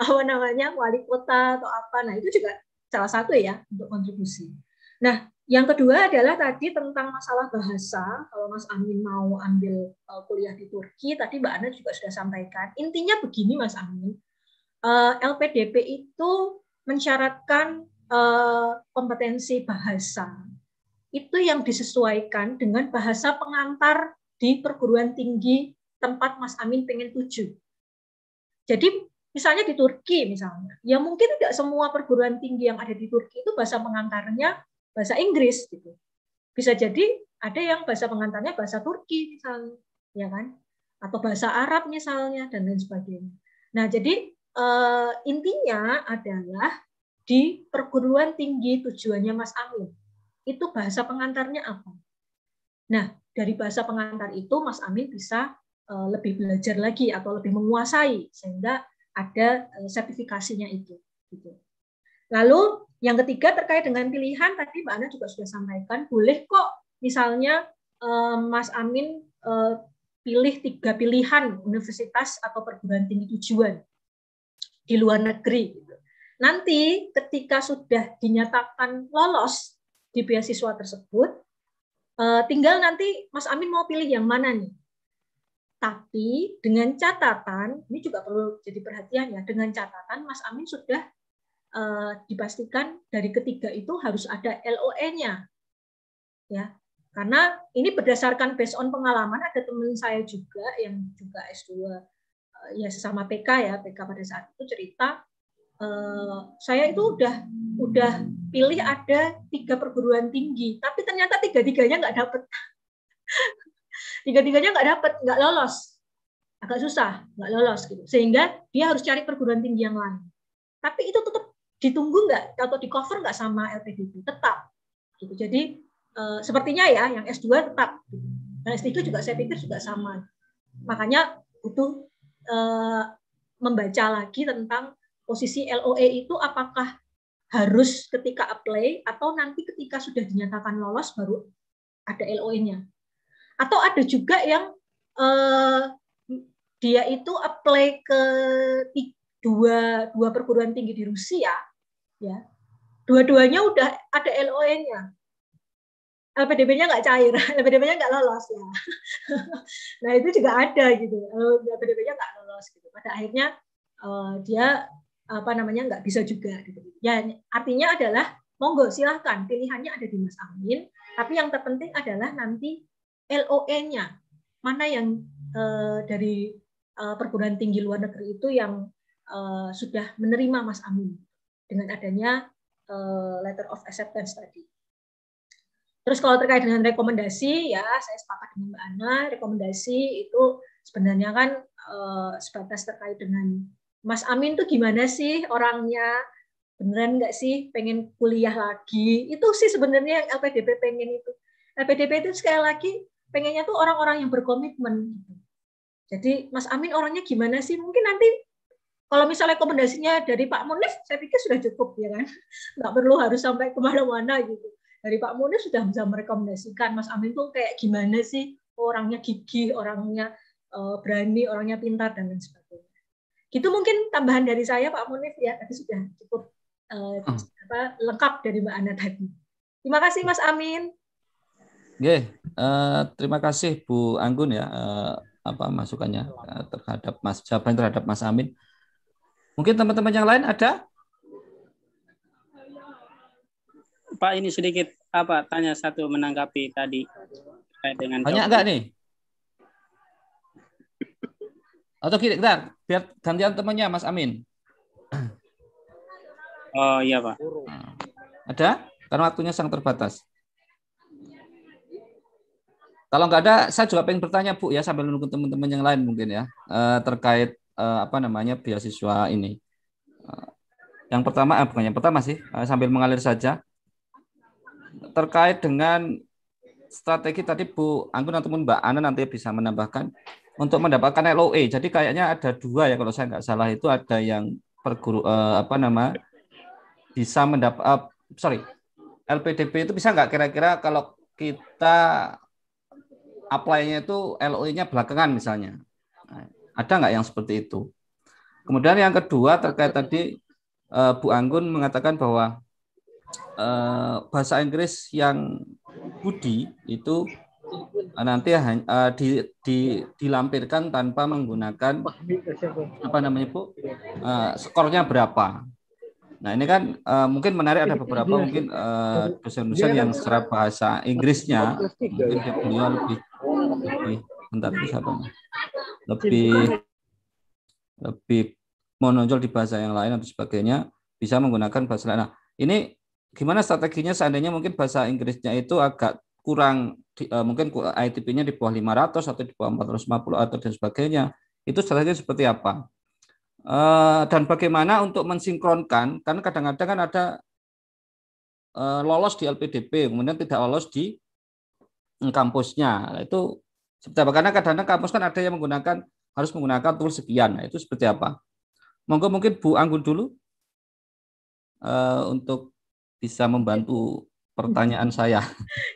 apa namanya wali kota atau apa. Nah itu juga salah satu ya untuk kontribusi. Nah yang kedua adalah tadi tentang masalah bahasa. Kalau Mas Amin mau ambil eh, kuliah di Turki, tadi Mbak Ana juga sudah sampaikan. Intinya begini Mas Amin, eh, LPDP itu mensyaratkan eh, kompetensi bahasa. Itu yang disesuaikan dengan bahasa pengantar di perguruan tinggi tempat Mas Amin pengen tuju. Jadi misalnya di Turki misalnya, ya mungkin tidak semua perguruan tinggi yang ada di Turki itu bahasa pengantarnya bahasa Inggris gitu. Bisa jadi ada yang bahasa pengantarnya bahasa Turki misalnya, ya kan? Atau bahasa Arab misalnya dan lain sebagainya. Nah, jadi eh, intinya adalah di perguruan tinggi tujuannya Mas Amin. Itu bahasa pengantarnya apa? Nah, dari bahasa pengantar itu Mas Amin bisa eh, lebih belajar lagi atau lebih menguasai sehingga ada eh, sertifikasinya itu gitu. Lalu yang ketiga terkait dengan pilihan tadi Mbak Ana juga sudah sampaikan, boleh kok misalnya eh, Mas Amin eh, pilih tiga pilihan universitas atau perguruan tinggi tujuan di luar negeri. Gitu. Nanti ketika sudah dinyatakan lolos di beasiswa tersebut, eh, tinggal nanti Mas Amin mau pilih yang mana nih. Tapi dengan catatan, ini juga perlu jadi perhatian ya, dengan catatan Mas Amin sudah Eh, dipastikan dari ketiga itu harus ada LOE-nya. Ya. Karena ini berdasarkan based on pengalaman ada teman saya juga yang juga S2 eh, ya sesama PK ya, PK pada saat itu cerita eh, saya itu udah udah pilih ada tiga perguruan tinggi, tapi ternyata tiga-tiganya nggak dapet. tiga-tiganya nggak dapet, nggak lolos. Agak susah, nggak lolos gitu. Sehingga dia harus cari perguruan tinggi yang lain. Tapi itu tetap ditunggu nggak atau di cover nggak sama LPDP tetap gitu jadi e, sepertinya ya yang S2 tetap dan S3 juga saya pikir juga sama makanya butuh e, membaca lagi tentang posisi LOE itu apakah harus ketika apply atau nanti ketika sudah dinyatakan lolos baru ada LOE-nya atau ada juga yang e, dia itu apply ke dua dua perguruan tinggi di Rusia, ya dua-duanya udah ada LON-nya. LPDB-nya nggak cair, LPDB-nya nggak lolos ya. nah itu juga ada gitu, eh, LPDB-nya nggak lolos gitu. Pada akhirnya eh, dia apa namanya nggak bisa juga gitu. Ya artinya adalah monggo silahkan pilihannya ada di Mas Amin, tapi yang terpenting adalah nanti LON-nya mana yang eh, dari perguruan tinggi luar negeri itu yang Eh, sudah menerima Mas Amin dengan adanya eh, letter of acceptance tadi. Terus kalau terkait dengan rekomendasi, ya saya sepakat dengan Mbak Ana, rekomendasi itu sebenarnya kan eh, sebatas terkait dengan Mas Amin tuh gimana sih orangnya, beneran nggak sih pengen kuliah lagi? Itu sih sebenarnya yang LPDP pengen itu. LPDP itu sekali lagi pengennya tuh orang-orang yang berkomitmen. Gitu. Jadi Mas Amin orangnya gimana sih? Mungkin nanti kalau misalnya rekomendasinya dari Pak Munif, saya pikir sudah cukup ya kan, nggak perlu harus sampai kemana-mana gitu. Dari Pak Munif sudah bisa merekomendasikan Mas Amin tuh kayak gimana sih orangnya gigih, orangnya eh, berani, orangnya pintar dan lain sebagainya. Itu mungkin tambahan dari saya Pak Munif ya, tadi sudah cukup uh, apa, lengkap dari Mbak Ana tadi. Terima kasih Mas Amin. Oke, uh, terima kasih Bu Anggun ya uh, apa masukannya uh, terhadap Mas jawaban terhadap Mas Amin. Mungkin teman-teman yang lain ada? Pak ini sedikit apa tanya satu menanggapi tadi terkait dengan Banyak enggak nih? Atau kita, kita biar gantian temannya Mas Amin. Oh iya Pak. Nah, ada? Karena waktunya sangat terbatas. Kalau nggak ada, saya juga pengen bertanya Bu ya sambil menunggu teman-teman yang lain mungkin ya eh, terkait uh, apa namanya beasiswa ini. Uh, yang pertama, eh, bukan yang pertama sih, uh, sambil mengalir saja terkait dengan strategi tadi Bu Anggun ataupun Mbak Ana nanti bisa menambahkan untuk mendapatkan LOE. Jadi kayaknya ada dua ya kalau saya nggak salah itu ada yang perguru eh, apa nama bisa mendapat uh, sorry LPDP itu bisa nggak kira-kira kalau kita apply-nya itu LOE-nya belakangan misalnya ada nggak yang seperti itu? Kemudian yang kedua terkait tadi eh, Bu Anggun mengatakan bahwa eh, bahasa Inggris yang budi itu nanti eh, di, di, dilampirkan tanpa menggunakan apa namanya bu skornya berapa Nah ini kan uh, mungkin menarik ada beberapa mungkin dosen-dosen uh, yang secara bahasa Inggrisnya mungkin dia lebih bentar bisa nah, siapa lebih lebih menonjol di bahasa yang lain atau sebagainya bisa menggunakan bahasa lain. Nah, ini gimana strateginya seandainya mungkin bahasa Inggrisnya itu agak kurang di, uh, mungkin ITP-nya di bawah 500 atau di bawah 450 atau dan sebagainya. Itu strategi seperti apa? Uh, dan bagaimana untuk mensinkronkan karena kadang-kadang kan ada uh, lolos di LPDP kemudian tidak lolos di kampusnya. Nah, itu seperti apa? Karena kadang-kadang kampus kan ada yang menggunakan harus menggunakan tool sekian. Nah, itu seperti apa? Monggo mungkin Bu Anggun dulu uh, untuk bisa membantu pertanyaan saya.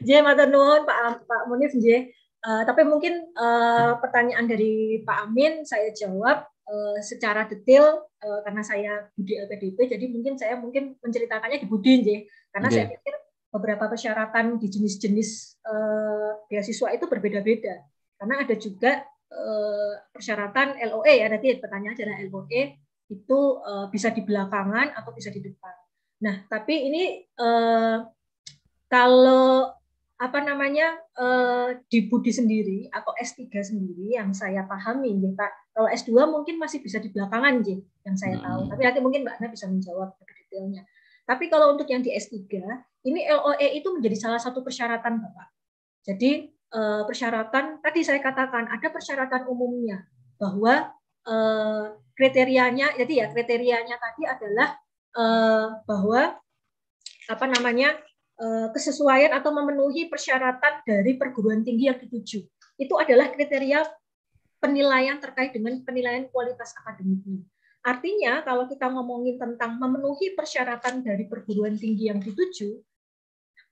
J, Pak nuwun Pak Pak Munif J. Uh, eh, tapi mungkin uh, pertanyaan dari Pak Amin saya jawab uh, secara detail uh, karena saya Budi LPDP jadi mungkin saya mungkin menceritakannya di Budi J. Karena okay. saya pikir beberapa persyaratan di jenis-jenis eh, beasiswa itu berbeda-beda. Karena ada juga eh, persyaratan LOE ya nanti pertanyaan adalah LOE itu eh, bisa di belakangan atau bisa di depan. Nah, tapi ini kalau apa namanya di Budi sendiri atau S3 sendiri yang saya pahami ya Pak. Kalau S2 mungkin masih bisa di belakangan sih ya, yang saya tahu. Hmm. Tapi nanti mungkin Mbak Ana bisa menjawab lebih detailnya. Tapi kalau untuk yang di S3, ini LOE itu menjadi salah satu persyaratan, Bapak. Jadi eh, persyaratan, tadi saya katakan ada persyaratan umumnya bahwa eh, kriterianya, jadi ya kriterianya tadi adalah eh, bahwa apa namanya kesesuaian atau memenuhi persyaratan dari perguruan tinggi yang dituju. Itu adalah kriteria penilaian terkait dengan penilaian kualitas akademiknya. Artinya kalau kita ngomongin tentang memenuhi persyaratan dari perguruan tinggi yang dituju,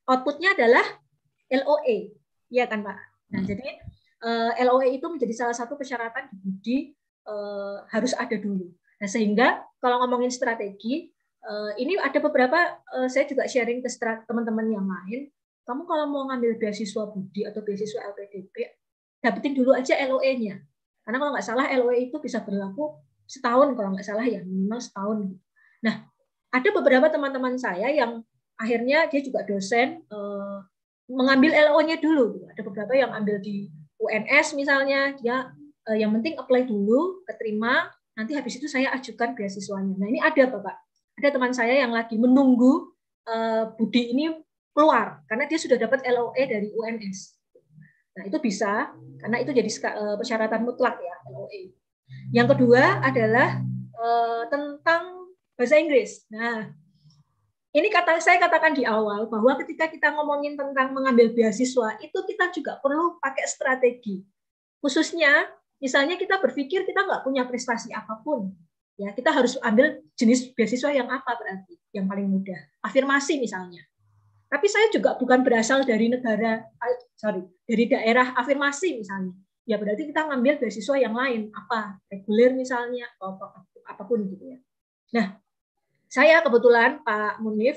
outputnya adalah LOE, ya kan Pak? Nah hmm. jadi eh, LOE itu menjadi salah satu persyaratan di Budi eh, harus ada dulu. Nah sehingga kalau ngomongin strategi, eh, ini ada beberapa saya juga sharing ke teman-teman yang lain. Kamu kalau mau ngambil beasiswa Budi atau beasiswa LPDP, dapetin dulu aja LOE-nya. Karena kalau nggak salah LOE itu bisa berlaku setahun kalau nggak salah ya minimal setahun. Nah ada beberapa teman-teman saya yang akhirnya dia juga dosen eh, mengambil LO-nya dulu. Gitu. Ada beberapa yang ambil di UNS misalnya dia eh, yang penting apply dulu, keterima, nanti habis itu saya ajukan beasiswanya. Nah ini ada bapak, ada teman saya yang lagi menunggu eh, Budi ini keluar karena dia sudah dapat LOE dari UNS. Nah itu bisa karena itu jadi eh, persyaratan mutlak ya LOE. Yang kedua adalah eh, tentang bahasa Inggris. Nah, ini kata saya katakan di awal bahwa ketika kita ngomongin tentang mengambil beasiswa itu kita juga perlu pakai strategi. Khususnya misalnya kita berpikir kita nggak punya prestasi apapun, ya kita harus ambil jenis beasiswa yang apa berarti yang paling mudah. Afirmasi misalnya. Tapi saya juga bukan berasal dari negara, eh, sorry, dari daerah afirmasi misalnya ya berarti kita ngambil beasiswa yang lain apa reguler misalnya atau apapun gitu ya. Nah, saya kebetulan Pak Munif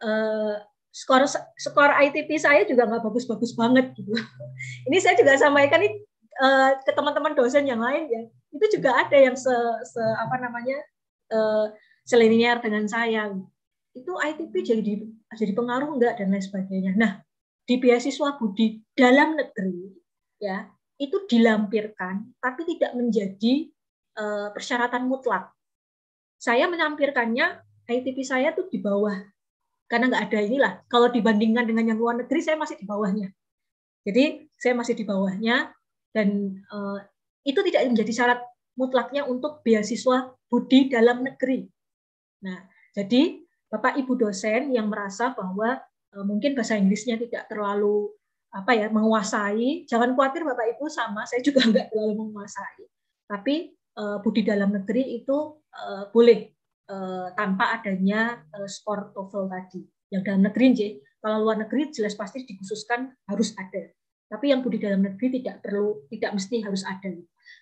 eh, skor skor ITP saya juga nggak bagus-bagus banget gitu. Ini saya juga sampaikan nih eh, ke teman-teman dosen yang lain ya. Itu juga ada yang se, se apa namanya eh, selinier dengan saya. Itu ITP jadi jadi pengaruh enggak dan lain sebagainya. Nah, di beasiswa Budi dalam negeri ya itu dilampirkan, tapi tidak menjadi eh, persyaratan mutlak. Saya menampirkannya, ITP saya tuh di bawah, karena nggak ada inilah. Kalau dibandingkan dengan yang luar negeri, saya masih di bawahnya. Jadi saya masih di bawahnya, dan eh, itu tidak menjadi syarat mutlaknya untuk beasiswa budi dalam negeri. Nah, jadi Bapak Ibu dosen yang merasa bahwa eh, mungkin bahasa Inggrisnya tidak terlalu apa ya menguasai. Jangan khawatir Bapak Ibu sama, saya juga nggak terlalu menguasai. Tapi uh, budi dalam negeri itu uh, boleh uh, tanpa adanya uh, skor TOEFL tadi. Yang dalam negeri, je, kalau luar negeri jelas pasti dikhususkan harus ada. Tapi yang budi dalam negeri tidak perlu, tidak mesti harus ada.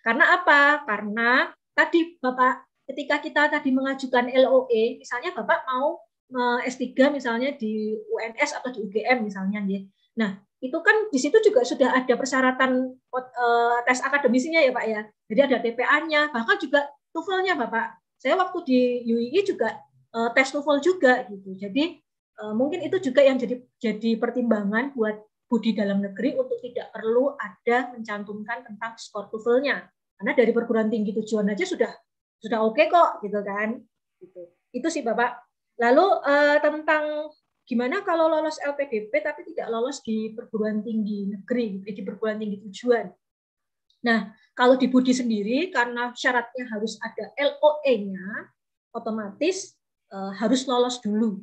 Karena apa? Karena tadi Bapak ketika kita tadi mengajukan LOE, misalnya Bapak mau S3 misalnya di UNS atau di UGM misalnya. Ya. Nah, itu kan di situ juga sudah ada persyaratan eh, tes akademisnya ya Pak ya. Jadi ada TPA-nya, bahkan juga TOEFL-nya Bapak. Saya waktu di UII juga eh, tes TOEFL juga gitu. Jadi eh, mungkin itu juga yang jadi jadi pertimbangan buat Budi dalam negeri untuk tidak perlu ada mencantumkan tentang skor TOEFL-nya. Karena dari perguruan tinggi tujuan aja sudah sudah oke okay kok gitu kan. Gitu. Itu sih Bapak. Lalu tentang Gimana kalau lolos LPDP tapi tidak lolos di perguruan tinggi negeri, gitu, di perguruan tinggi tujuan? Nah, kalau di Budi sendiri, karena syaratnya harus ada LOE-nya, otomatis eh, harus lolos dulu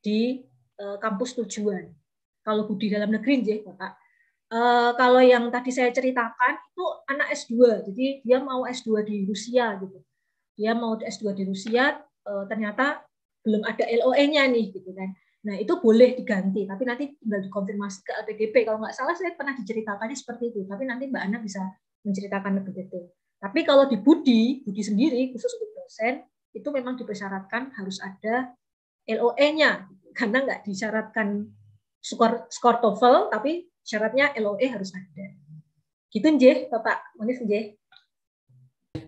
di eh, kampus tujuan. Kalau Budi dalam negeri, ya, Bapak. Uh, kalau yang tadi saya ceritakan itu anak S2, jadi dia mau S2 di Rusia gitu. Dia mau S2 di Rusia, uh, ternyata belum ada LOE-nya nih gitu kan. Nah, itu boleh diganti, tapi nanti tinggal dikonfirmasi ke LPDP. Kalau nggak salah, saya pernah diceritakannya seperti itu, tapi nanti Mbak Ana bisa menceritakan lebih detail. Tapi kalau di Budi, Budi sendiri, khusus untuk dosen, itu memang dipersyaratkan harus ada LOE-nya, karena nggak disyaratkan skor, skor TOEFL, tapi syaratnya LOE harus ada. Gitu, Njeh, Bapak Manis, Njeh.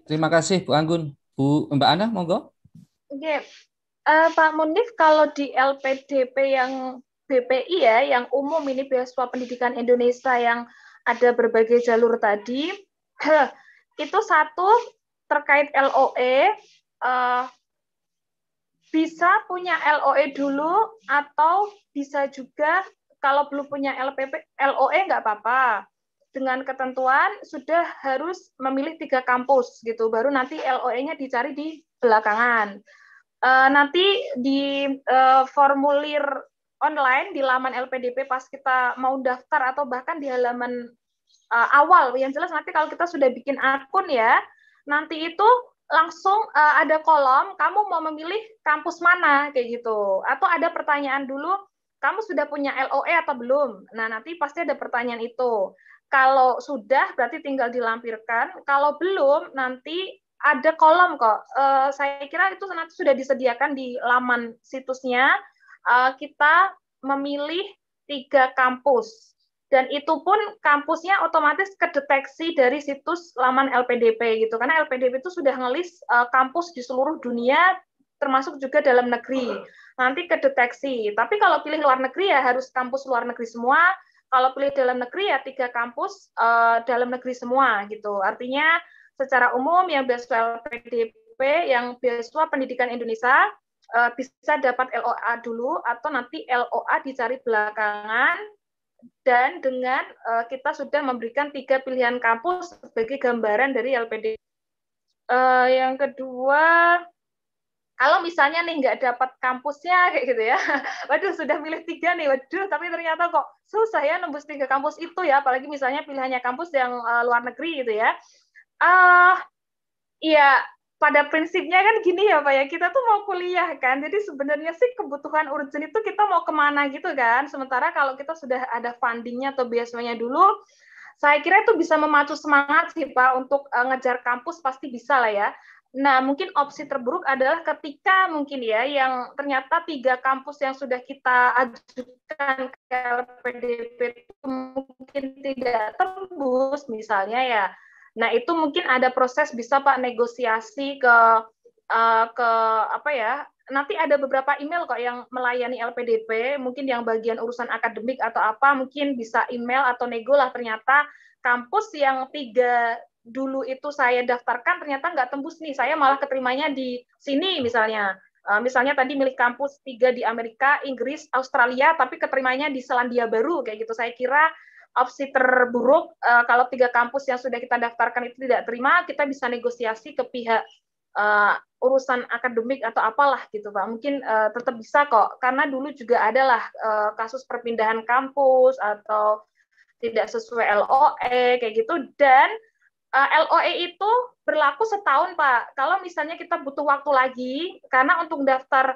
Terima kasih, Bu Anggun. Bu Mbak Ana, monggo. Oke, Uh, Pak Munif, kalau di LPDP yang BPI ya, yang umum ini beasiswa pendidikan Indonesia yang ada berbagai jalur tadi, itu satu terkait LOE, uh, eh, bisa punya LOE dulu atau bisa juga kalau belum punya LPP, LOE nggak apa-apa. Dengan ketentuan sudah harus memilih tiga kampus gitu, baru nanti LOE-nya dicari di belakangan Uh, nanti di uh, formulir online di laman LPDP pas kita mau daftar atau bahkan di halaman uh, awal, yang jelas nanti kalau kita sudah bikin akun ya, nanti itu langsung uh, ada kolom kamu mau memilih kampus mana kayak gitu atau ada pertanyaan dulu kamu sudah punya LOE atau belum nah nanti pasti ada pertanyaan itu kalau sudah berarti tinggal dilampirkan kalau belum nanti ada kolom kok. Uh, saya kira itu nanti sudah disediakan di laman situsnya. Uh, kita memilih tiga kampus dan itu pun kampusnya otomatis kedeteksi dari situs laman LPDP gitu karena LPDP itu sudah ngelis uh, kampus di seluruh dunia termasuk juga dalam negeri nanti kedeteksi tapi kalau pilih luar negeri ya harus kampus luar negeri semua kalau pilih dalam negeri ya tiga kampus uh, dalam negeri semua gitu artinya secara umum yang beasiswa LPDP, yang beasiswa Pendidikan Indonesia uh, bisa dapat LOA dulu atau nanti LOA dicari belakangan dan dengan uh, kita sudah memberikan tiga pilihan kampus sebagai gambaran dari LPD. Uh, eh, yang kedua, kalau misalnya nih nggak dapat kampusnya kayak gitu ya, waduh sudah milih tiga nih, waduh tapi ternyata kok susah ya nembus tiga kampus itu ya, apalagi misalnya pilihannya kampus yang uh, luar negeri gitu ya ah uh, iya pada prinsipnya kan gini ya Pak ya, kita tuh mau kuliah kan, jadi sebenarnya sih kebutuhan urgen itu kita mau kemana gitu kan, sementara kalau kita sudah ada fundingnya atau biasanya dulu, saya kira itu bisa memacu semangat sih Pak, untuk uh, ngejar kampus pasti bisa lah ya. Nah, mungkin opsi terburuk adalah ketika mungkin ya, yang ternyata tiga kampus yang sudah kita ajukan ke LPDP itu mungkin tidak tembus misalnya ya, Nah, itu mungkin ada proses bisa Pak negosiasi ke uh, ke apa ya? Nanti ada beberapa email kok yang melayani LPDP, mungkin yang bagian urusan akademik atau apa, mungkin bisa email atau nego lah ternyata kampus yang tiga dulu itu saya daftarkan ternyata nggak tembus nih, saya malah keterimanya di sini misalnya. Eh, misalnya tadi milik kampus tiga di Amerika, Inggris, Australia, tapi keterimanya di Selandia Baru kayak gitu. Saya kira opsi terburuk eh, kalau tiga kampus yang sudah kita daftarkan itu tidak terima, kita bisa negosiasi ke pihak uh, urusan akademik atau apalah gitu pak. Mungkin uh, tetap bisa kok, karena dulu juga adalah uh, kasus perpindahan kampus atau tidak sesuai LOE kayak gitu dan uh, LOE itu berlaku setahun pak. Kalau misalnya kita butuh waktu lagi, karena untuk daftar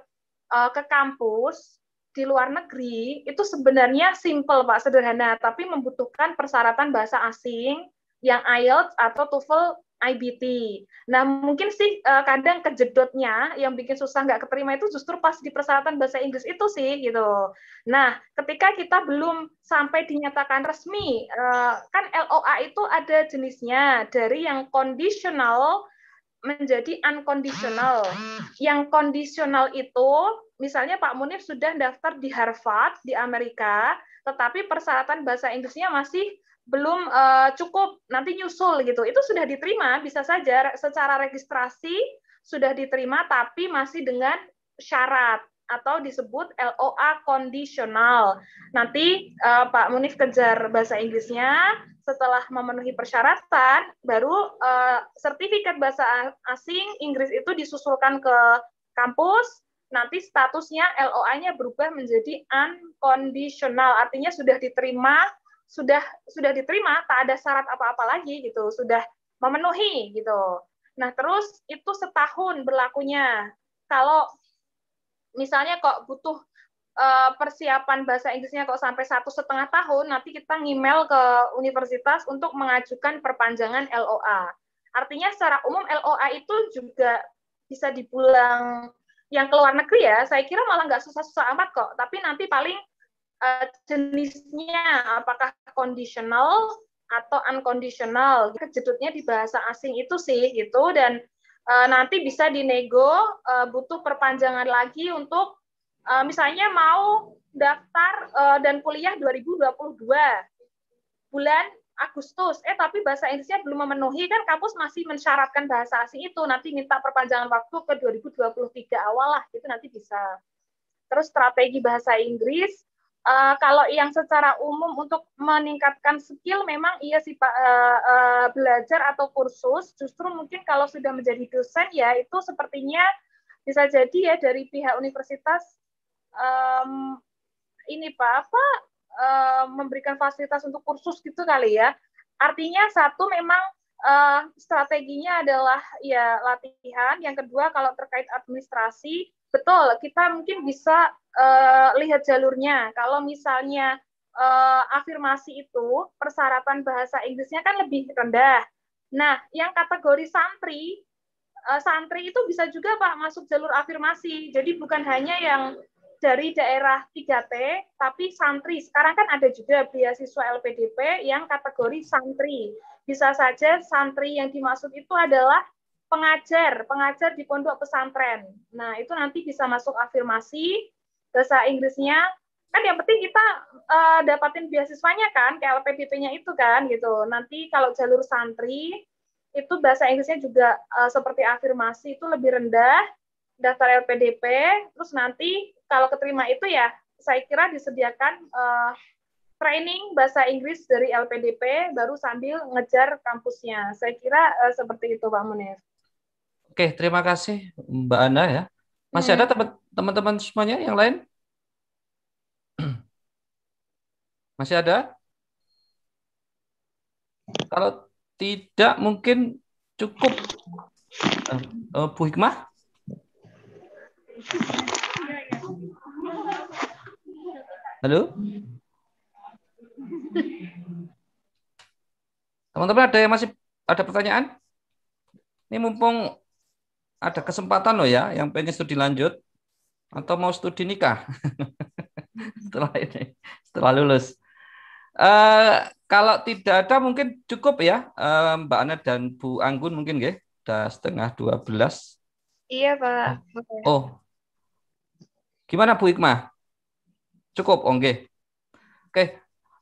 uh, ke kampus di luar negeri itu sebenarnya simple Pak, sederhana, tapi membutuhkan persyaratan bahasa asing yang IELTS atau TOEFL IBT. Nah, mungkin sih uh, kadang kejedotnya yang bikin susah nggak keterima itu justru pas di persyaratan bahasa Inggris itu sih gitu. Nah, ketika kita belum sampai dinyatakan resmi, uh, kan LOA itu ada jenisnya dari yang conditional menjadi unconditional. Ah. Yang kondisional itu, misalnya Pak Munif sudah daftar di Harvard di Amerika, tetapi persyaratan bahasa Inggrisnya masih belum uh, cukup, nanti nyusul gitu. Itu sudah diterima, bisa saja secara registrasi sudah diterima, tapi masih dengan syarat atau disebut LOA kondisional. Nanti uh, Pak Munif kejar bahasa Inggrisnya, setelah memenuhi persyaratan baru uh, sertifikat bahasa asing Inggris itu disusulkan ke kampus. Nanti statusnya LOA-nya berubah menjadi unconditional, artinya sudah diterima, sudah sudah diterima, tak ada syarat apa-apa lagi gitu, sudah memenuhi gitu. Nah, terus itu setahun berlakunya. Kalau misalnya kok butuh eh, persiapan bahasa Inggrisnya kok sampai satu setengah tahun, nanti kita ngemail ke universitas untuk mengajukan perpanjangan LOA. Artinya secara umum LOA itu juga bisa dipulang yang ke luar negeri ya, saya kira malah nggak susah-susah amat kok. Tapi nanti paling eh, jenisnya apakah conditional atau unconditional. Kejedutnya di bahasa asing itu sih gitu dan Eh, nanti bisa dinego eh, butuh perpanjangan lagi untuk eh, misalnya mau daftar dan kuliah 2022 bulan Agustus. Eh tapi bahasa Inggrisnya belum memenuhi kan kampus masih mensyaratkan bahasa asing itu nanti minta perpanjangan waktu ke 2023 awal lah itu nanti bisa. Terus strategi bahasa Inggris uh, kalau yang secara umum untuk meningkatkan skill memang iya sih Pak uh, uh, belajar atau kursus justru mungkin kalau sudah menjadi dosen ya itu sepertinya bisa jadi ya dari pihak universitas um, ini Pak apa uh, memberikan fasilitas untuk kursus gitu kali ya. Artinya satu memang uh, strateginya adalah ya latihan, yang kedua kalau terkait administrasi betul kita mungkin bisa uh, lihat jalurnya kalau misalnya uh, afirmasi itu persyaratan bahasa Inggrisnya kan lebih rendah nah yang kategori santri uh, santri itu bisa juga pak masuk jalur afirmasi jadi bukan hanya yang dari daerah 3T, tapi santri. Sekarang kan ada juga beasiswa LPDP yang kategori santri. Bisa saja santri yang dimaksud itu adalah pengajar, pengajar di pondok pesantren. Nah, itu nanti bisa masuk afirmasi bahasa Inggrisnya. Kan yang penting kita uh, dapatin beasiswanya kan, kayak LPDP-nya itu kan gitu. Nanti kalau jalur santri itu bahasa Inggrisnya juga uh, seperti afirmasi itu lebih rendah daftar LPDP, terus nanti kalau keterima itu ya saya kira disediakan uh, training bahasa Inggris dari LPDP baru sambil ngejar kampusnya. Saya kira uh, seperti itu Pak Munir. Oke, terima kasih Mbak Ana ya. Masih hmm. ada teman-teman semuanya yang lain? Masih ada? Kalau tidak mungkin cukup uh, Bu Hikmah. Halo? Teman-teman ada yang masih ada pertanyaan? Ini mumpung ada kesempatan loh ya yang pengen studi lanjut atau mau studi nikah setelah ini setelah lulus. Uh, kalau tidak ada mungkin cukup ya uh, Mbak Ana dan Bu Anggun mungkin ya, Sudah setengah 12. Iya, Pak. Oh. oh. Gimana Bu Ikmah? Cukup, Ongge. Oh, Oke. Okay.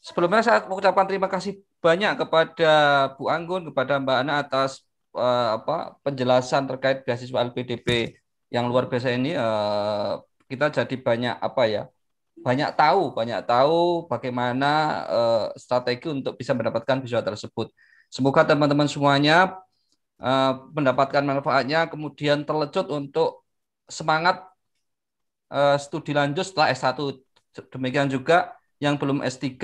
Sebelumnya saya mengucapkan terima kasih banyak kepada Bu Anggun, kepada Mbak Ana atas uh, apa penjelasan terkait beasiswa LPDP yang luar biasa ini uh, kita jadi banyak apa ya banyak tahu banyak tahu bagaimana uh, strategi untuk bisa mendapatkan beasiswa tersebut. Semoga teman-teman semuanya uh, mendapatkan manfaatnya kemudian terlecut untuk semangat uh, studi lanjut setelah S1. Demikian juga yang belum S3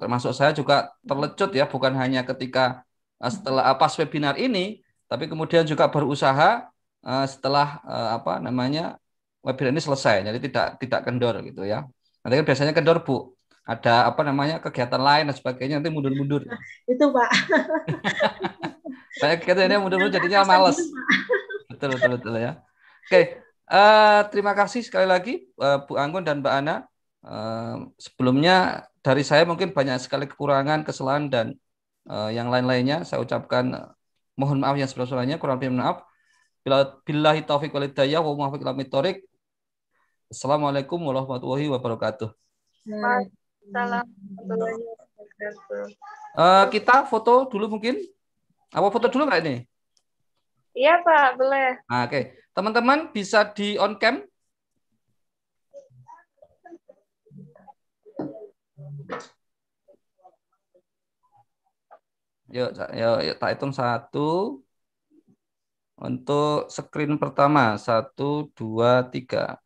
termasuk saya juga terlecut ya bukan hanya ketika setelah pas webinar ini tapi kemudian juga berusaha eh, setelah eh, apa namanya webinar ini selesai. Jadi tidak tidak kendor gitu ya. Nanti kan biasanya kendor bu, ada apa namanya kegiatan lain dan sebagainya nanti mundur-mundur. Itu pak. Banyak kira ini mundur-mundur jadinya males. betul betul betul ya. Oke, uh, terima kasih sekali lagi uh, Bu Anggun dan Mbak Ana. Uh, sebelumnya dari saya mungkin banyak sekali kekurangan, kesalahan dan uh, yang lain-lainnya saya ucapkan mohon maaf yang sebesar-besarnya kurang lebih maaf bila billahi taufik walidayah wa muwaffiq lamitorik assalamualaikum warahmatullahi wabarakatuh Uh, kita foto dulu mungkin apa foto dulu nggak ini iya pak boleh nah, oke okay. teman-teman bisa di on cam Thank you. Yuk, yuk, yuk tak hitung satu. Untuk screen pertama, satu, dua, tiga.